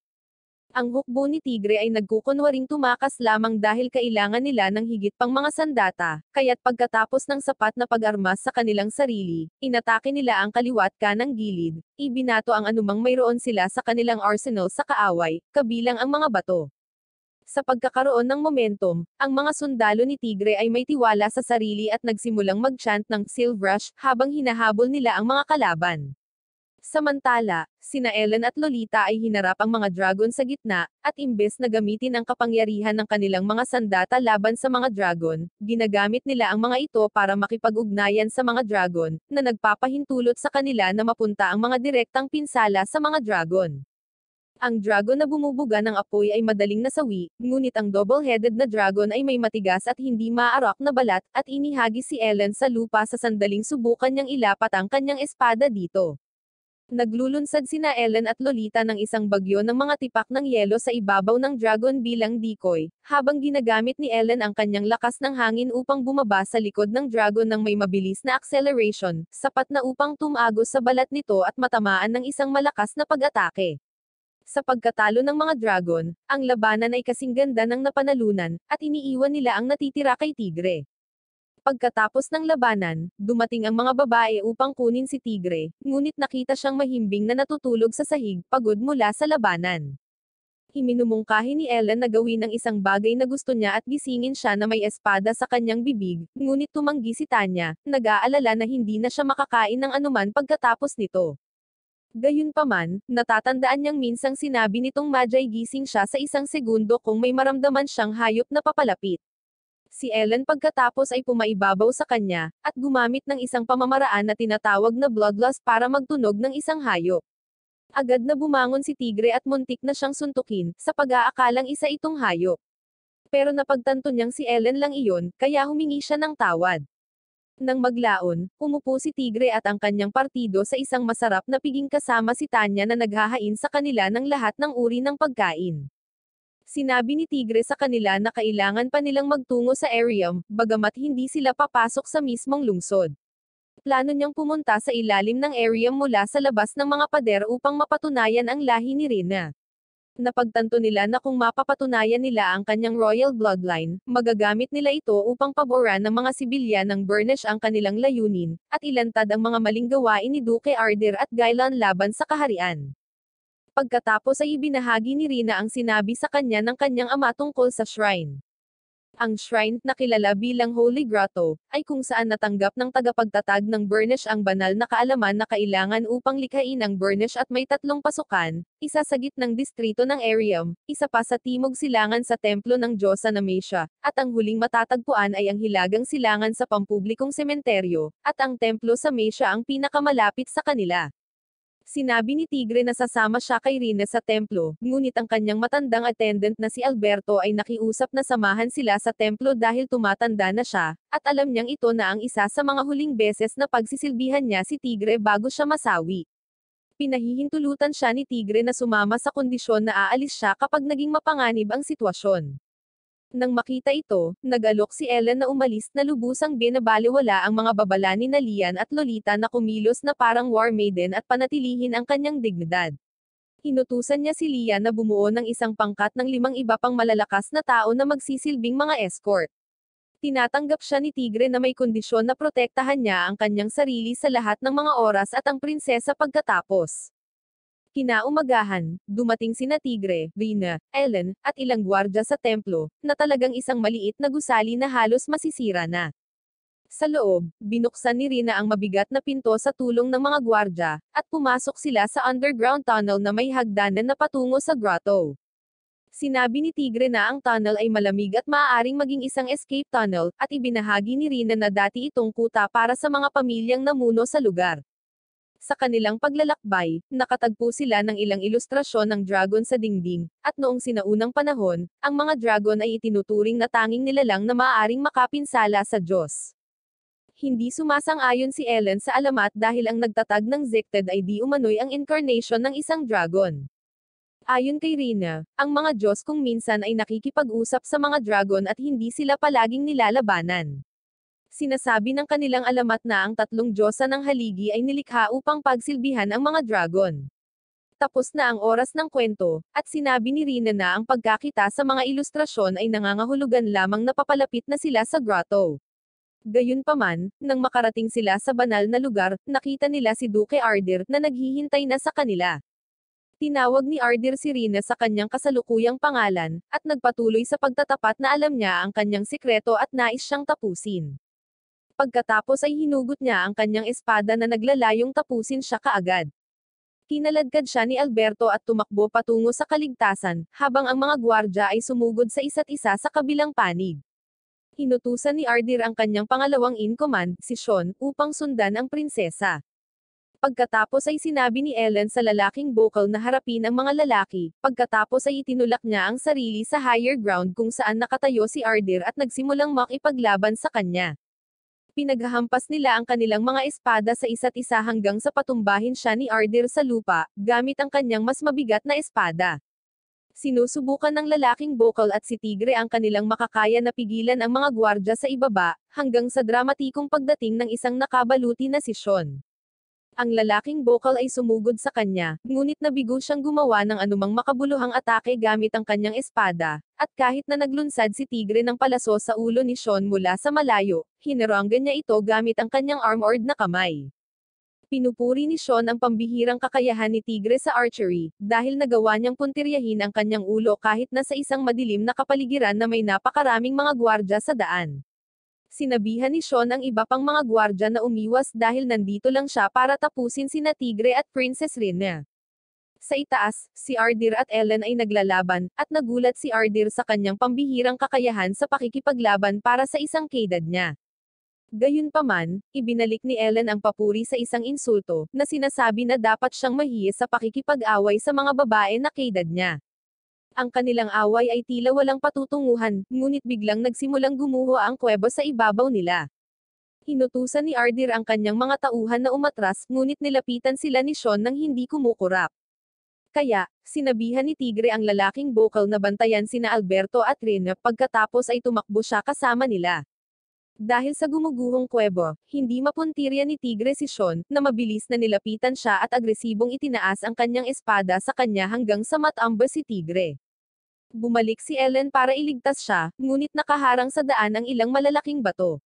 Ang hukbo ni Tigre ay nagkukunwaring tumakas lamang dahil kailangan nila ng higit pang mga sandata, kaya't pagkatapos ng sapat na pag-armas sa kanilang sarili, inatake nila ang kaliwat ka ng gilid, ibinato ang anumang mayroon sila sa kanilang arsenal sa kaaway, kabilang ang mga bato. Sa pagkakaroon ng momentum, ang mga sundalo ni Tigre ay may tiwala sa sarili at nagsimulang magchant ng Silk Rush habang hinahabol nila ang mga kalaban. Samantala, sina Ellen at Lolita ay hinarap ang mga dragon sa gitna, at imbes na gamitin ang kapangyarihan ng kanilang mga sandata laban sa mga dragon, ginagamit nila ang mga ito para makipag-ugnayan sa mga dragon, na nagpapahintulot sa kanila na mapunta ang mga direktang pinsala sa mga dragon. Ang dragon na bumubuga ng apoy ay madaling nasawi, ngunit ang double-headed na dragon ay may matigas at hindi maarok na balat, at inihagi si Ellen sa lupa sa sandaling subukan niyang ilapat ang kanyang espada dito. Naglulunsad sina Ellen at Lolita ng isang bagyo ng mga tipak ng yelo sa ibabaw ng dragon bilang decoy, habang ginagamit ni Ellen ang kanyang lakas ng hangin upang bumaba sa likod ng dragon ng may mabilis na acceleration, sapat na upang tumago sa balat nito at matamaan ng isang malakas na pag-atake. Sa pagkatalo ng mga dragon, ang labanan ay kasing ganda ng napanalunan, at iniiwan nila ang natitira kay Tigre. Pagkatapos ng labanan, dumating ang mga babae upang kunin si Tigre, ngunit nakita siyang mahimbing na natutulog sa sahig pagod mula sa labanan. Himinumungkahi ni Ellen na gawin ang isang bagay na gusto niya at gisingin siya na may espada sa kanyang bibig, ngunit tumanggi si Tanya, nag-aalala na hindi na siya makakain ng anuman pagkatapos nito. Gayunpaman, natatandaan niyang minsang sinabi nitong Majay gising siya sa isang segundo kung may maramdaman siyang hayop na papalapit. Si Ellen pagkatapos ay pumaibabaw sa kanya, at gumamit ng isang pamamaraan na tinatawag na bloodlust para magtunog ng isang hayop. Agad na bumangon si Tigre at muntik na siyang suntukin, sa pag-aakalang isa itong hayop. Pero napagtanto niyang si Ellen lang iyon, kaya humingi siya ng tawad. Nang maglaon, umupo si Tigre at ang kanyang partido sa isang masarap na piging kasama si Tanya na naghahain sa kanila ng lahat ng uri ng pagkain. Sinabi ni Tigre sa kanila na kailangan pa nilang magtungo sa Arium, bagamat hindi sila papasok sa mismong lungsod. Plano niyang pumunta sa ilalim ng Arium mula sa labas ng mga pader upang mapatunayan ang lahi ni Rina. Napagtanto nila na kung mapapatunayan nila ang kanyang royal bloodline, magagamit nila ito upang paboran ng mga sibilyan ng Burnish ang kanilang layunin, at ilantad ang mga maling gawain ni Duke Arder at Gailan laban sa kaharian. Pagkatapos ay ibinahagi ni Rina ang sinabi sa kanya ng kanyang ama tungkol sa shrine. Ang shrine, na kilala bilang Holy Grotto, ay kung saan natanggap ng tagapagtatag ng Burnish ang banal na kaalaman na kailangan upang likhain ang Burnish at may tatlong pasukan, isa sa gitnang distrito ng Arium, isa pa sa timog silangan sa templo ng Diyosa na Mesia, at ang huling matatagpuan ay ang hilagang silangan sa pampublikong sementeryo, at ang templo sa Mesia ang pinakamalapit sa kanila. Sinabi ni Tigre na sasama siya kay Rina sa templo, ngunit ang kanyang matandang attendant na si Alberto ay nakiusap na samahan sila sa templo dahil tumatanda na siya, at alam niyang ito na ang isa sa mga huling beses na pagsisilbihan niya si Tigre bago siya masawi. Pinahihintulutan siya ni Tigre na sumama sa kondisyon na aalis siya kapag naging mapanganib ang sitwasyon. Nang makita ito, nagalok si Ellen na umalis na lubusang binabaliwala ang mga babala ni Nalian at Lolita na kumilos na parang war maiden at panatilihin ang kanyang dignidad. Inutusan niya si Lian na bumuo ng isang pangkat ng limang iba pang malalakas na tao na magsisilbing mga escort. Tinatanggap siya ni Tigre na may kondisyon na protektahan niya ang kanyang sarili sa lahat ng mga oras at ang prinsesa pagkatapos. Kinaumagahan, dumating sina Tigre, Rina, Ellen, at ilang gwardya sa templo, na talagang isang maliit na gusali na halos masisira na. Sa loob, binuksan ni Rina ang mabigat na pinto sa tulong ng mga gwardya, at pumasok sila sa underground tunnel na may hagdanan na patungo sa grotto. Sinabi ni Tigre na ang tunnel ay malamig at maaaring maging isang escape tunnel, at ibinahagi ni Rina na dati itong kuta para sa mga pamilyang namuno sa lugar. Sa kanilang paglalakbay, nakatagpo sila ng ilang ilustrasyon ng dragon sa dingding, at noong sinaunang panahon, ang mga dragon ay itinuturing na tanging nilalang na maaaring makapinsala sa Diyos. Hindi sumasang-ayon si Ellen sa alamat dahil ang nagtatag ng Zicted ay di umano'y ang incarnation ng isang dragon. Ayon kay Rina, ang mga Diyos kung minsan ay nakikipag-usap sa mga dragon at hindi sila palaging nilalabanan sinasabi ng kanilang alamat na ang tatlong diyosa ng haligi ay nilikha upang pagsilbihan ang mga dragon. Tapos na ang oras ng kwento, at sinabi ni Rina na ang pagkakita sa mga ilustrasyon ay nangangahulugan lamang na papalapit na sila sa grotto. Gayunpaman, nang makarating sila sa banal na lugar, nakita nila si Duke Ardir na naghihintay na sa kanila. Tinawag ni Ardir si Rina sa kanyang kasalukuyang pangalan, at nagpatuloy sa pagtatapat na alam niya ang kanyang sikreto at nais siyang tapusin. Pagkatapos ay hinugot niya ang kanyang espada na naglalayong tapusin siya kaagad. Kinaladkad siya ni Alberto at tumakbo patungo sa kaligtasan, habang ang mga gwardya ay sumugod sa isa't isa sa kabilang panig. Hinutusan ni Ardir ang kanyang pangalawang in-command, si Sean, upang sundan ang prinsesa. Pagkatapos ay sinabi ni Ellen sa lalaking bokal na harapin ang mga lalaki, pagkatapos ay itinulak niya ang sarili sa higher ground kung saan nakatayo si Ardir at nagsimulang makipaglaban sa kanya pinaghahampas nila ang kanilang mga espada sa isa't isa hanggang sa patumbahin siya ni Ardir sa lupa, gamit ang kanyang mas mabigat na espada. Sinusubukan ng lalaking Bokal at si Tigre ang kanilang makakaya na pigilan ang mga gwardya sa ibaba, hanggang sa dramatikong pagdating ng isang nakabaluti na si Sean. Ang lalaking bokal ay sumugod sa kanya, ngunit nabigo siyang gumawa ng anumang makabuluhang atake gamit ang kanyang espada, at kahit na naglunsad si tigre ng palaso sa ulo ni Sean mula sa malayo, hineranggan niya ito gamit ang kanyang armored na kamay. Pinupuri ni Sean ang pambihirang kakayahan ni tigre sa archery, dahil nagawa niyang puntiryahin ang kanyang ulo kahit na sa isang madilim na kapaligiran na may napakaraming mga gwardya sa daan sinabihan ni Sean ang iba pang mga gwardya na umiwas dahil nandito lang siya para tapusin sina Tigre at Princess Rina. Sa itaas, si Ardir at Ellen ay naglalaban, at nagulat si Ardir sa kanyang pambihirang kakayahan sa pakikipaglaban para sa isang kaedad niya. Gayunpaman, ibinalik ni Ellen ang papuri sa isang insulto, na sinasabi na dapat siyang mahiya sa pakikipag-away sa mga babae na kaedad niya. Ang kanilang away ay tila walang patutunguhan, ngunit biglang nagsimulang gumuho ang kuweba sa ibabaw nila. Hinutusan ni Ardir ang kanyang mga tauhan na umatras, ngunit nilapitan sila ni Sean nang hindi kumukurap. Kaya, sinabihan ni Tigre ang lalaking bokal na bantayan sina Alberto at Rina pagkatapos ay tumakbo siya kasama nila. Dahil sa gumuguhong kuwebo, hindi mapuntirya ni Tigre si Sean, na mabilis na nilapitan siya at agresibong itinaas ang kanyang espada sa kanya hanggang sa matamba si Tigre. Bumalik si Ellen para iligtas siya, ngunit nakaharang sa daan ang ilang malalaking bato.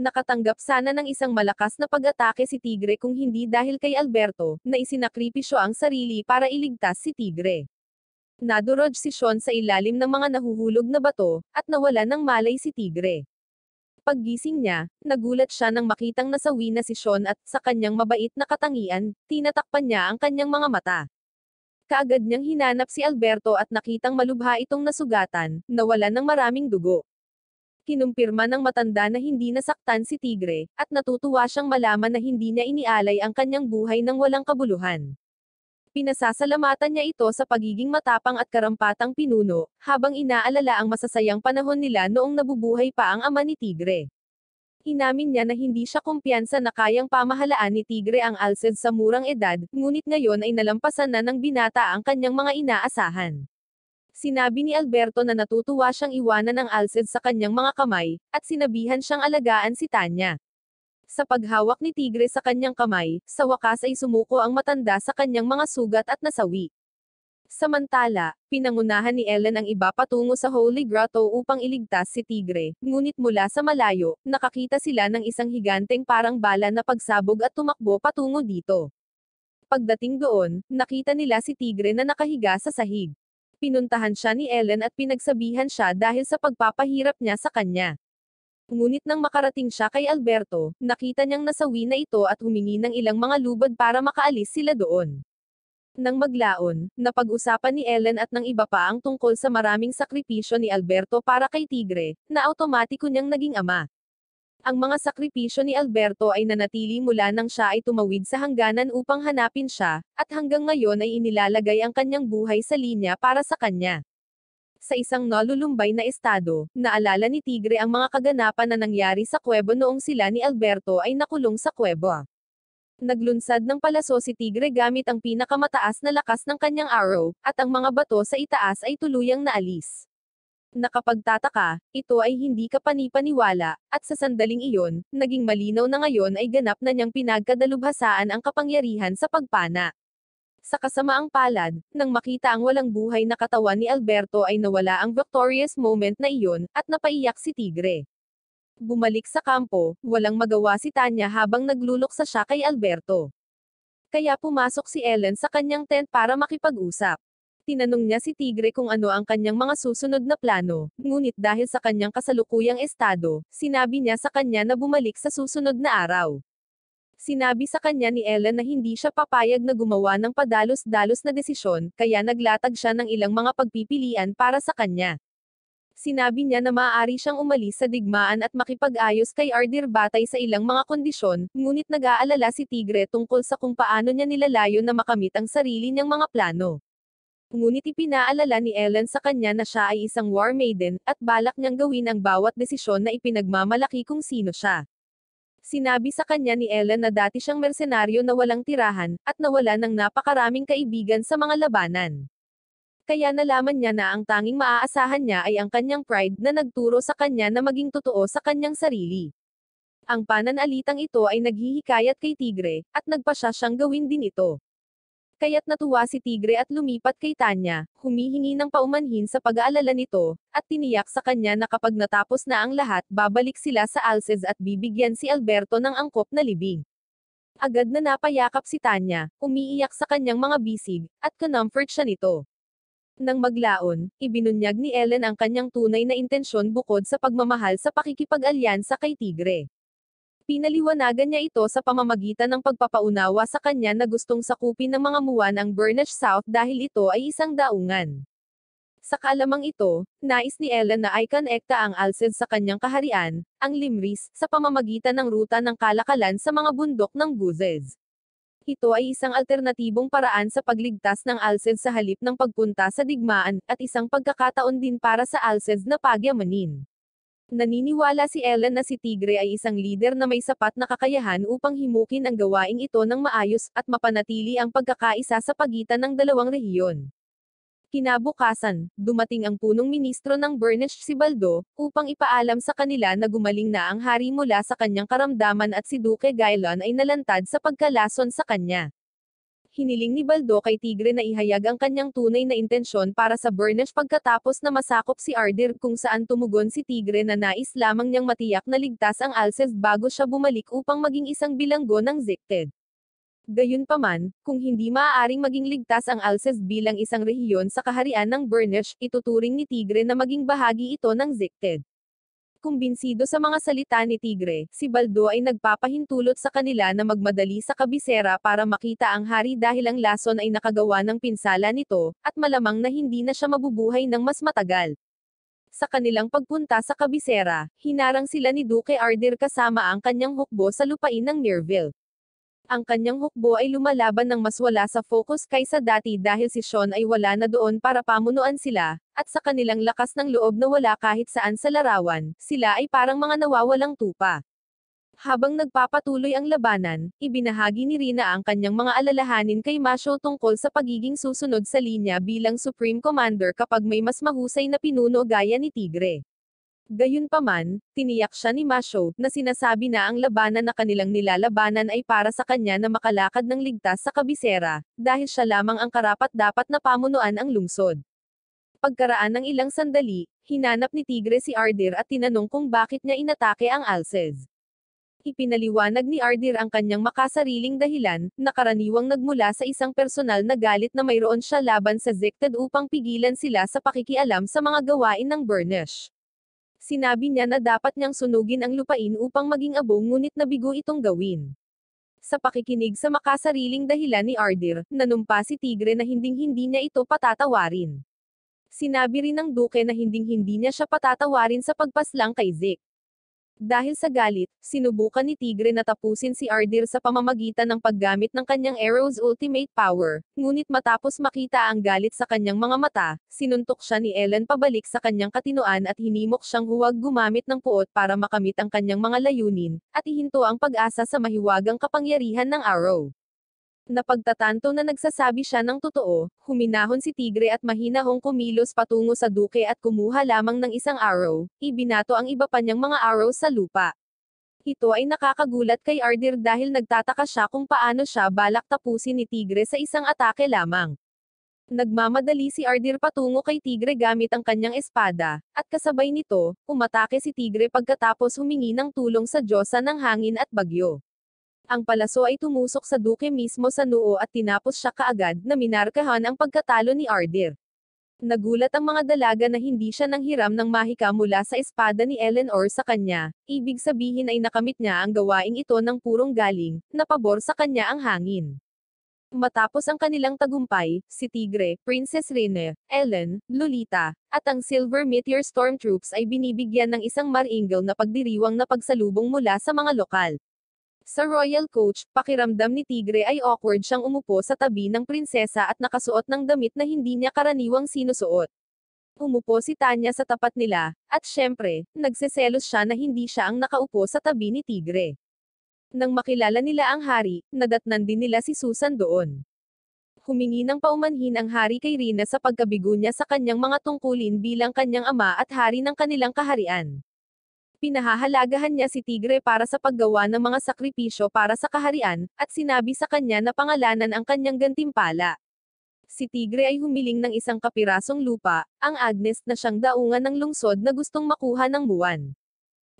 Nakatanggap sana ng isang malakas na pag-atake si Tigre kung hindi dahil kay Alberto, na isinakripisyo ang sarili para iligtas si Tigre. Nadurog si Sean sa ilalim ng mga nahuhulog na bato, at nawala ng malay si Tigre. Paggising niya, nagulat siya nang makitang nasawi na si Sean at, sa kanyang mabait na katangian, tinatakpan niya ang kanyang mga mata. Kaagad niyang hinanap si Alberto at nakitang malubha itong nasugatan, nawala ng maraming dugo. Kinumpirma ng matanda na hindi nasaktan si Tigre, at natutuwa siyang malaman na hindi niya inialay ang kanyang buhay ng walang kabuluhan pinasasalamatan niya ito sa pagiging matapang at karampatang pinuno, habang inaalala ang masasayang panahon nila noong nabubuhay pa ang ama ni Tigre. Inamin niya na hindi siya kumpiyansa na kayang pamahalaan ni Tigre ang Alced sa murang edad, ngunit ngayon ay nalampasan na ng binata ang kanyang mga inaasahan. Sinabi ni Alberto na natutuwa siyang iwanan ang Alced sa kanyang mga kamay, at sinabihan siyang alagaan si Tanya. Sa paghawak ni Tigre sa kanyang kamay, sa wakas ay sumuko ang matanda sa kanyang mga sugat at nasawi. Samantala, pinangunahan ni Ellen ang iba patungo sa Holy Grotto upang iligtas si Tigre, ngunit mula sa malayo, nakakita sila ng isang higanteng parang bala na pagsabog at tumakbo patungo dito. Pagdating doon, nakita nila si Tigre na nakahiga sa sahig. Pinuntahan siya ni Ellen at pinagsabihan siya dahil sa pagpapahirap niya sa kanya. Ngunit nang makarating siya kay Alberto, nakita niyang nasawi na ito at humingi ng ilang mga lubad para makaalis sila doon. Nang maglaon, napag-usapan ni Ellen at ng iba pa ang tungkol sa maraming sakripisyo ni Alberto para kay Tigre, na automatiko niyang naging ama. Ang mga sakripisyo ni Alberto ay nanatili mula nang siya ay tumawid sa hangganan upang hanapin siya, at hanggang ngayon ay inilalagay ang kanyang buhay sa linya para sa kanya. Sa isang nalulumbay na estado, naalala ni Tigre ang mga kaganapan na nangyari sa kwebo noong sila ni Alberto ay nakulong sa kwebo. Naglunsad ng palaso si Tigre gamit ang pinakamataas na lakas ng kanyang arrow, at ang mga bato sa itaas ay tuluyang naalis. Nakapagtataka, ito ay hindi kapanipaniwala, at sa sandaling iyon, naging malinaw na ngayon ay ganap na niyang pinagkadalubhasaan ang kapangyarihan sa pagpana. Sa kasamaang palad, nang makita ang walang buhay na katawan ni Alberto ay nawala ang victorious moment na iyon, at napaiyak si Tigre. Bumalik sa kampo, walang magawa si Tanya habang nagluluksa siya kay Alberto. Kaya pumasok si Ellen sa kanyang tent para makipag-usap. Tinanong niya si Tigre kung ano ang kanyang mga susunod na plano, ngunit dahil sa kanyang kasalukuyang estado, sinabi niya sa kanya na bumalik sa susunod na araw. Sinabi sa kanya ni Ellen na hindi siya papayag na gumawa ng padalos-dalos na desisyon, kaya naglatag siya ng ilang mga pagpipilian para sa kanya sinabi niya na maaari siyang umalis sa digmaan at makipag-ayos kay Ardir Batay sa ilang mga kondisyon, ngunit nag-aalala si Tigre tungkol sa kung paano niya nilalayo na makamit ang sarili niyang mga plano. Ngunit ipinaalala ni Ellen sa kanya na siya ay isang war maiden, at balak niyang gawin ang bawat desisyon na ipinagmamalaki kung sino siya. Sinabi sa kanya ni Ellen na dati siyang mersenaryo na walang tirahan, at nawala ng napakaraming kaibigan sa mga labanan. Kaya nalaman niya na ang tanging maaasahan niya ay ang kanyang pride na nagturo sa kanya na maging totoo sa kanyang sarili. Ang pananalitang ito ay naghihikayat kay Tigre, at nagpasya siyang gawin din ito. Kaya't natuwa si Tigre at lumipat kay Tanya, humihingi ng paumanhin sa pag-aalala nito, at tiniyak sa kanya na kapag natapos na ang lahat babalik sila sa Alces at bibigyan si Alberto ng angkop na libing. Agad na napayakap si Tanya, umiiyak sa kanyang mga bisig, at kinomfort siya nito. Nang maglaon, ibinunyag ni Ellen ang kanyang tunay na intensyon bukod sa pagmamahal sa pakikipag-alyansa kay Tigre. Pinaliwanagan niya ito sa pamamagitan ng pagpapaunawa sa kanya na gustong sakupin ng mga muwan ang Burnage South dahil ito ay isang daungan. Sa kalamang ito, nais ni Ellen na ay kanekta ang Alcid sa kanyang kaharian, ang Limris, sa pamamagitan ng ruta ng kalakalan sa mga bundok ng Guzes. Ito ay isang alternatibong paraan sa pagligtas ng ALSED sa halip ng pagpunta sa digmaan, at isang pagkakataon din para sa ALSED na pagyamanin. Naniniwala si Ellen na si Tigre ay isang lider na may sapat na kakayahan upang himukin ang gawaing ito ng maayos, at mapanatili ang pagkakaisa sa pagitan ng dalawang rehiyon. Kinabukasan, dumating ang punong ministro ng Bernish si Baldo, upang ipaalam sa kanila na gumaling na ang hari mula sa kanyang karamdaman at si Duke Gailon ay nalantad sa pagkalason sa kanya. Hiniling ni Baldo kay Tigre na ihayag ang kanyang tunay na intensyon para sa Bernish pagkatapos na masakop si Ardir kung saan tumugon si Tigre na nais lamang niyang matiyak na ligtas ang Alces bago siya bumalik upang maging isang bilanggo ng Zicted. Gayunpaman, kung hindi maaaring maging ligtas ang Alces bilang isang rehiyon sa kaharian ng Burnesh, ituturing ni Tigre na maging bahagi ito ng Zicted. Kumbinsido sa mga salita ni Tigre, si Baldo ay nagpapahintulot sa kanila na magmadali sa kabisera para makita ang hari dahil ang lason ay nakagawa ng pinsala nito, at malamang na hindi na siya mabubuhay ng mas matagal. Sa kanilang pagpunta sa kabisera, hinarang sila ni Duke Ardir kasama ang kanyang hukbo sa lupain ng Nerville. Ang kanyang hukbo ay lumalaban ng mas wala sa focus kaysa dati dahil si Sean ay wala na doon para pamunuan sila, at sa kanilang lakas ng loob na wala kahit saan sa larawan, sila ay parang mga nawawalang tupa. Habang nagpapatuloy ang labanan, ibinahagi ni Rina ang kanyang mga alalahanin kay Masho tungkol sa pagiging susunod sa linya bilang Supreme Commander kapag may mas mahusay na pinuno gaya ni Tigre. Gayunpaman, tiniyak siya ni Masho, na sinasabi na ang labanan na kanilang nilalabanan ay para sa kanya na makalakad ng ligtas sa kabisera, dahil siya lamang ang karapat-dapat na pamunuan ang lungsod. Pagkaraan ng ilang sandali, hinanap ni Tigre si Ardir at tinanong kung bakit niya inatake ang Alcez. Ipinaliwanag ni Ardir ang kanyang makasariling dahilan, na karaniwang nagmula sa isang personal na galit na mayroon siya laban sa Zected upang pigilan sila sa pakikialam sa mga gawain ng Burnish. Sinabi niya na dapat niyang sunugin ang lupain upang maging abo ngunit nabigo itong gawin. Sa pakikinig sa makasariling dahilan ni Ardir, nanumpa si Tigre na hinding-hindi niya ito patatawarin. Sinabi rin ng duke na hinding-hindi niya siya patatawarin sa pagpaslang kay Zik. Dahil sa galit, sinubukan ni Tigre na tapusin si Ardir sa pamamagitan ng paggamit ng kanyang Arrow's ultimate power, ngunit matapos makita ang galit sa kanyang mga mata, sinuntok siya ni Ellen pabalik sa kanyang katinoan at hinimok siyang huwag gumamit ng puot para makamit ang kanyang mga layunin, at ihinto ang pag-asa sa mahiwagang kapangyarihan ng Arrow. Napagtatanto na nagsasabi siya ng totoo, huminahon si Tigre at mahinahong kumilos patungo sa duke at kumuha lamang ng isang arrow, ibinato ang iba pa niyang mga arrow sa lupa. Ito ay nakakagulat kay Ardir dahil nagtataka siya kung paano siya balak tapusin ni Tigre sa isang atake lamang. Nagmamadali si Ardir patungo kay Tigre gamit ang kanyang espada, at kasabay nito, umatake si Tigre pagkatapos humingi ng tulong sa Diyosa ng hangin at bagyo. Ang palaso ay tumusok sa duke mismo sa noo at tinapos siya kaagad na minarkahan ang pagkatalo ni Ardir. Nagulat ang mga dalaga na hindi siya nang hiram ng mahika mula sa espada ni Eleanor sa kanya, ibig sabihin ay nakamit niya ang gawaing ito ng purong galing, napabor sa kanya ang hangin. Matapos ang kanilang tagumpay, si Tigre, Princess Rene, Ellen, Lolita, at ang Silver Meteor Storm Troops ay binibigyan ng isang maringgil na pagdiriwang na pagsalubong mula sa mga lokal. Sa royal coach, pakiramdam ni Tigre ay awkward siyang umupo sa tabi ng prinsesa at nakasuot ng damit na hindi niya karaniwang sinusuot. Umupo si Tanya sa tapat nila, at syempre, nagseselos siya na hindi siya ang nakaupo sa tabi ni Tigre. Nang makilala nila ang hari, nadatnan din nila si Susan doon. Humingi ng paumanhin ang hari kay Rina sa pagkabigo niya sa kanyang mga tungkulin bilang kanyang ama at hari ng kanilang kaharian. Pinahahalagahan niya si Tigre para sa paggawa ng mga sakripisyo para sa kaharian, at sinabi sa kanya na pangalanan ang kanyang gantimpala. Si Tigre ay humiling ng isang kapirasong lupa, ang Agnes na siyang daungan ng lungsod na gustong makuha ng buwan.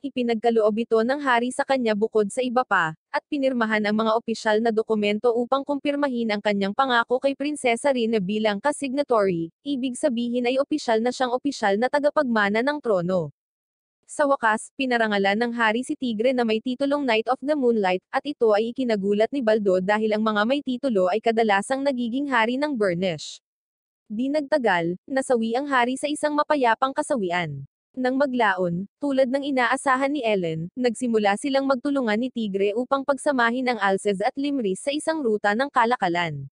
Ipinagkaloob ito ng hari sa kanya bukod sa iba pa, at pinirmahan ang mga opisyal na dokumento upang kumpirmahin ang kanyang pangako kay Prinsesa Rina bilang kasignatory, ibig sabihin ay opisyal na siyang opisyal na tagapagmana ng trono. Sa wakas, pinarangalan ng hari si Tigre na may titulong Knight of the Moonlight, at ito ay ikinagulat ni Baldo dahil ang mga may titulo ay kadalasang nagiging hari ng Burnish. Di nagtagal, nasawi ang hari sa isang mapayapang kasawian. Nang maglaon, tulad ng inaasahan ni Ellen, nagsimula silang magtulungan ni Tigre upang pagsamahin ang Alces at Limris sa isang ruta ng kalakalan.